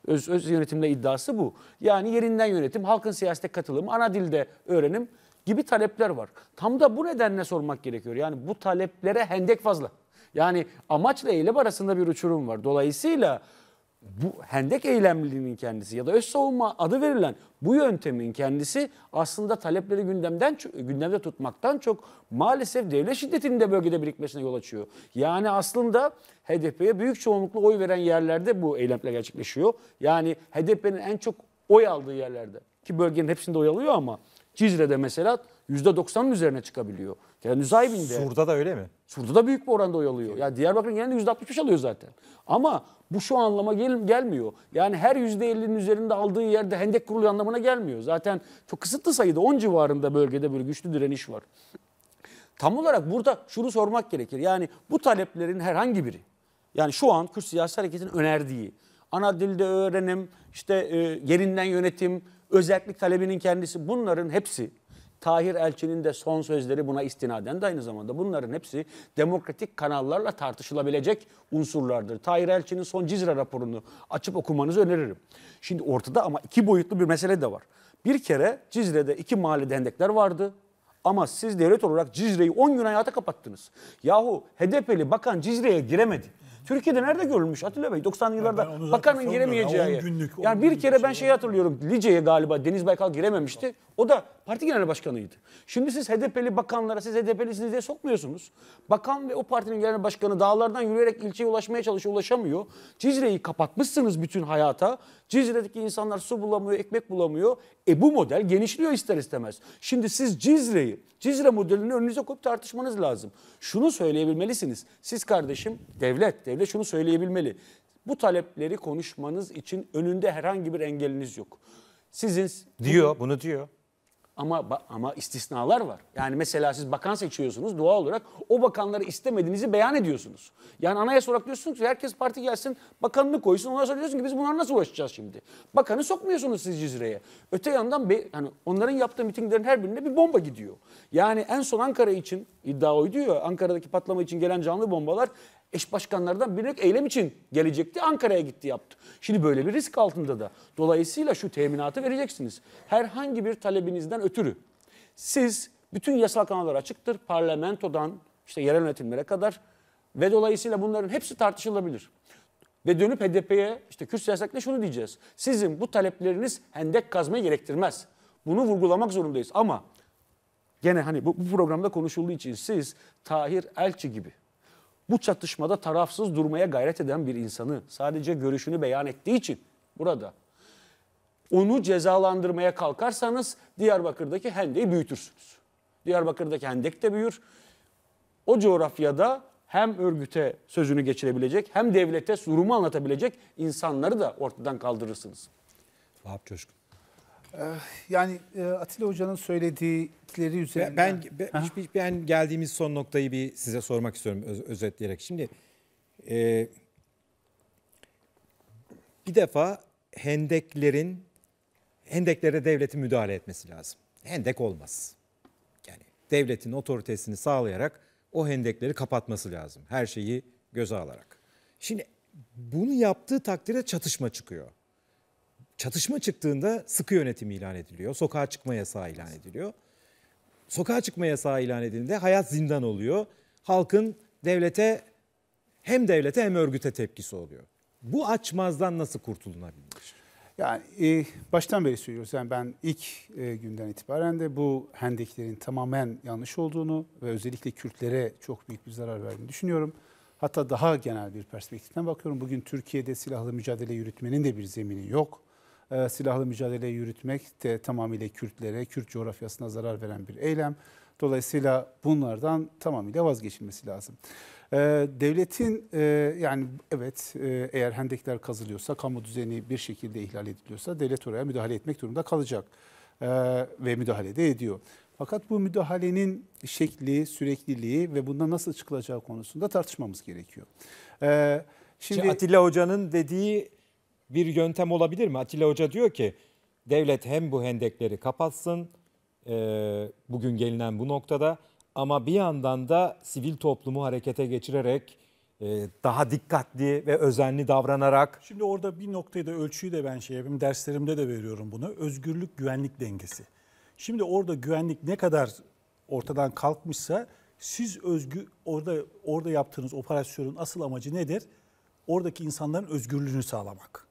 Öz, öz yönetimle iddiası bu. Yani yerinden yönetim, halkın siyasete katılımı, ana dilde öğrenim gibi talepler var. Tam da bu nedenle sormak gerekiyor. Yani bu taleplere hendek fazla. Yani amaçla eylem arasında bir uçurum var. Dolayısıyla bu hendek eylemliliğinin kendisi ya da öz savunma adı verilen bu yöntemin kendisi aslında talepleri gündemden gündemde tutmaktan çok maalesef devlet şiddetinin de bölgede birikmesine yol açıyor. Yani aslında HDP'ye büyük çoğunlukla oy veren yerlerde bu eylemler gerçekleşiyor. Yani HDP'nin en çok oy aldığı yerlerde ki bölgenin hepsinde oy alıyor ama Cizre'de mesela %90'ın üzerine çıkabiliyor. Yani Nusaybin'de. Sur'da da öyle mi? Sur'da da büyük bir oranda oy alıyor. Yani Diyarbakır'ın yüzde %65 alıyor zaten. Ama bu şu anlama gel gelmiyor. Yani her yüzde %50'nin üzerinde aldığı yerde hendek kuruluyor anlamına gelmiyor. Zaten çok kısıtlı sayıda 10 civarında bölgede böyle güçlü direniş var. Tam olarak burada şunu sormak gerekir. Yani bu taleplerin herhangi biri. Yani şu an Kürt Siyasi Hareketi'nin önerdiği ana dilde öğrenim, işte e, yerinden yönetim, özellik talebinin kendisi bunların hepsi Tahir Elçi'nin de son sözleri buna istinaden de aynı zamanda bunların hepsi demokratik kanallarla tartışılabilecek unsurlardır. Tahir Elçi'nin son Cizre raporunu açıp okumanızı öneririm. Şimdi ortada ama iki boyutlu bir mesele de var. Bir kere Cizre'de iki mahalle hendekler vardı. Ama siz devlet olarak Cizre'yi 10 gün hayata kapattınız. Yahu HDP'li bakan Cizre'ye giremedi. Türkiye'de nerede görülmüş Atilla Bey? 90'lı yıllarda yani bakanın giremeyeceği. Ya, günlük, 10 yani bir kere ben şeyi şey hatırlıyorum. Lice'ye galiba Deniz Baykal girememişti. O da parti genel başkanıydı. Şimdi siz HDP'li bakanlara siz HDP'lisiniz diye sokmuyorsunuz. Bakan ve o partinin genel başkanı dağlardan yürüyerek ilçeye ulaşmaya çalışıyor, ulaşamıyor. Cizre'yi kapatmışsınız bütün hayata. Cizre'deki insanlar su bulamıyor, ekmek bulamıyor. E bu model genişliyor ister istemez. Şimdi siz Cizre'yi, Cizre modelini önünüze koyup tartışmanız lazım. Şunu söyleyebilmelisiniz. Siz kardeşim devlet, devlet şunu söyleyebilmeli. Bu talepleri konuşmanız için önünde herhangi bir engeliniz yok. Sizin diyor, bunu diyor. Ama ama istisnalar var. Yani mesela siz bakan seçiyorsunuz doğal olarak o bakanları istemediğinizi beyan ediyorsunuz. Yani anayasa olarak diyorsunuz ki herkes parti gelsin bakanını koysun. Ondan sonra diyorsun ki biz bunlar nasıl uğraşacağız şimdi? Bakanı sokmuyorsunuz siz cizreye. Öte yandan be, yani onların yaptığı mitinglerin her birine bir bomba gidiyor. Yani en son Ankara için iddia oydu ya Ankara'daki patlama için gelen canlı bombalar eş başkanlardan birine eylem için gelecekti. Ankara'ya gitti yaptı. Şimdi böyle bir risk altında da. Dolayısıyla şu teminatı vereceksiniz. Herhangi bir talebinizden ötürü siz bütün yasal kanallar açıktır. Parlamentodan işte yerel yönetimlere kadar ve dolayısıyla bunların hepsi tartışılabilir. Ve dönüp HDP'ye işte Kürt siyasetle şunu diyeceğiz. Sizin bu talepleriniz hendek kazmayı gerektirmez. Bunu vurgulamak zorundayız ama gene hani bu, bu programda konuşulduğu için siz Tahir Elçi gibi bu çatışmada tarafsız durmaya gayret eden bir insanı sadece görüşünü beyan ettiği için burada onu cezalandırmaya kalkarsanız Diyarbakır'daki hendeyi büyütürsünüz. Diyarbakır'daki hendek de büyür. O coğrafyada hem örgüte sözünü geçirebilecek hem devlete durumu anlatabilecek insanları da ortadan kaldırırsınız. Vahap Coşkun. Eh, yani eh, Atilla Hoca'nın söyledikleri üzerine... Ben, ben, ben, hiçbir, ben geldiğimiz son noktayı bir size sormak istiyorum öz, özetleyerek. Şimdi e, bir defa hendeklerin, hendeklere devletin müdahale etmesi lazım. Hendek olmaz. Yani devletin otoritesini sağlayarak o hendekleri kapatması lazım. Her şeyi göze alarak. Şimdi bunu yaptığı takdirde çatışma çıkıyor. Çatışma çıktığında sıkı yönetim ilan ediliyor. Sokağa çıkma yasağı ilan ediliyor. Sokağa çıkma yasağı ilan edildiğinde hayat zindan oluyor. Halkın devlete hem devlete hem örgüte tepkisi oluyor. Bu açmazdan nasıl kurtulunabilir? Yani e, baştan beri söylüyoruz. Yani ben ilk e, günden itibaren de bu hendeklerin tamamen yanlış olduğunu ve özellikle Kürtlere çok büyük bir zarar verdiğini düşünüyorum. Hatta daha genel bir perspektiften bakıyorum. Bugün Türkiye'de silahlı mücadele yürütmenin de bir zemini yok e, silahlı mücadele yürütmek de tamamıyla Kürtlere, Kürt coğrafyasına zarar veren bir eylem. Dolayısıyla bunlardan tamamıyla vazgeçilmesi lazım. E, devletin e, yani evet e, eğer hendekler kazılıyorsa, kamu düzeni bir şekilde ihlal ediliyorsa devlet oraya müdahale etmek durumunda kalacak e, ve müdahale de ediyor. Fakat bu müdahalenin şekli, sürekliliği ve bundan nasıl çıkılacağı konusunda tartışmamız gerekiyor. Ee, şimdi Atilla Hoca'nın dediği bir yöntem olabilir mi? Atilla Hoca diyor ki devlet hem bu hendekleri kapatsın e, bugün gelinen bu noktada ama bir yandan da sivil toplumu harekete geçirerek e, daha dikkatli ve özenli davranarak. Şimdi orada bir noktayı da ölçüyü de ben şey yapayım derslerimde de veriyorum bunu. Özgürlük güvenlik dengesi. Şimdi orada güvenlik ne kadar ortadan kalkmışsa siz özgü orada orada yaptığınız operasyonun asıl amacı nedir? Oradaki insanların özgürlüğünü sağlamak.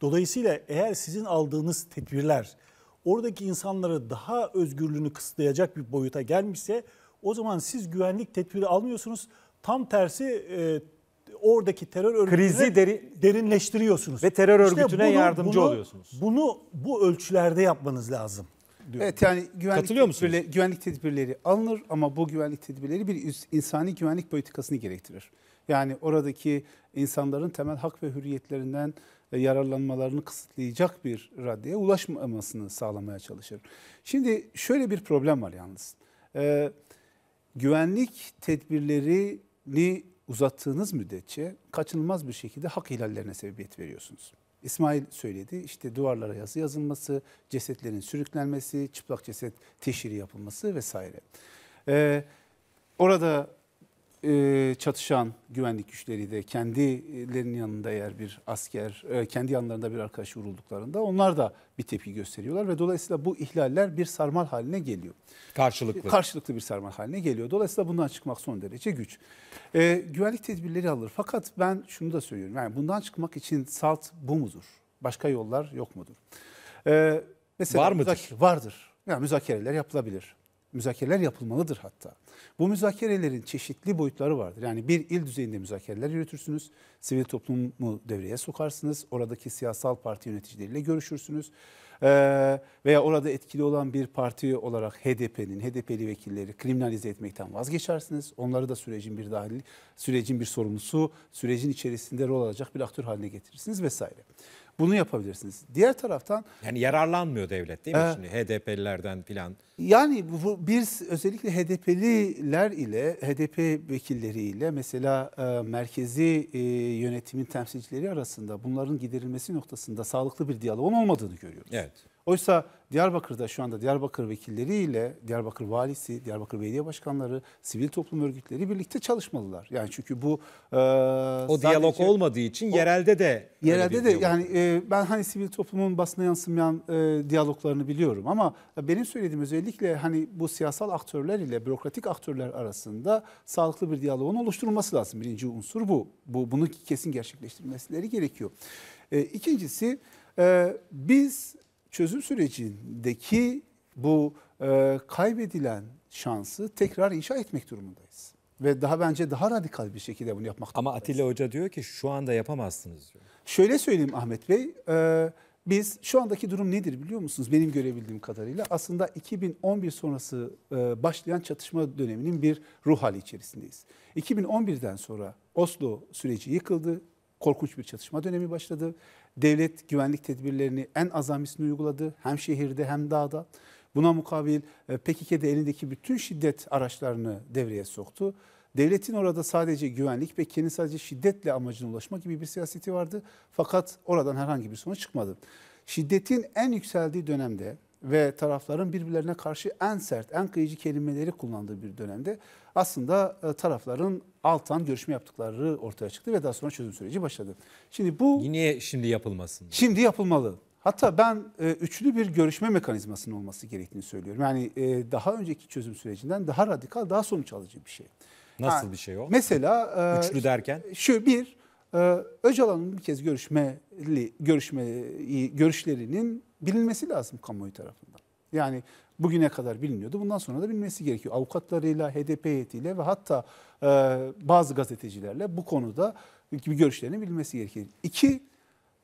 Dolayısıyla eğer sizin aldığınız tedbirler oradaki insanlara daha özgürlüğünü kısıtlayacak bir boyuta gelmişse o zaman siz güvenlik tedbiri almıyorsunuz. Tam tersi e, oradaki terör örgütüne krizi deri, derinleştiriyorsunuz ve terör örgütüne işte bunu, yardımcı bunu, oluyorsunuz. Bunu bu ölçülerde yapmanız lazım. Diyorum. Evet yani güvenlik Katılıyor musunuz? güvenlik tedbirleri alınır ama bu güvenlik tedbirleri bir insani güvenlik politikasını gerektirir. Yani oradaki insanların temel hak ve hürriyetlerinden e, yararlanmalarını kısıtlayacak bir raddeye ulaşmamasını sağlamaya çalışır. Şimdi şöyle bir problem var yalnız. Ee, güvenlik tedbirlerini uzattığınız müddetçe kaçınılmaz bir şekilde hak ihlallerine sebebiyet veriyorsunuz. İsmail söyledi işte duvarlara yazı yazılması, cesetlerin sürüklenmesi, çıplak ceset teşhiri yapılması vesaire. Ee, orada e, çatışan güvenlik güçleri de kendilerinin yanında eğer bir asker, e, kendi yanlarında bir arkadaş vurulduklarında onlar da bir tepki gösteriyorlar ve dolayısıyla bu ihlaller bir sarmal haline geliyor. Karşılıklı. Karşılıklı bir sarmal haline geliyor. Dolayısıyla bundan çıkmak son derece güç. E, güvenlik tedbirleri alır. Fakat ben şunu da söylüyorum. Yani bundan çıkmak için salt bu mudur? Başka yollar yok mudur? E, mesela var mıdır? Vardır. Yani müzakereler yapılabilir müzakereler yapılmalıdır hatta. Bu müzakerelerin çeşitli boyutları vardır. Yani bir il düzeyinde müzakereler yürütürsünüz, sivil toplumu devreye sokarsınız, oradaki siyasal parti yöneticileriyle görüşürsünüz ee, veya orada etkili olan bir parti olarak HDP'nin, HDP'li vekilleri kriminalize etmekten vazgeçersiniz. Onları da sürecin bir dahil, sürecin bir sorumlusu, sürecin içerisinde rol alacak bir aktör haline getirirsiniz vesaire. Bunu yapabilirsiniz. Diğer taraftan... Yani yararlanmıyor devlet değil mi e, şimdi HDP'lilerden filan? Yani bu, bir özellikle HDP'liler ile, HDP vekilleriyle mesela e, merkezi e, yönetimin temsilcileri arasında bunların giderilmesi noktasında sağlıklı bir diyalogun olmadığını görüyoruz. Evet. Oysa Diyarbakır'da şu anda Diyarbakır vekilleriyle Diyarbakır valisi, Diyarbakır belediye başkanları, sivil toplum örgütleri birlikte çalışmalılar. Yani çünkü bu e, o diyalog olmadığı için o, yerelde de yerelde de yani e, ben hani sivil toplumun basına yansımayan e, diyaloglarını biliyorum ama benim söylediğim özellikle hani bu siyasal aktörler ile bürokratik aktörler arasında sağlıklı bir diyalogun oluşturulması lazım. Birinci unsur bu. Bu bunu kesin gerçekleştirmeleri gerekiyor. E, ikincisi e, biz çözüm sürecindeki bu e, kaybedilen şansı tekrar inşa etmek durumundayız. Ve daha bence daha radikal bir şekilde bunu yapmak Ama durumundayız. Atilla Hoca diyor ki şu anda yapamazsınız diyor. Şöyle söyleyeyim Ahmet Bey, e, biz şu andaki durum nedir biliyor musunuz? Benim görebildiğim kadarıyla aslında 2011 sonrası e, başlayan çatışma döneminin bir ruh hali içerisindeyiz. 2011'den sonra Oslo süreci yıkıldı, korkunç bir çatışma dönemi başladı devlet güvenlik tedbirlerini en azamisini uyguladı hem şehirde hem dağda. Buna mukabil e, PKK'de elindeki bütün şiddet araçlarını devreye soktu. Devletin orada sadece güvenlik ve kendi sadece şiddetle amacına ulaşma gibi bir siyaseti vardı. Fakat oradan herhangi bir sonuç çıkmadı. Şiddetin en yükseldiği dönemde ve tarafların birbirlerine karşı en sert, en kıyıcı kelimeleri kullandığı bir dönemde aslında e, tarafların alttan görüşme yaptıkları ortaya çıktı ve daha sonra çözüm süreci başladı. Şimdi bu... yine şimdi yapılmasın? Şimdi yapılmalı. Hatta ben e, üçlü bir görüşme mekanizmasının olması gerektiğini söylüyorum. Yani e, daha önceki çözüm sürecinden daha radikal, daha sonuç alıcı bir şey. Nasıl yani, bir şey o? Mesela... E, üçlü derken? Şu bir, e, Öcalan'ın bir kez görüşmeli, görüşme, görüşlerinin bilinmesi lazım kamuoyu tarafından. Yani bugüne kadar bilmiyordu. Bundan sonra da bilmesi gerekiyor. Avukatlarıyla, HDP heyetiyle ve hatta e, bazı gazetecilerle bu konuda bir görüşlerini bilmesi gerekir. İki,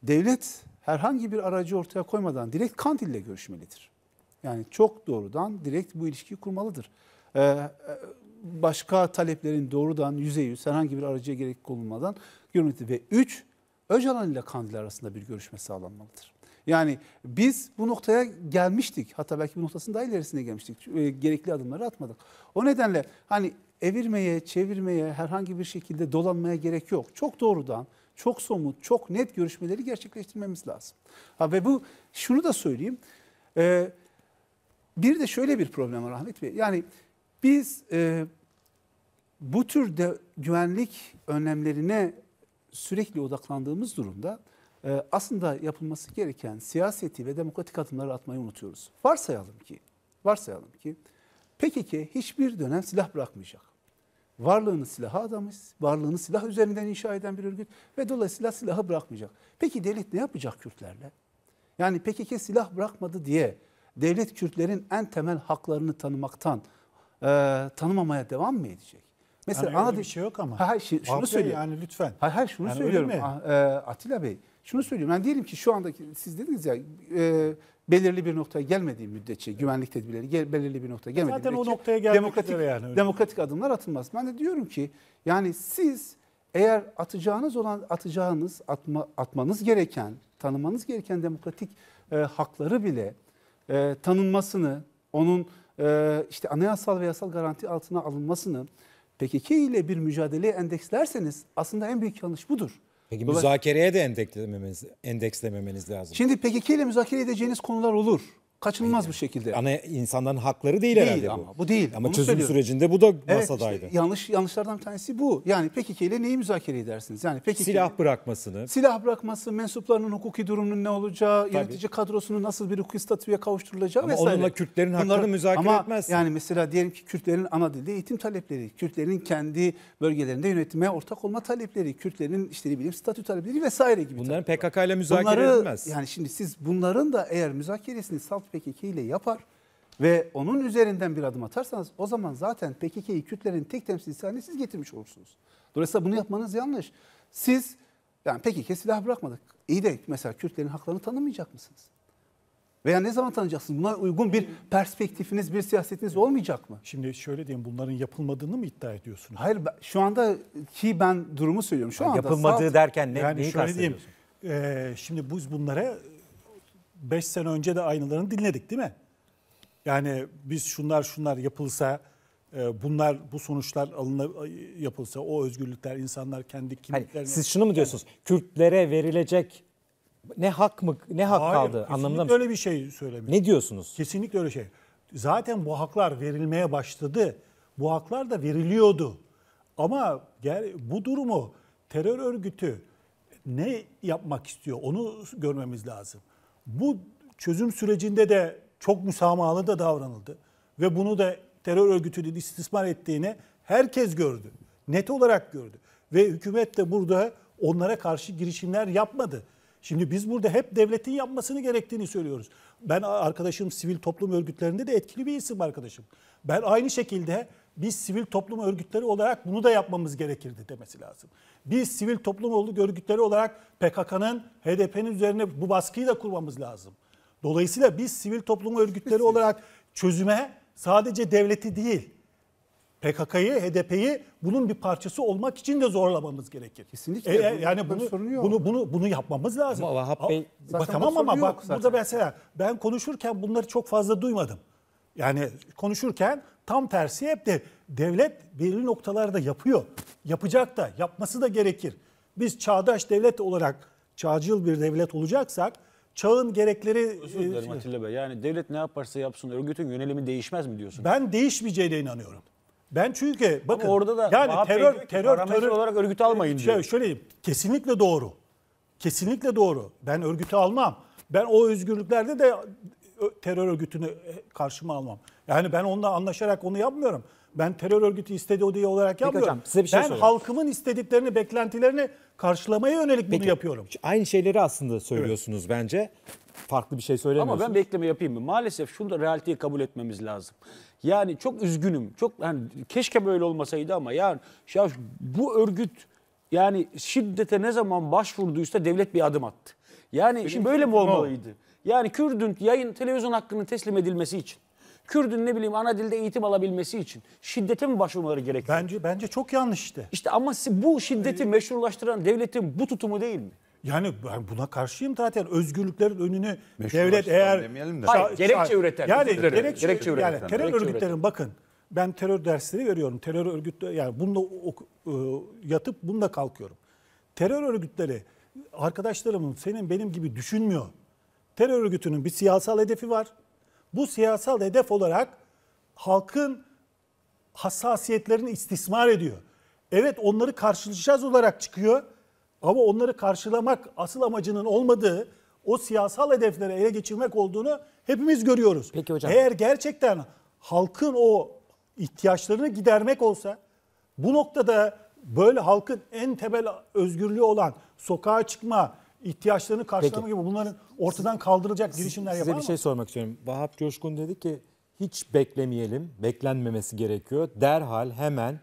devlet herhangi bir aracı ortaya koymadan direkt Kandil ile görüşmelidir. Yani çok doğrudan direkt bu ilişkiyi kurmalıdır. Ee, başka taleplerin doğrudan yüzey yüz herhangi bir aracıya gerek konulmadan görüntü ve üç, Öcalan ile Kandil arasında bir görüşme sağlanmalıdır. Yani biz bu noktaya gelmiştik. Hatta belki bu noktasının daha ilerisine gelmiştik. E, gerekli adımları atmadık. O nedenle hani evirmeye, çevirmeye, herhangi bir şekilde dolanmaya gerek yok. Çok doğrudan, çok somut, çok net görüşmeleri gerçekleştirmemiz lazım. Ha ve bu şunu da söyleyeyim. E, bir de şöyle bir problem var Ahmet Bey. Yani biz e, bu türde güvenlik önlemlerine sürekli odaklandığımız durumda ee, aslında yapılması gereken siyaseti ve demokratik adımları atmayı unutuyoruz. Varsayalım ki, varsayalım ki PKK hiçbir dönem silah bırakmayacak. Varlığını silaha adamış, varlığını silah üzerinden inşa eden bir örgüt ve dolayısıyla silahı bırakmayacak. Peki devlet ne yapacak Kürtlerle? Yani PKK silah bırakmadı diye devlet Kürtlerin en temel haklarını tanımaktan e, tanımamaya devam mı edecek? Mesela yani öyle bir şey yok ama. Hayır, şunu Abi, söylüyorum. Yani lütfen. Hayır, hayır şunu yani söylüyorum. A, e, Atilla Bey, şunu söylüyorum, Yani diyelim ki şu andaki siz dediniz ya e, belirli bir noktaya gelmediği müddetçe güvenlik tedbirleri gel, belirli bir noktaya e, gelmediği Zaten müddetçe o noktaya gelmek demokratik, yani. Demokratik adımlar atılmaz. Ben de diyorum ki yani siz eğer atacağınız olan atacağınız atma, atmanız gereken tanımanız gereken demokratik e, hakları bile e, tanınmasını onun e, işte anayasal ve yasal garanti altına alınmasını PKK ile bir mücadeleyi endekslerseniz aslında en büyük yanlış budur. Peki müzakereye de endekslememeniz, endekslememeniz lazım. Şimdi PKK ile müzakere edeceğiniz konular olur kaçınılmaz bir şekilde. Ama insanların hakları değil, değil herhalde ama, bu. Bu değil. Ama Bunu çözüm söylüyorum. sürecinde bu da evet, masadaydı. Işte yanlış yanlışlardan bir tanesi bu. Yani PKK ile neyi müzakere edersiniz? Yani PKK silah bırakmasını. Silah bırakması, mensuplarının hukuki durumunun ne olacağı, Tabii. yönetici kadrosunun nasıl bir hukuki statüye kavuşturulacağı ama vesaire. onunla Kürtlerin hakkını Bunlar, müzakere ama etmezsin. Yani mesela diyelim ki Kürtlerin ana dilde eğitim talepleri, Kürtlerin kendi bölgelerinde yönetime ortak olma talepleri, Kürtlerin işte ne bileyim statü talepleri vesaire gibi. Bunların PKK ile müzakere bunları, edilmez. Yani şimdi siz bunların da eğer müzakeresini salt PKK ile yapar ve onun üzerinden bir adım atarsanız o zaman zaten PKK'yi Kürtlerin tek temsilcisi haline siz getirmiş olursunuz. Dolayısıyla bunu yapmanız yanlış. Siz yani PKK silah bırakmadık. İyi de mesela Kürtlerin haklarını tanımayacak mısınız? Veya ne zaman tanıyacaksınız? Buna uygun bir perspektifiniz, bir siyasetiniz olmayacak mı? Şimdi şöyle diyeyim, bunların yapılmadığını mı iddia ediyorsunuz? Hayır, şu anda ki ben durumu söylüyorum. Şu yani anda yapılmadığı saat, derken ne, yani neyi kastediyorsun? Diyeyim, e, şimdi biz bunlara 5 sene önce de aynılarını dinledik değil mi? Yani biz şunlar şunlar yapılsa e, bunlar bu sonuçlar alınır, yapılsa o özgürlükler insanlar kendi kimliklerini... Hani siz şunu mu diyorsunuz? Yani, Kürtlere verilecek ne hak mı ne hak hayır, kaldı anlamında mı? öyle bir şey söylemiyorum. Ne diyorsunuz? Kesinlikle öyle şey. Zaten bu haklar verilmeye başladı. Bu haklar da veriliyordu. Ama bu durumu terör örgütü ne yapmak istiyor onu görmemiz lazım. Bu çözüm sürecinde de çok müsamahalı da davranıldı. Ve bunu da terör örgütünün istismar ettiğini herkes gördü. Net olarak gördü. Ve hükümet de burada onlara karşı girişimler yapmadı. Şimdi biz burada hep devletin yapmasını gerektiğini söylüyoruz. Ben arkadaşım sivil toplum örgütlerinde de etkili bir isim arkadaşım. Ben aynı şekilde biz sivil toplum örgütleri olarak bunu da yapmamız gerekirdi demesi lazım. Biz sivil toplum örgütleri olarak PKK'nın, HDP'nin üzerine bu baskıyı da kurmamız lazım. Dolayısıyla biz sivil toplum örgütleri olarak çözüme sadece devleti değil, PKK'yı, HDP'yi bunun bir parçası olmak için de zorlamamız gerekir. Kesinlikle. E, e yani bunu, bunu, bunu bunu bunu yapmamız lazım. Ama Vahap Bey, A, tamam ama bak burada mesela ben konuşurken bunları çok fazla duymadım. Yani konuşurken tam tersi hep de devlet belirli noktalarda yapıyor. Yapacak da, yapması da gerekir. Biz çağdaş devlet olarak çağcıl bir devlet olacaksak çağın gerekleri... Özür e, dilerim e, Atilla Bey. Yani devlet ne yaparsa yapsın örgütün yönelimi değişmez mi diyorsun? Ben değişmeyeceğine inanıyorum. Ben çünkü bakın Ama orada da yani Vahap terör Bey terör terör olarak örgüt almayın şey, diyor. Şöyle, şöyle diyeyim. Kesinlikle doğru. Kesinlikle doğru. Ben örgütü almam. Ben o özgürlüklerde de terör örgütünü e, karşıma almam. Yani ben onunla anlaşarak onu yapmıyorum. Ben terör örgütü istedi o diye olarak Peki yapmıyorum. Hocam, size bir şey ben soruyorum. halkımın istediklerini, beklentilerini karşılamaya yönelik Peki, bunu yapıyorum. Aynı şeyleri aslında söylüyorsunuz evet. bence. Farklı bir şey söylemiyorsunuz. Ama ben bekleme yapayım mı? Maalesef şunu da realiteyi kabul etmemiz lazım. Yani çok üzgünüm. Çok yani keşke böyle olmasaydı ama yani ya bu örgüt yani şiddete ne zaman başvurduysa devlet bir adım attı. Yani Benim şimdi böyle mi olmalıydı? O. Yani Kürdün yayın televizyon hakkının teslim edilmesi için. Kürdün ne bileyim ana dilde eğitim alabilmesi için şiddete mi başvurmaları gerekiyor? Bence bence çok yanlış işte. İşte ama bu şiddeti ee, meşrulaştıran devletin bu tutumu değil mi? Yani ben buna karşıyım zaten özgürlüklerin önünü devlet eğer de. Hayır, gerekçe üreten. Yani gerekçe, gerekçe, gerekçe üreten. Yani terör gerekçe örgütlerin üreten. bakın ben terör dersleri veriyorum. Terör örgütü yani bununla ok, ıı, e, yatıp bununla kalkıyorum. Terör örgütleri arkadaşlarımın senin benim gibi düşünmüyor terör örgütünün bir siyasal hedefi var. Bu siyasal hedef olarak halkın hassasiyetlerini istismar ediyor. Evet onları karşılayacağız olarak çıkıyor ama onları karşılamak asıl amacının olmadığı o siyasal hedefleri ele geçirmek olduğunu hepimiz görüyoruz. Peki hocam. Eğer gerçekten halkın o ihtiyaçlarını gidermek olsa bu noktada böyle halkın en temel özgürlüğü olan sokağa çıkma, ihtiyaçlarını karşılamak Peki. gibi bunların ortadan kaldırılacak girişimler yapar Size bir şey sormak istiyorum. Vahap Coşkun dedi ki hiç beklemeyelim, beklenmemesi gerekiyor. Derhal hemen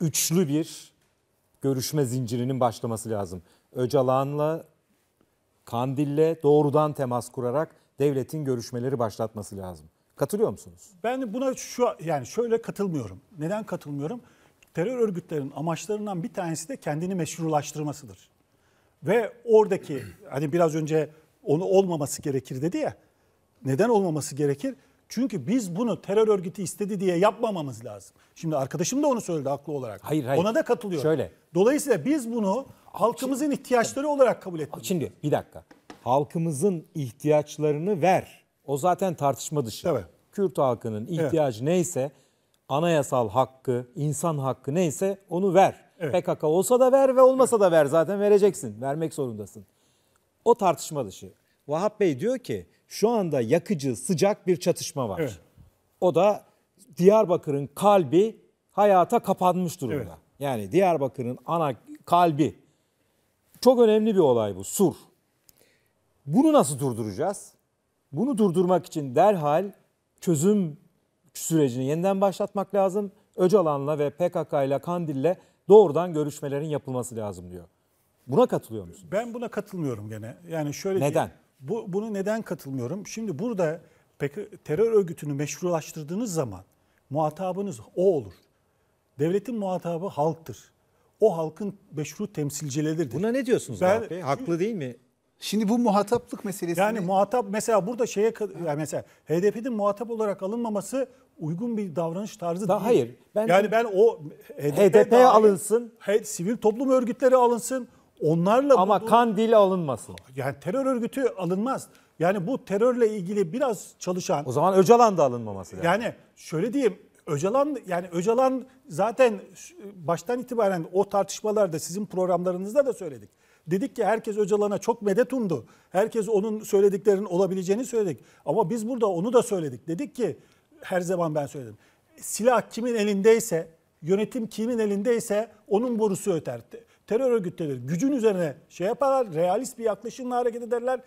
üçlü bir görüşme zincirinin başlaması lazım. Öcalan'la, Kandil'le doğrudan temas kurarak devletin görüşmeleri başlatması lazım. Katılıyor musunuz? Ben buna şu yani şöyle katılmıyorum. Neden katılmıyorum? Terör örgütlerinin amaçlarından bir tanesi de kendini meşrulaştırmasıdır. Ve oradaki hani biraz önce onu olmaması gerekir dedi ya. Neden olmaması gerekir? Çünkü biz bunu terör örgütü istedi diye yapmamamız lazım. Şimdi arkadaşım da onu söyledi haklı olarak. Hayır hayır. Ona da katılıyorum. Şöyle. Dolayısıyla biz bunu halkımızın ihtiyaçları olarak kabul ettik. Şimdi bir dakika. Halkımızın ihtiyaçlarını ver. O zaten tartışma dışı. Tabii. Kürt halkının ihtiyacı evet. neyse anayasal hakkı, insan hakkı neyse onu ver. Evet. PKK olsa da ver ve olmasa da ver zaten vereceksin. Vermek zorundasın. O tartışma dışı. Vahap Bey diyor ki şu anda yakıcı sıcak bir çatışma var. Evet. O da Diyarbakır'ın kalbi hayata kapanmış durumda. Evet. Yani Diyarbakır'ın ana kalbi. Çok önemli bir olay bu sur. Bunu nasıl durduracağız? Bunu durdurmak için derhal çözüm sürecini yeniden başlatmak lazım. Öcalan'la ve PKK Kandil'le doğrudan görüşmelerin yapılması lazım diyor. Buna katılıyor musunuz? Ben buna katılmıyorum gene. Yani şöyle Neden? bu bunu neden katılmıyorum? Şimdi burada peki terör örgütünü meşrulaştırdığınız zaman muhatabınız o olur. Devletin muhatabı halktır. O halkın meşru temsilcileridir. Buna ne diyorsunuz ben, Bey? Haklı değil mi? Şimdi bu muhataplık meselesi. Yani muhatap mesela burada şeye yani mesela HDP'nin muhatap olarak alınmaması uygun bir davranış tarzı da, değil. Hayır. Ben yani ben o HDP, HDP dair, alınsın. He, sivil toplum örgütleri alınsın. Onlarla ama bu, Kandil alınmasın. Yani terör örgütü alınmaz. Yani bu terörle ilgili biraz çalışan O zaman Öcalan da alınmaması yani. Yani şöyle diyeyim Öcalan yani Öcalan zaten baştan itibaren o tartışmalarda sizin programlarınızda da söyledik. Dedik ki herkes Öcalan'a çok medet umdu. Herkes onun söylediklerinin olabileceğini söyledik. Ama biz burada onu da söyledik. Dedik ki her zaman ben söyledim. Silah kimin elindeyse, yönetim kimin elindeyse onun borusu öter. Terör örgütleri gücün üzerine şey yaparlar, realist bir yaklaşımla hareket ederler.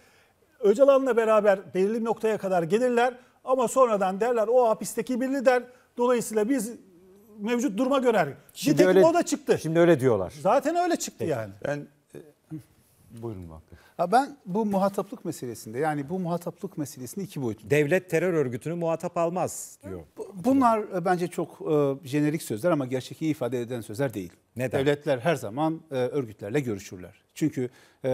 Öcalan'la beraber belirli noktaya kadar gelirler ama sonradan derler o hapisteki bir lider. Dolayısıyla biz mevcut duruma göre. Şimdi Nitekim öyle, o da çıktı. Şimdi öyle diyorlar. Zaten öyle çıktı Peki. yani. Ben e, buyurun bak. Ha ben bu muhataplık meselesinde yani bu muhataplık meselesini iki boyut Devlet terör örgütünü muhatap almaz diyor. Bunlar e, bence çok e, jenerik sözler ama gerçeki ifade eden sözler değil. Neden? Devletler her zaman e, örgütlerle görüşürler. Çünkü e,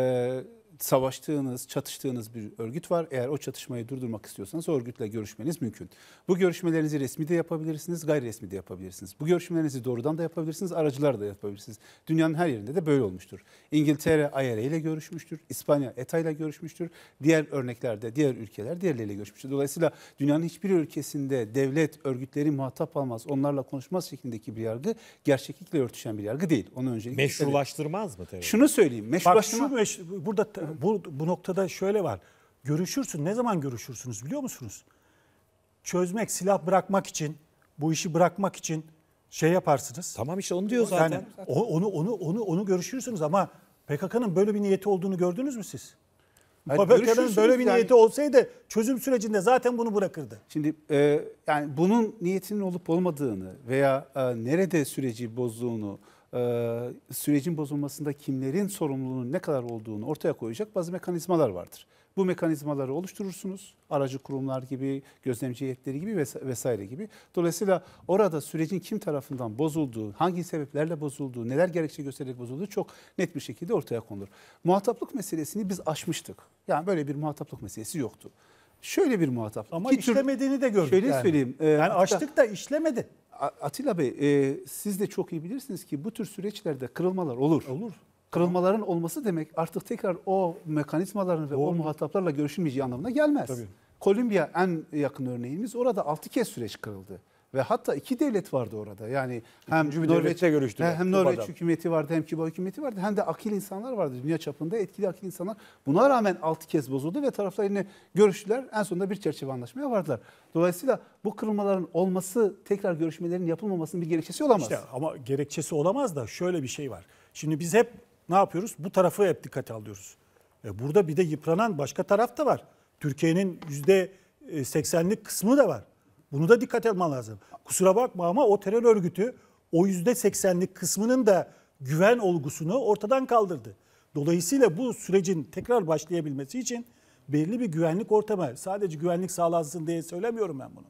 savaştığınız, çatıştığınız bir örgüt var. Eğer o çatışmayı durdurmak istiyorsanız o örgütle görüşmeniz mümkün. Bu görüşmelerinizi resmi de yapabilirsiniz, gayri resmi de yapabilirsiniz. Bu görüşmelerinizi doğrudan da yapabilirsiniz, aracılar da yapabilirsiniz. Dünyanın her yerinde de böyle olmuştur. İngiltere IRA ile görüşmüştür, İspanya ETA ile görüşmüştür. Diğer örneklerde, diğer ülkeler diğerleriyle görüşmüştür. Dolayısıyla dünyanın hiçbir ülkesinde devlet örgütleri muhatap almaz, onlarla konuşmaz şeklindeki bir yargı gerçeklikle örtüşen bir yargı değil. Onu öncelikle meşrulaştırmaz mı tabii? Şunu söyleyeyim. Meşrulaştırma... Bak şu meş... burada [laughs] bu, bu noktada şöyle var. Görüşürsün. Ne zaman görüşürsünüz biliyor musunuz? Çözmek, silah bırakmak için, bu işi bırakmak için şey yaparsınız. Tamam işte onu diyor zaten. Yani onu onu onu onu görüşürsünüz ama PKK'nın böyle bir niyeti olduğunu gördünüz mü siz? Yani PKK'nın böyle bir yani, niyeti olsaydı çözüm sürecinde zaten bunu bırakırdı. Şimdi e, yani bunun niyetinin olup olmadığını veya e, nerede süreci bozduğunu e, sürecin bozulmasında kimlerin sorumluluğunun ne kadar olduğunu ortaya koyacak bazı mekanizmalar vardır. Bu mekanizmaları oluşturursunuz. Aracı kurumlar gibi, gözlemci heyetleri gibi vesaire gibi. Dolayısıyla orada sürecin kim tarafından bozulduğu, hangi sebeplerle bozulduğu, neler gerekçe göstererek bozulduğu çok net bir şekilde ortaya konulur. Muhataplık meselesini biz aşmıştık. Yani böyle bir muhataplık meselesi yoktu. Şöyle bir muhataplık. Ama İki işlemediğini tür, de gördük. Şöyle yani. söyleyeyim. E, yani açtık da işlemedi. Atilla Bey e, siz de çok iyi bilirsiniz ki bu tür süreçlerde kırılmalar olur. Olur. Kırılmaların olması demek artık tekrar o mekanizmaların ve Doğru. o muhataplarla görüşülmeyeceği anlamına gelmez. Tabii. Kolombiya en yakın örneğimiz. Orada 6 kez süreç kırıldı ve hatta iki devlet vardı orada. Yani hem Üçüncü Norveç görüştü. Hem, Norveç Kuba'da. hükümeti vardı, hem Küba hükümeti vardı, hem de akil insanlar vardı dünya çapında etkili akil insanlar. Buna rağmen altı kez bozuldu ve taraflar yine görüştüler. En sonunda bir çerçeve anlaşmaya vardılar. Dolayısıyla bu kırılmaların olması tekrar görüşmelerin yapılmamasının bir gerekçesi olamaz. İşte ama gerekçesi olamaz da şöyle bir şey var. Şimdi biz hep ne yapıyoruz? Bu tarafı hep dikkate alıyoruz. E burada bir de yıpranan başka taraf da var. Türkiye'nin %80'lik e, kısmı da var. Bunu da dikkat etmen lazım. Kusura bakma ama o terör örgütü o yüzde seksenlik kısmının da güven olgusunu ortadan kaldırdı. Dolayısıyla bu sürecin tekrar başlayabilmesi için belli bir güvenlik ortamı, sadece güvenlik sağlansın diye söylemiyorum ben bunu.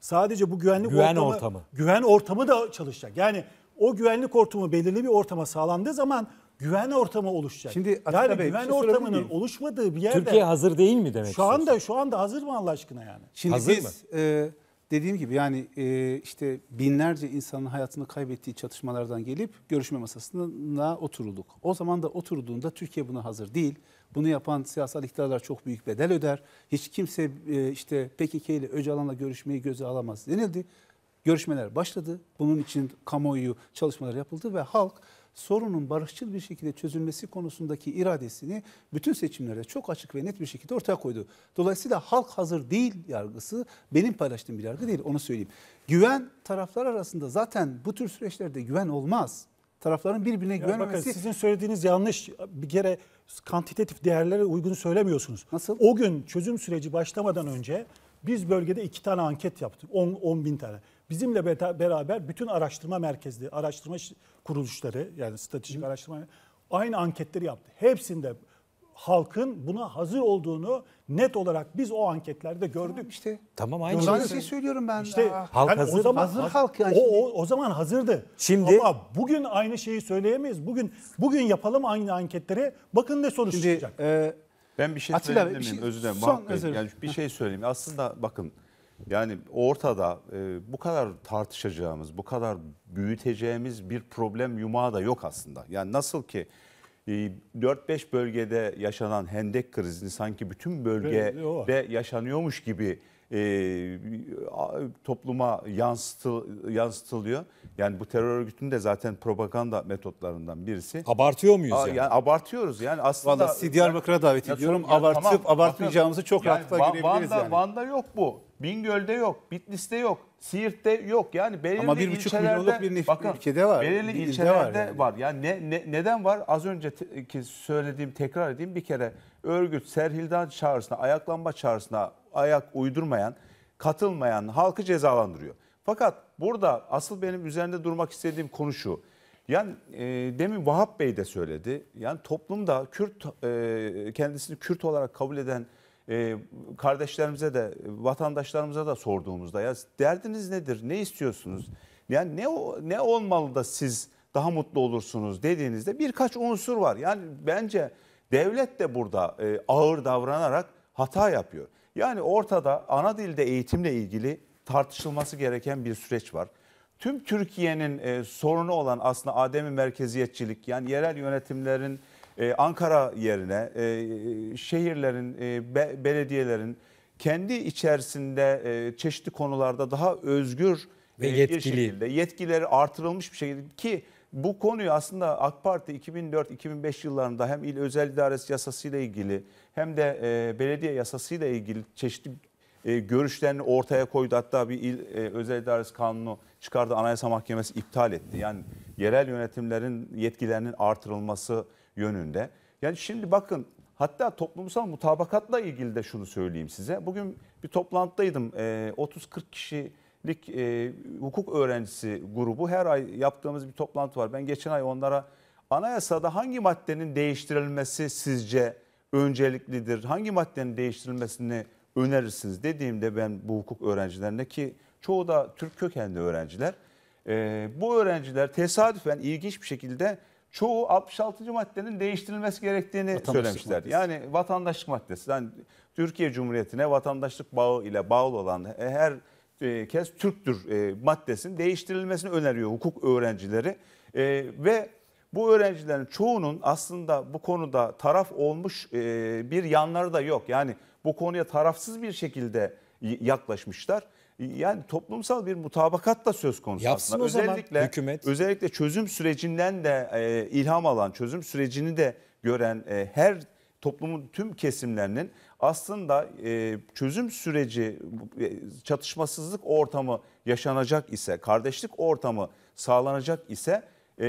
Sadece bu güvenlik güven ortamı, ortamı, güven ortamı da çalışacak. Yani o güvenlik ortamı belirli bir ortama sağlandığı zaman güven ortamı oluşacak. Şimdi Atilla yani Bey, güven şey ortamının oluşmadığı bir yerde Türkiye hazır değil mi demek? Şu anda istiyorsun? şu anda hazır mı Allah aşkına yani? Şimdi hazır biz mı? E, dediğim gibi yani e, işte binlerce insanın hayatını kaybettiği çatışmalardan gelip görüşme masasına oturulduk. O zaman da oturduğunda Türkiye buna hazır değil. Bunu yapan siyasal iktidarlar çok büyük bedel öder. Hiç kimse e, işte PKK ile Öcalan'la görüşmeyi göze alamaz denildi. Görüşmeler başladı. Bunun için kamuoyu çalışmaları yapıldı ve halk sorunun barışçıl bir şekilde çözülmesi konusundaki iradesini bütün seçimlerde çok açık ve net bir şekilde ortaya koydu. Dolayısıyla halk hazır değil yargısı benim paylaştığım bir yargı değil onu söyleyeyim. Güven taraflar arasında zaten bu tür süreçlerde güven olmaz. Tarafların birbirine ya güvenmesi... Bakın, sizin söylediğiniz yanlış. Bir kere kantitatif değerlere uygun söylemiyorsunuz. Nasıl? O gün çözüm süreci başlamadan önce biz bölgede iki tane anket yaptık. 10 bin tane bizimle beraber bütün araştırma merkezli, araştırma kuruluşları yani stratejik araştırma aynı anketleri yaptı. Hepsinde halkın buna hazır olduğunu net olarak biz o anketlerde gördük. Tamam işte. Tamam aynı Gördüm. şey. şey söylüyorum ben. İşte halk yani hazır. O zaman, hazır halk yani. O, o, o zaman hazırdı. Şimdi ama bugün aynı şeyi söyleyemeyiz. Bugün bugün yapalım aynı anketleri. Bakın ne sonuç çıkacak. E, ben bir şey söyleyeyim. söyleyebilir şey- özür dilerim. Son özür. Yani bir şey söyleyeyim. Aslında bakın yani ortada e, bu kadar tartışacağımız, bu kadar büyüteceğimiz bir problem yumağı da yok aslında. Yani nasıl ki e, 4-5 bölgede yaşanan hendek krizini sanki bütün bölgede yaşanıyormuş gibi e, topluma yansıtıl, yansıtılıyor. Yani bu terör örgütünün de zaten propaganda metotlarından birisi. Abartıyor muyuz A, yani? yani? Abartıyoruz yani aslında. Valla sizi Diyarbakır'a davet ya, ediyorum. Ya, Abartıp tamam, abartmayacağımızı çok yani, rahatlıkla Van, Van'da, yani. Van'da yok bu. Bingöl'de yok, Bitlis'te yok, Siirt'te yok. Yani belirli Ama bir buçuk milyonluk bir bakın, ülkede var. Belirli bir ilçelerde var. Yani, var. yani ne, ne, neden var? Az önceki söylediğim, tekrar edeyim bir kere. Örgüt Serhildan çağrısına, ayaklanma çağrısına ayak uydurmayan, katılmayan halkı cezalandırıyor. Fakat burada asıl benim üzerinde durmak istediğim konu şu. Yani e, demin Vahap Bey de söyledi. Yani toplumda Kürt e, kendisini Kürt olarak kabul eden e, kardeşlerimize de vatandaşlarımıza da sorduğumuzda ya derdiniz nedir? Ne istiyorsunuz? Yani ne ne olmalı da siz daha mutlu olursunuz dediğinizde birkaç unsur var. Yani bence devlet de burada e, ağır davranarak hata yapıyor. Yani ortada ana dilde eğitimle ilgili tartışılması gereken bir süreç var. Tüm Türkiye'nin e, sorunu olan aslında ademi merkeziyetçilik yani yerel yönetimlerin e, Ankara yerine e, şehirlerin, e, be, belediyelerin kendi içerisinde e, çeşitli konularda daha özgür ve e, yetkili. bir şekilde yetkileri artırılmış bir şekilde ki bu konuyu aslında AK Parti 2004-2005 yıllarında hem il özel idaresi yasasıyla ilgili hem de e, belediye yasasıyla ilgili çeşitli e, görüşlerini ortaya koydu. Hatta bir il e, özel idaresi kanunu çıkardı. Anayasa Mahkemesi iptal etti. Yani yerel yönetimlerin yetkilerinin artırılması yönünde. Yani şimdi bakın hatta toplumsal mutabakatla ilgili de şunu söyleyeyim size. Bugün bir toplantıdaydım. E, 30-40 kişi lik e, hukuk öğrencisi grubu her ay yaptığımız bir toplantı var. Ben geçen ay onlara anayasada hangi maddenin değiştirilmesi sizce önceliklidir? Hangi maddenin değiştirilmesini önerirsiniz dediğimde ben bu hukuk öğrencilerine ki çoğu da Türk kökenli öğrenciler. E, bu öğrenciler tesadüfen ilginç bir şekilde çoğu 66. maddenin değiştirilmesi gerektiğini söylemişler. Yani vatandaşlık maddesi. Yani Türkiye Cumhuriyeti'ne vatandaşlık bağı ile bağlı olan her e, kez Türktür e, maddesinin değiştirilmesini öneriyor hukuk öğrencileri. E, ve bu öğrencilerin çoğunun aslında bu konuda taraf olmuş e, bir yanları da yok. Yani bu konuya tarafsız bir şekilde yaklaşmışlar. Yani toplumsal bir mutabakat da söz konusu Yapsın aslında. O özellikle, zaman hükümet. Özellikle çözüm sürecinden de e, ilham alan, çözüm sürecini de gören e, her toplumun tüm kesimlerinin aslında e, çözüm süreci e, çatışmasızlık ortamı yaşanacak ise kardeşlik ortamı sağlanacak ise e,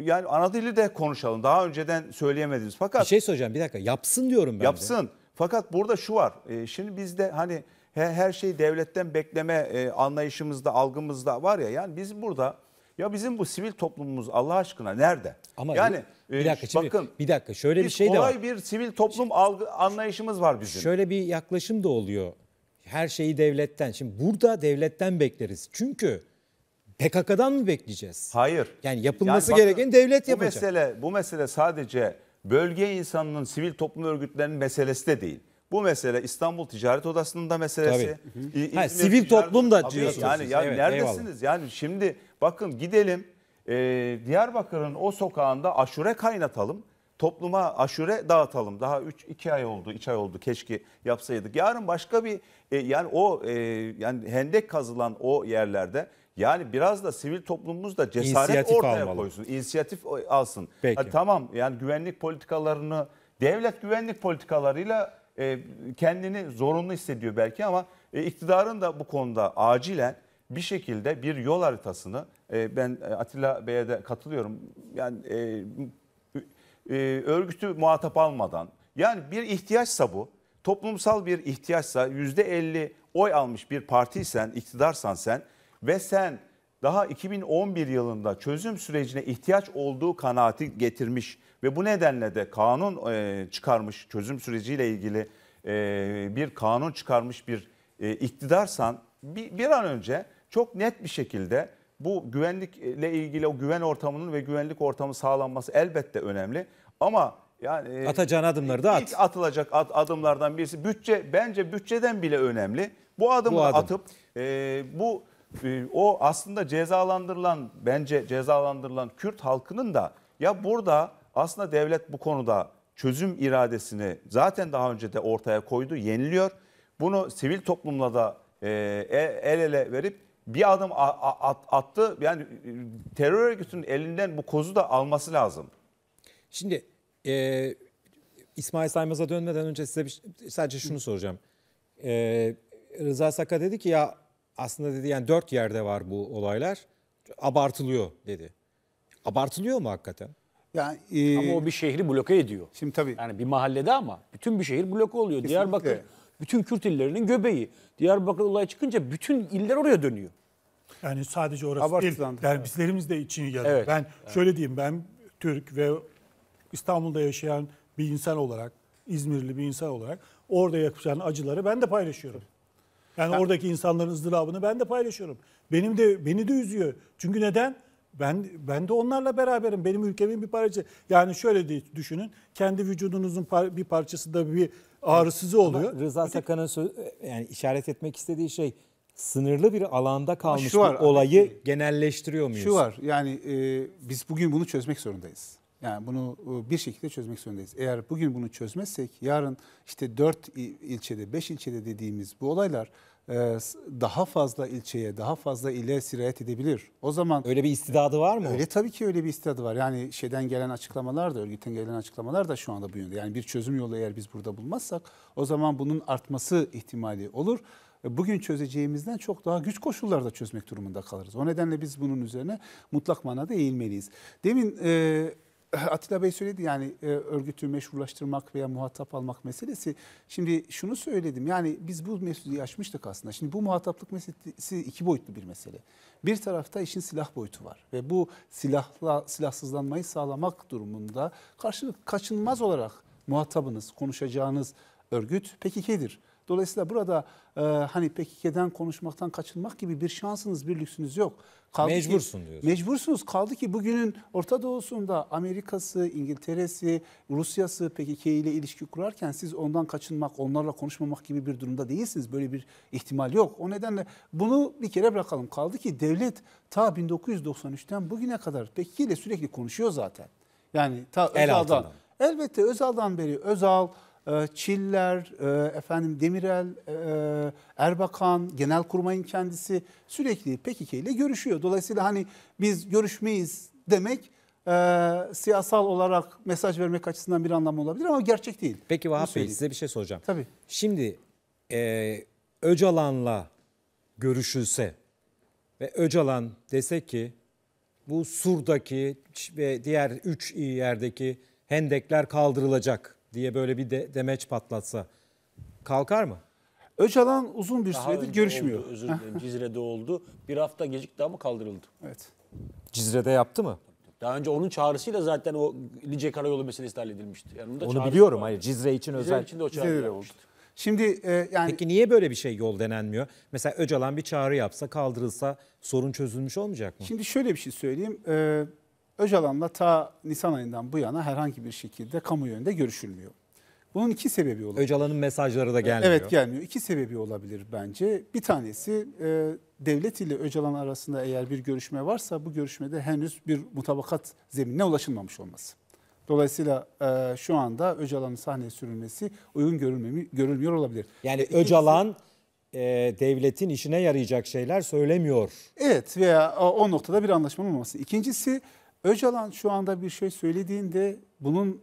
yani ana dili de konuşalım. Daha önceden söyleyemediğimiz fakat. Bir şey söyleyeceğim bir dakika yapsın diyorum ben Yapsın de. fakat burada şu var e, şimdi bizde hani her, şey devletten bekleme e, anlayışımızda algımızda var ya yani biz burada ya bizim bu sivil toplumumuz Allah aşkına nerede? Ama yani bir dakika şimdi, e, bakın bir dakika şöyle bir şey de var. bir sivil toplum algı, anlayışımız var bizim. Şöyle bir yaklaşım da oluyor. Her şeyi devletten. Şimdi burada devletten bekleriz. Çünkü PKK'dan mı bekleyeceğiz? Hayır. Yani yapılması yani gereken devlet bu yapacak. Mesele, bu mesele sadece bölge insanının sivil toplum örgütlerinin meselesi de değil. Bu mesele İstanbul Ticaret Odası'nın da meselesi. Tabii. İ- İzmir ha, sivil toplum da diyorsunuz. Yani, yani evet, neredesiniz? Eyvallah. Yani şimdi Bakın gidelim e, Diyarbakır'ın o sokağında aşure kaynatalım. Topluma aşure dağıtalım. Daha 2 ay oldu, 3 ay oldu keşke yapsaydık. Yarın başka bir e, yani o e, yani hendek kazılan o yerlerde yani biraz da sivil toplumumuz da cesaret İnisiyatif ortaya almalı. koysun. İnisiyatif alsın. Peki. Ha, tamam yani güvenlik politikalarını devlet güvenlik politikalarıyla e, kendini zorunlu hissediyor belki ama e, iktidarın da bu konuda acilen bir şekilde bir yol haritasını e, ben e, Atilla Bey'e de katılıyorum. Yani e, e, örgütü muhatap almadan yani bir ihtiyaçsa bu toplumsal bir ihtiyaçsa yüzde elli oy almış bir partiysen iktidarsan sen ve sen daha 2011 yılında çözüm sürecine ihtiyaç olduğu kanaati getirmiş ve bu nedenle de kanun e, çıkarmış çözüm süreciyle ilgili e, bir kanun çıkarmış bir e, iktidarsan bir, bir an önce çok net bir şekilde bu güvenlikle ilgili o güven ortamının ve güvenlik ortamı sağlanması elbette önemli. Ama yani e, atacağın adımları da at. İlk atılacak adımlardan birisi bütçe bence bütçeden bile önemli. Bu adımı bu adım. atıp e, bu e, o aslında cezalandırılan bence cezalandırılan Kürt halkının da ya burada aslında devlet bu konuda çözüm iradesini zaten daha önce de ortaya koydu, yeniliyor. Bunu sivil toplumla da e, el ele verip bir adım attı. Yani e, terör örgütünün elinden bu kozu da alması lazım. Şimdi e, İsmail Saymaz'a dönmeden önce size bir, sadece şunu soracağım. E, Rıza Saka dedi ki ya aslında dedi yani dört yerde var bu olaylar. Abartılıyor dedi. Abartılıyor mu hakikaten? Yani, e, ama o bir şehri bloke ediyor. Şimdi tabii. Yani bir mahallede ama bütün bir şehir bloke oluyor. Kesinlikle. Diyarbakır bütün Kürt illerinin göbeği. Diyarbakır olay çıkınca bütün iller oraya dönüyor. Yani sadece orası Abartıdan değil. Derbislerimiz de için geldi. Evet, ben evet. şöyle diyeyim ben Türk ve İstanbul'da yaşayan bir insan olarak, İzmirli bir insan olarak orada yapacağın acıları ben de paylaşıyorum. Yani ben, oradaki insanların ızdırabını ben de paylaşıyorum. Benim de beni de üzüyor. Çünkü neden? Ben ben de onlarla beraberim. Benim ülkemin bir parçası. Yani şöyle düşünün. Kendi vücudunuzun par bir parçası da bir ağrısızı oluyor. Ama Rıza Sakan'ın e, yani işaret etmek istediği şey sınırlı bir alanda kalmış şu var, bir olayı abi, genelleştiriyor muyuz? Şu var. Yani e, biz bugün bunu çözmek zorundayız. Yani bunu e, bir şekilde çözmek zorundayız. Eğer bugün bunu çözmezsek yarın işte dört ilçede, beş ilçede dediğimiz bu olaylar e, daha fazla ilçeye, daha fazla ile sirayet edebilir. O zaman öyle bir istidadı var mı? Öyle tabii ki öyle bir istidadı var. Yani şeyden gelen açıklamalar da, örgütten gelen açıklamalar da şu anda bu yönde. Yani bir çözüm yolu eğer biz burada bulmazsak o zaman bunun artması ihtimali olur. Bugün çözeceğimizden çok daha güç koşullarda çözmek durumunda kalırız. O nedenle biz bunun üzerine mutlak manada eğilmeliyiz. Demin e, [clears throat] Atilla Bey söyledi yani e, örgütü meşrulaştırmak veya muhatap almak meselesi. Şimdi şunu söyledim yani biz bu meseleyi açmıştık aslında. Şimdi bu muhataplık meselesi iki boyutlu bir mesele. Bir tarafta işin silah boyutu var ve bu silahla silahsızlanmayı sağlamak durumunda karşılık kaçınılmaz olarak muhatabınız, konuşacağınız örgüt PKK'dir. Dolayısıyla burada e, hani keden konuşmaktan kaçınmak gibi bir şansınız, bir lüksünüz yok. Kaldı Mecbursun ki, Mecbursunuz. Kaldı ki bugünün Orta Doğu'sunda Amerika'sı, İngiltere'si, Rusya'sı PKK ile ilişki kurarken siz ondan kaçınmak, onlarla konuşmamak gibi bir durumda değilsiniz. Böyle bir ihtimal yok. O nedenle bunu bir kere bırakalım. Kaldı ki devlet ta 1993'ten bugüne kadar PKK ile sürekli konuşuyor zaten. Yani ta El Özal'dan. Altından. Elbette Özal'dan beri Özal, ee, Çiller, e, efendim Demirel, e, e, Erbakan, Genelkurmay'ın kendisi sürekli PKK ile görüşüyor. Dolayısıyla hani biz görüşmeyiz demek siyasal olarak mesaj vermek açısından bir anlam olabilir ama gerçek değil. Peki Vahap Bey size bir şey soracağım. Tabii. Şimdi e, Öcalan'la görüşülse ve Öcalan dese ki bu Sur'daki ve diğer üç yerdeki hendekler kaldırılacak diye böyle bir de, demeç patlatsa kalkar mı? Öcalan uzun bir Daha süredir görüşmüyor. Oldu, özür dilerim Cizre'de oldu. Bir hafta gecikti ama kaldırıldı. Evet. Cizre'de yaptı mı? Daha önce onun çağrısıyla zaten o Lice Karayolu meselesi halledilmişti. Yani onun da Onu biliyorum vardı. hayır Cizre için Cizre özel. için de o çağrı Cizre'de oldu. Şimdi e, yani Peki niye böyle bir şey yol denenmiyor? Mesela Öcalan bir çağrı yapsa, kaldırılsa sorun çözülmüş olmayacak mı? Şimdi şöyle bir şey söyleyeyim. Ee, Öcalan'la ta Nisan ayından bu yana herhangi bir şekilde kamu yönünde görüşülmüyor. Bunun iki sebebi olabilir. Öcalan'ın mesajları da gelmiyor. Evet gelmiyor. İki sebebi olabilir bence. Bir tanesi e, devlet ile Öcalan arasında eğer bir görüşme varsa bu görüşmede henüz bir mutabakat zeminine ulaşılmamış olması. Dolayısıyla e, şu anda Öcalan'ın sahneye sürülmesi uygun görülmüyor olabilir. Yani Öcalan e, devletin işine yarayacak şeyler söylemiyor. Evet veya o noktada bir anlaşma olmaması. İkincisi Öcalan şu anda bir şey söylediğinde bunun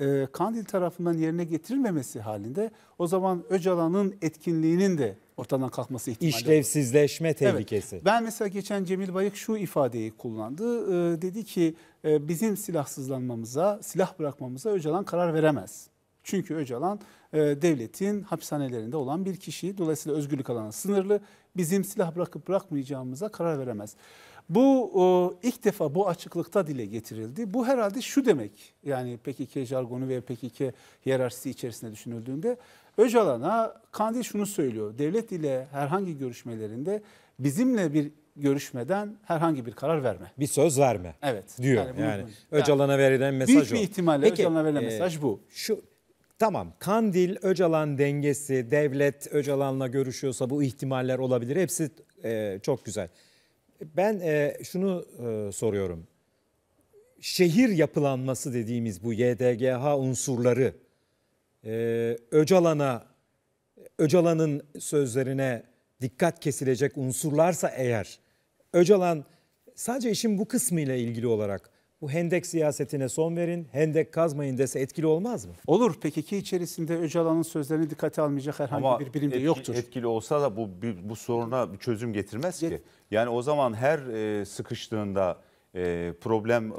e, Kandil tarafından yerine getirilmemesi halinde o zaman Öcalan'ın etkinliğinin de ortadan kalkması ihtimali İşlevsizleşme var. tehlikesi. Evet. Ben mesela geçen Cemil Bayık şu ifadeyi kullandı. E, dedi ki e, bizim silahsızlanmamıza, silah bırakmamıza Öcalan karar veremez. Çünkü Öcalan e, devletin hapishanelerinde olan bir kişi. Dolayısıyla özgürlük alanı sınırlı. Bizim silah bırakıp bırakmayacağımıza karar veremez. Bu ilk defa bu açıklıkta dile getirildi. Bu herhalde şu demek yani PKK jargonu ve PKK hiyerarşisi içerisinde düşünüldüğünde Öcalan'a Kandil şunu söylüyor. Devlet ile herhangi görüşmelerinde bizimle bir görüşmeden herhangi bir karar verme. Bir söz verme. Evet. Diyor yani. yani Öcalan'a verilen mesaj büyük o. Büyük bir ihtimalle Peki, Öcalan'a verilen e, mesaj bu. Şu Tamam Kandil, Öcalan dengesi, devlet Öcalan'la görüşüyorsa bu ihtimaller olabilir. Hepsi e, çok güzel. Ben e, şunu e, soruyorum. Şehir yapılanması dediğimiz bu YDGH unsurları e, Öcalan'a Öcalan'ın sözlerine dikkat kesilecek unsurlarsa eğer Öcalan sadece işin bu kısmı ile ilgili olarak bu hendek siyasetine son verin, hendek kazmayın dese etkili olmaz mı? Olur. PKK içerisinde Öcalan'ın sözlerini dikkate almayacak herhangi Ama bir birim de yoktur. etkili olsa da bu bu soruna bir çözüm getirmez ki. yani o zaman her e, sıkıştığında e, problem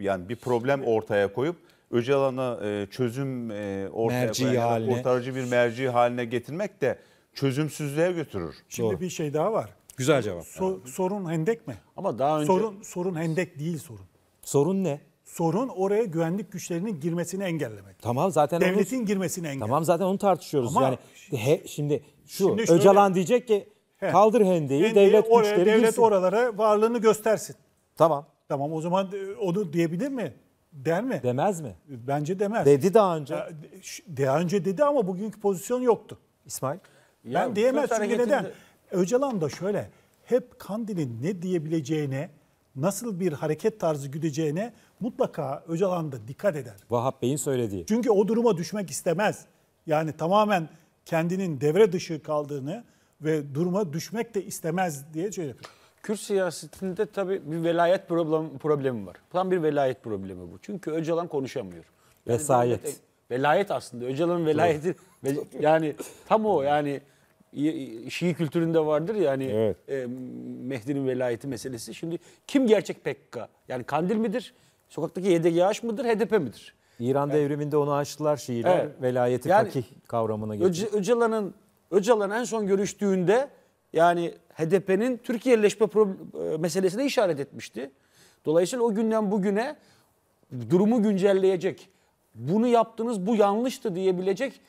yani bir problem ortaya koyup Öcalan'ı e, çözüm ortaya merci kurtarıcı bir merci haline getirmek de çözümsüzlüğe götürür. Şimdi Doğru. bir şey daha var. Güzel cevap. So, Sorun hendek mi? Ama daha önce sorun sorun hendek değil sorun. Sorun ne? Sorun oraya güvenlik güçlerinin girmesini engellemek. Tamam zaten devletin onu, girmesini engellemek. Tamam zaten onu tartışıyoruz. Ama yani he, şimdi şu şimdi şöyle, Öcalan diyecek ki he, kaldır hendeyi, hendeyi devlet oraya, güçleri devlet girsin. oralara varlığını göstersin. Tamam. Tamam o zaman e, onu diyebilir mi? Der mi? Demez mi? E, bence demez. Dedi daha önce. E, daha önce dedi ama bugünkü pozisyon yoktu. İsmail? Ya, ben diyemez çünkü hareketinde... neden? Öcalan da şöyle hep Kandil'in ne diyebileceğine nasıl bir hareket tarzı güdeceğine mutlaka Öcalan da dikkat eder. Vahap Bey'in söylediği. Çünkü o duruma düşmek istemez. Yani tamamen kendinin devre dışı kaldığını ve duruma düşmek de istemez diye söylüyor. Kürt siyasetinde tabii bir velayet problem, problemi var. Tam bir velayet problemi bu. Çünkü Öcalan konuşamıyor. Yani Vesayet. Devlet, velayet aslında. Öcalan'ın velayeti ve, yani tam o yani Şii kültüründe vardır yani ya hani, evet. e, Mehdi'nin velayeti meselesi. Şimdi kim gerçek Pekka? Yani Kandil midir? Sokaktaki YDGH mıdır? HDP midir? İran yani, devriminde onu açtılar Şiiler. Evet. Velayeti yani, fakih kavramına geçti. Öcalan'ın Öcalan en son görüştüğünde yani HDP'nin Türkiye'leşme e, meselesine işaret etmişti. Dolayısıyla o günden bugüne durumu güncelleyecek, bunu yaptınız bu yanlıştı diyebilecek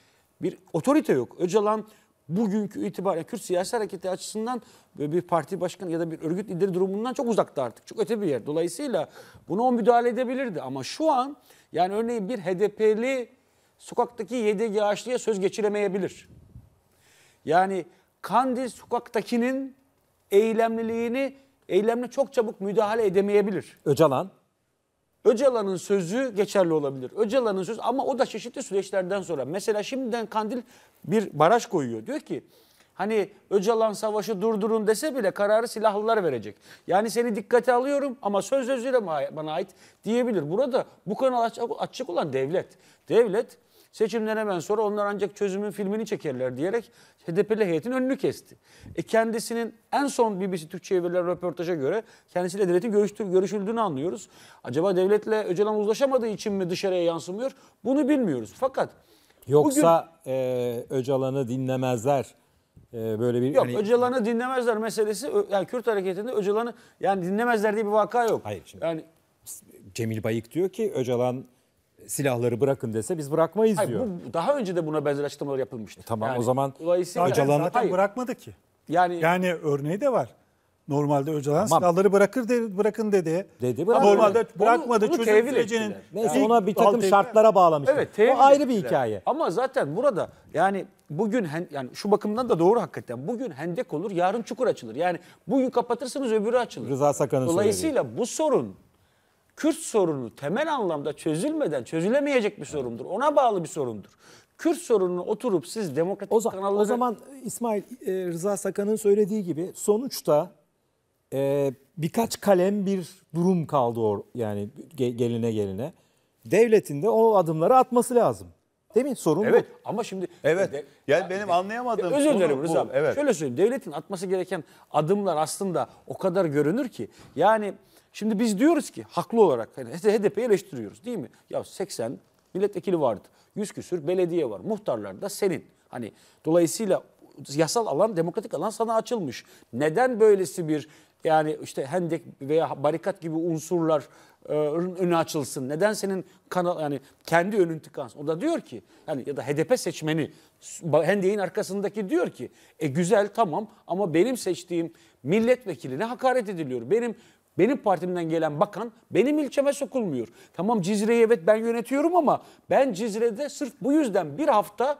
bir otorite yok. Öcalan bugünkü itibariyle Kürt siyasi hareketi açısından bir parti başkanı ya da bir örgüt lideri durumundan çok uzakta artık. Çok öte bir yer. Dolayısıyla bunu o müdahale edebilirdi. Ama şu an yani örneğin bir HDP'li sokaktaki YDGH'liye söz geçiremeyebilir. Yani Kandil sokaktakinin eylemliliğini eylemle çok çabuk müdahale edemeyebilir. Öcalan Öcalan'ın sözü geçerli olabilir. Öcalan'ın sözü ama o da çeşitli süreçlerden sonra. Mesela şimdiden Kandil bir baraj koyuyor. Diyor ki hani Öcalan savaşı durdurun dese bile kararı silahlılar verecek. Yani seni dikkate alıyorum ama söz özüyle bana ait diyebilir. Burada bu kanal açık olan devlet. Devlet Seçimden hemen sonra onlar ancak çözümün filmini çekerler diyerek HDP'li heyetin önünü kesti. E kendisinin en son BBC Türkçe'ye verilen röportaja göre kendisiyle devletin görüştü, görüşüldüğünü anlıyoruz. Acaba devletle Öcalan uzlaşamadığı için mi dışarıya yansımıyor? Bunu bilmiyoruz. Fakat Yoksa bugün, e, Öcalan'ı dinlemezler e, böyle bir... Yok hani... Öcalan'ı dinlemezler meselesi. Yani Kürt hareketinde Öcalan'ı yani dinlemezler diye bir vaka yok. Hayır şimdi. Yani... Cemil Bayık diyor ki Öcalan silahları bırakın dese biz bırakmayız Hayır, diyor. Bu, daha önce de buna benzer açıklamalar yapılmıştı. E, tamam yani, o zaman dolayısıyla Öcalan zaten Hayır. bırakmadı ki. Yani yani örneği de var. Normalde Öcalan tamam. silahları bırakır de, bırakın dedi. Dedi bırakın. Normalde bırakmadı onu, onu çözüm sürecinin. Neyse yani. ona bir takım şartlara bağlamışlar. Evet, o ayrı bir hikaye. Ama zaten burada yani bugün yani şu bakımdan da doğru hakikaten. Bugün hendek olur, yarın çukur açılır. Yani bugün kapatırsınız öbürü açılır. Rıza Sakan'ın Dolayısıyla söylediği. bu sorun Kürt sorunu temel anlamda çözülmeden çözülemeyecek bir sorundur. Ona bağlı bir sorundur. Kürt sorununu oturup siz demokratik o kanallara... O zaman İsmail e, Rıza Sakan'ın söylediği gibi sonuçta e, birkaç kalem bir durum kaldı or, yani geline geline. Devletin de o adımları atması lazım. Değil mi? Sorun evet, bu. ama şimdi... Evet. De, yani benim de, anlayamadığım... Özür dilerim Rıza. Evet. Şöyle söyleyeyim. Devletin atması gereken adımlar aslında o kadar görünür ki. Yani Şimdi biz diyoruz ki haklı olarak hani HDP'yi eleştiriyoruz değil mi? Ya 80 milletvekili vardı. 100 küsür belediye var. Muhtarlar da senin. Hani dolayısıyla yasal alan, demokratik alan sana açılmış. Neden böylesi bir yani işte hendek veya barikat gibi unsurlar e, önü açılsın. Neden senin kanal yani kendi önün tıkansın? O da diyor ki yani ya da HDP seçmeni hendeğin arkasındaki diyor ki e güzel tamam ama benim seçtiğim milletvekiline hakaret ediliyor. Benim benim partimden gelen bakan benim ilçeme sokulmuyor. Tamam Cizre'yi evet ben yönetiyorum ama ben Cizre'de sırf bu yüzden bir hafta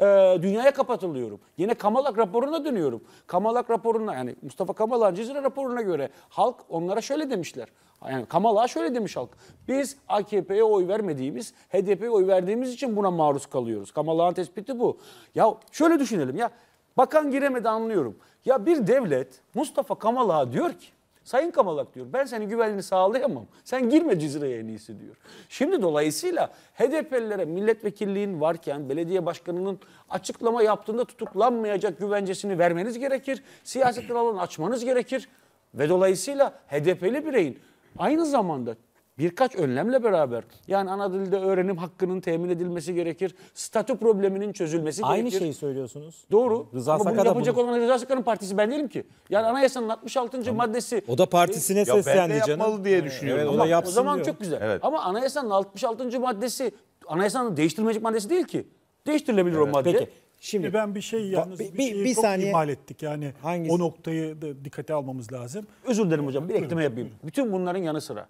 e, dünyaya kapatılıyorum. Yine Kamalak raporuna dönüyorum. Kamalak raporuna yani Mustafa Kamalak'ın Cizre raporuna göre halk onlara şöyle demişler. Yani Kamalak'a şöyle demiş halk. Biz AKP'ye oy vermediğimiz, HDP'ye oy verdiğimiz için buna maruz kalıyoruz. Kamalak'ın tespiti bu. Ya şöyle düşünelim ya bakan giremedi anlıyorum. Ya bir devlet Mustafa Kamalak'a diyor ki Sayın Kamalak diyor ben senin güvenliğini sağlayamam. Sen girme Cizre'ye en iyisi diyor. Şimdi dolayısıyla HDP'lilere milletvekilliğin varken belediye başkanının açıklama yaptığında tutuklanmayacak güvencesini vermeniz gerekir. Siyasetten alanı açmanız gerekir. Ve dolayısıyla HDP'li bireyin aynı zamanda birkaç önlemle beraber yani ana dilde öğrenim hakkının temin edilmesi gerekir. Statü probleminin çözülmesi Aynı gerekir. Aynı şeyi söylüyorsunuz. Doğru. Rıza Ama bunu yapacak bunu... olan Rıza Sakar'ın partisi ben değilim ki. Yani anayasanın 66. Tamam. maddesi. O da partisine e, seslendi ya canım. yapmalı diye düşünüyorum. Evet, o, da yapsın o zaman diyor. çok güzel. Evet. Ama anayasanın 66. maddesi anayasanın değiştirilmeyecek maddesi değil ki. Değiştirilebilir evet. o madde. Peki. Şimdi ben bir şey yalnız bir, bir, bir, bir çok saniye. ihmal ettik. Yani Hangisi? o noktayı da dikkate almamız lazım. Özür dilerim hocam bir ekleme yapayım. Bütün bunların yanı sıra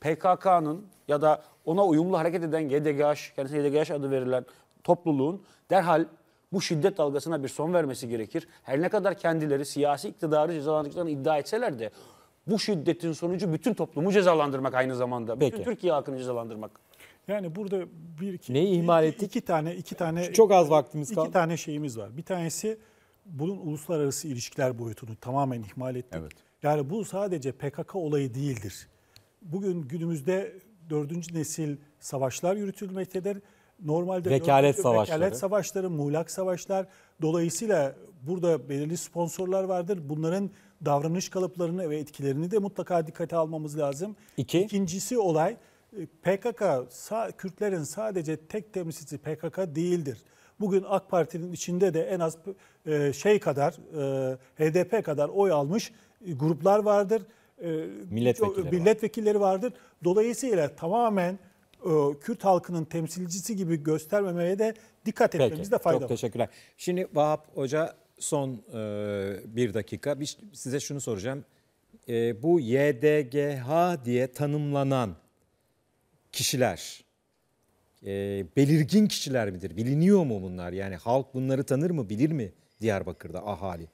PKK'nın ya da ona uyumlu hareket eden YDGH, kendisine YDGH adı verilen topluluğun derhal bu şiddet dalgasına bir son vermesi gerekir. Her ne kadar kendileri siyasi iktidarı cezalandırdıklarını iddia etseler de bu şiddetin sonucu bütün toplumu cezalandırmak aynı zamanda. Peki. Bütün Türkiye halkını cezalandırmak. Yani burada bir iki, Neyi ihmal iki, ettik? İki tane iki tane çok az e, vaktimiz kaldı. İki tane şeyimiz var. Bir tanesi bunun uluslararası ilişkiler boyutunu tamamen ihmal ettik. Evet. Yani bu sadece PKK olayı değildir bugün günümüzde dördüncü nesil savaşlar yürütülmektedir. Normalde vekalet dördüncü, savaşları. Vekalet savaşları, muğlak savaşlar. Dolayısıyla burada belirli sponsorlar vardır. Bunların davranış kalıplarını ve etkilerini de mutlaka dikkate almamız lazım. İki. İkincisi olay e, PKK, Kürtlerin sadece tek temsilcisi PKK değildir. Bugün AK Parti'nin içinde de en az e, şey kadar, e, HDP kadar oy almış gruplar vardır. Ee, milletvekilleri, milletvekilleri var. vardır. Dolayısıyla tamamen e, Kürt halkının temsilcisi gibi göstermemeye de dikkat etmemizde fayda var. Çok teşekkürler. Şimdi Vahap Hoca son e, bir dakika. Bir, size şunu soracağım. E, bu YDGH diye tanımlanan kişiler, belirgin kişiler midir? Biliniyor mu bunlar? Yani halk bunları tanır mı, bilir mi Diyarbakır'da ahali?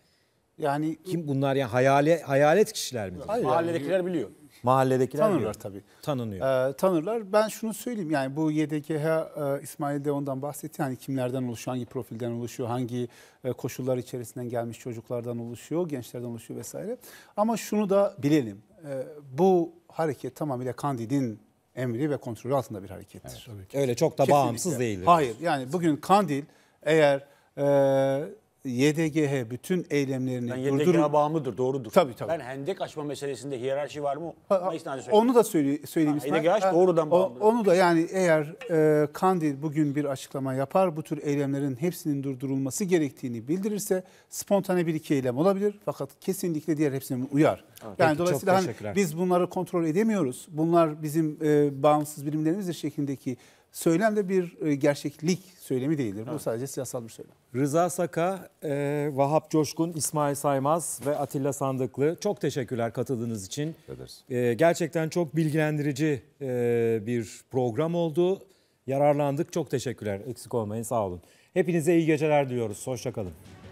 Yani Kim bunlar yani hayale, hayalet kişiler mi? Hayır, Mahalledekiler biliyor. Mahalledekiler tanırlar diyor. tabii. Tanınıyor. Ee, tanırlar. Ben şunu söyleyeyim yani bu YDKH e, İsmail de ondan bahsetti. Yani kimlerden oluşuyor, hangi profilden oluşuyor, hangi e, koşullar içerisinden gelmiş çocuklardan oluşuyor, gençlerden oluşuyor vesaire. Ama şunu da bilelim. E, bu hareket tamamıyla Kandil'in emri ve kontrolü altında bir harekettir. Öyle çok da Kesinlikle. bağımsız değil. Hayır yani bugün Kandil eğer e, YDGH bütün eylemlerini yani durdurun. YDGH bağımlıdır, doğrudur. Tabii tabii. Ben hendek açma meselesinde hiyerarşi var mı? Ha, ha, onu da söyle, söyleyeyim. Ha, YDGH ha, doğrudan bağımlıdır. Onu da yani eğer e, Kandil bugün bir açıklama yapar, bu tür eylemlerin hepsinin durdurulması gerektiğini bildirirse spontane bir iki eylem olabilir. Fakat kesinlikle diğer hepsini uyar. Ha, yani peki, dolayısıyla hani biz bunları kontrol edemiyoruz. Bunlar bizim e, bağımsız birimlerimizdir şeklindeki söylem de bir e, gerçeklik söylemi değildir. Bu sadece siyasal bir söylem. Rıza Saka, e, Vahap Coşkun, İsmail Saymaz ve Atilla Sandıklı çok teşekkürler katıldığınız için. E, gerçekten çok bilgilendirici e, bir program oldu. Yararlandık. Çok teşekkürler. Eksik olmayın. Sağ olun. Hepinize iyi geceler diliyoruz. Hoşçakalın.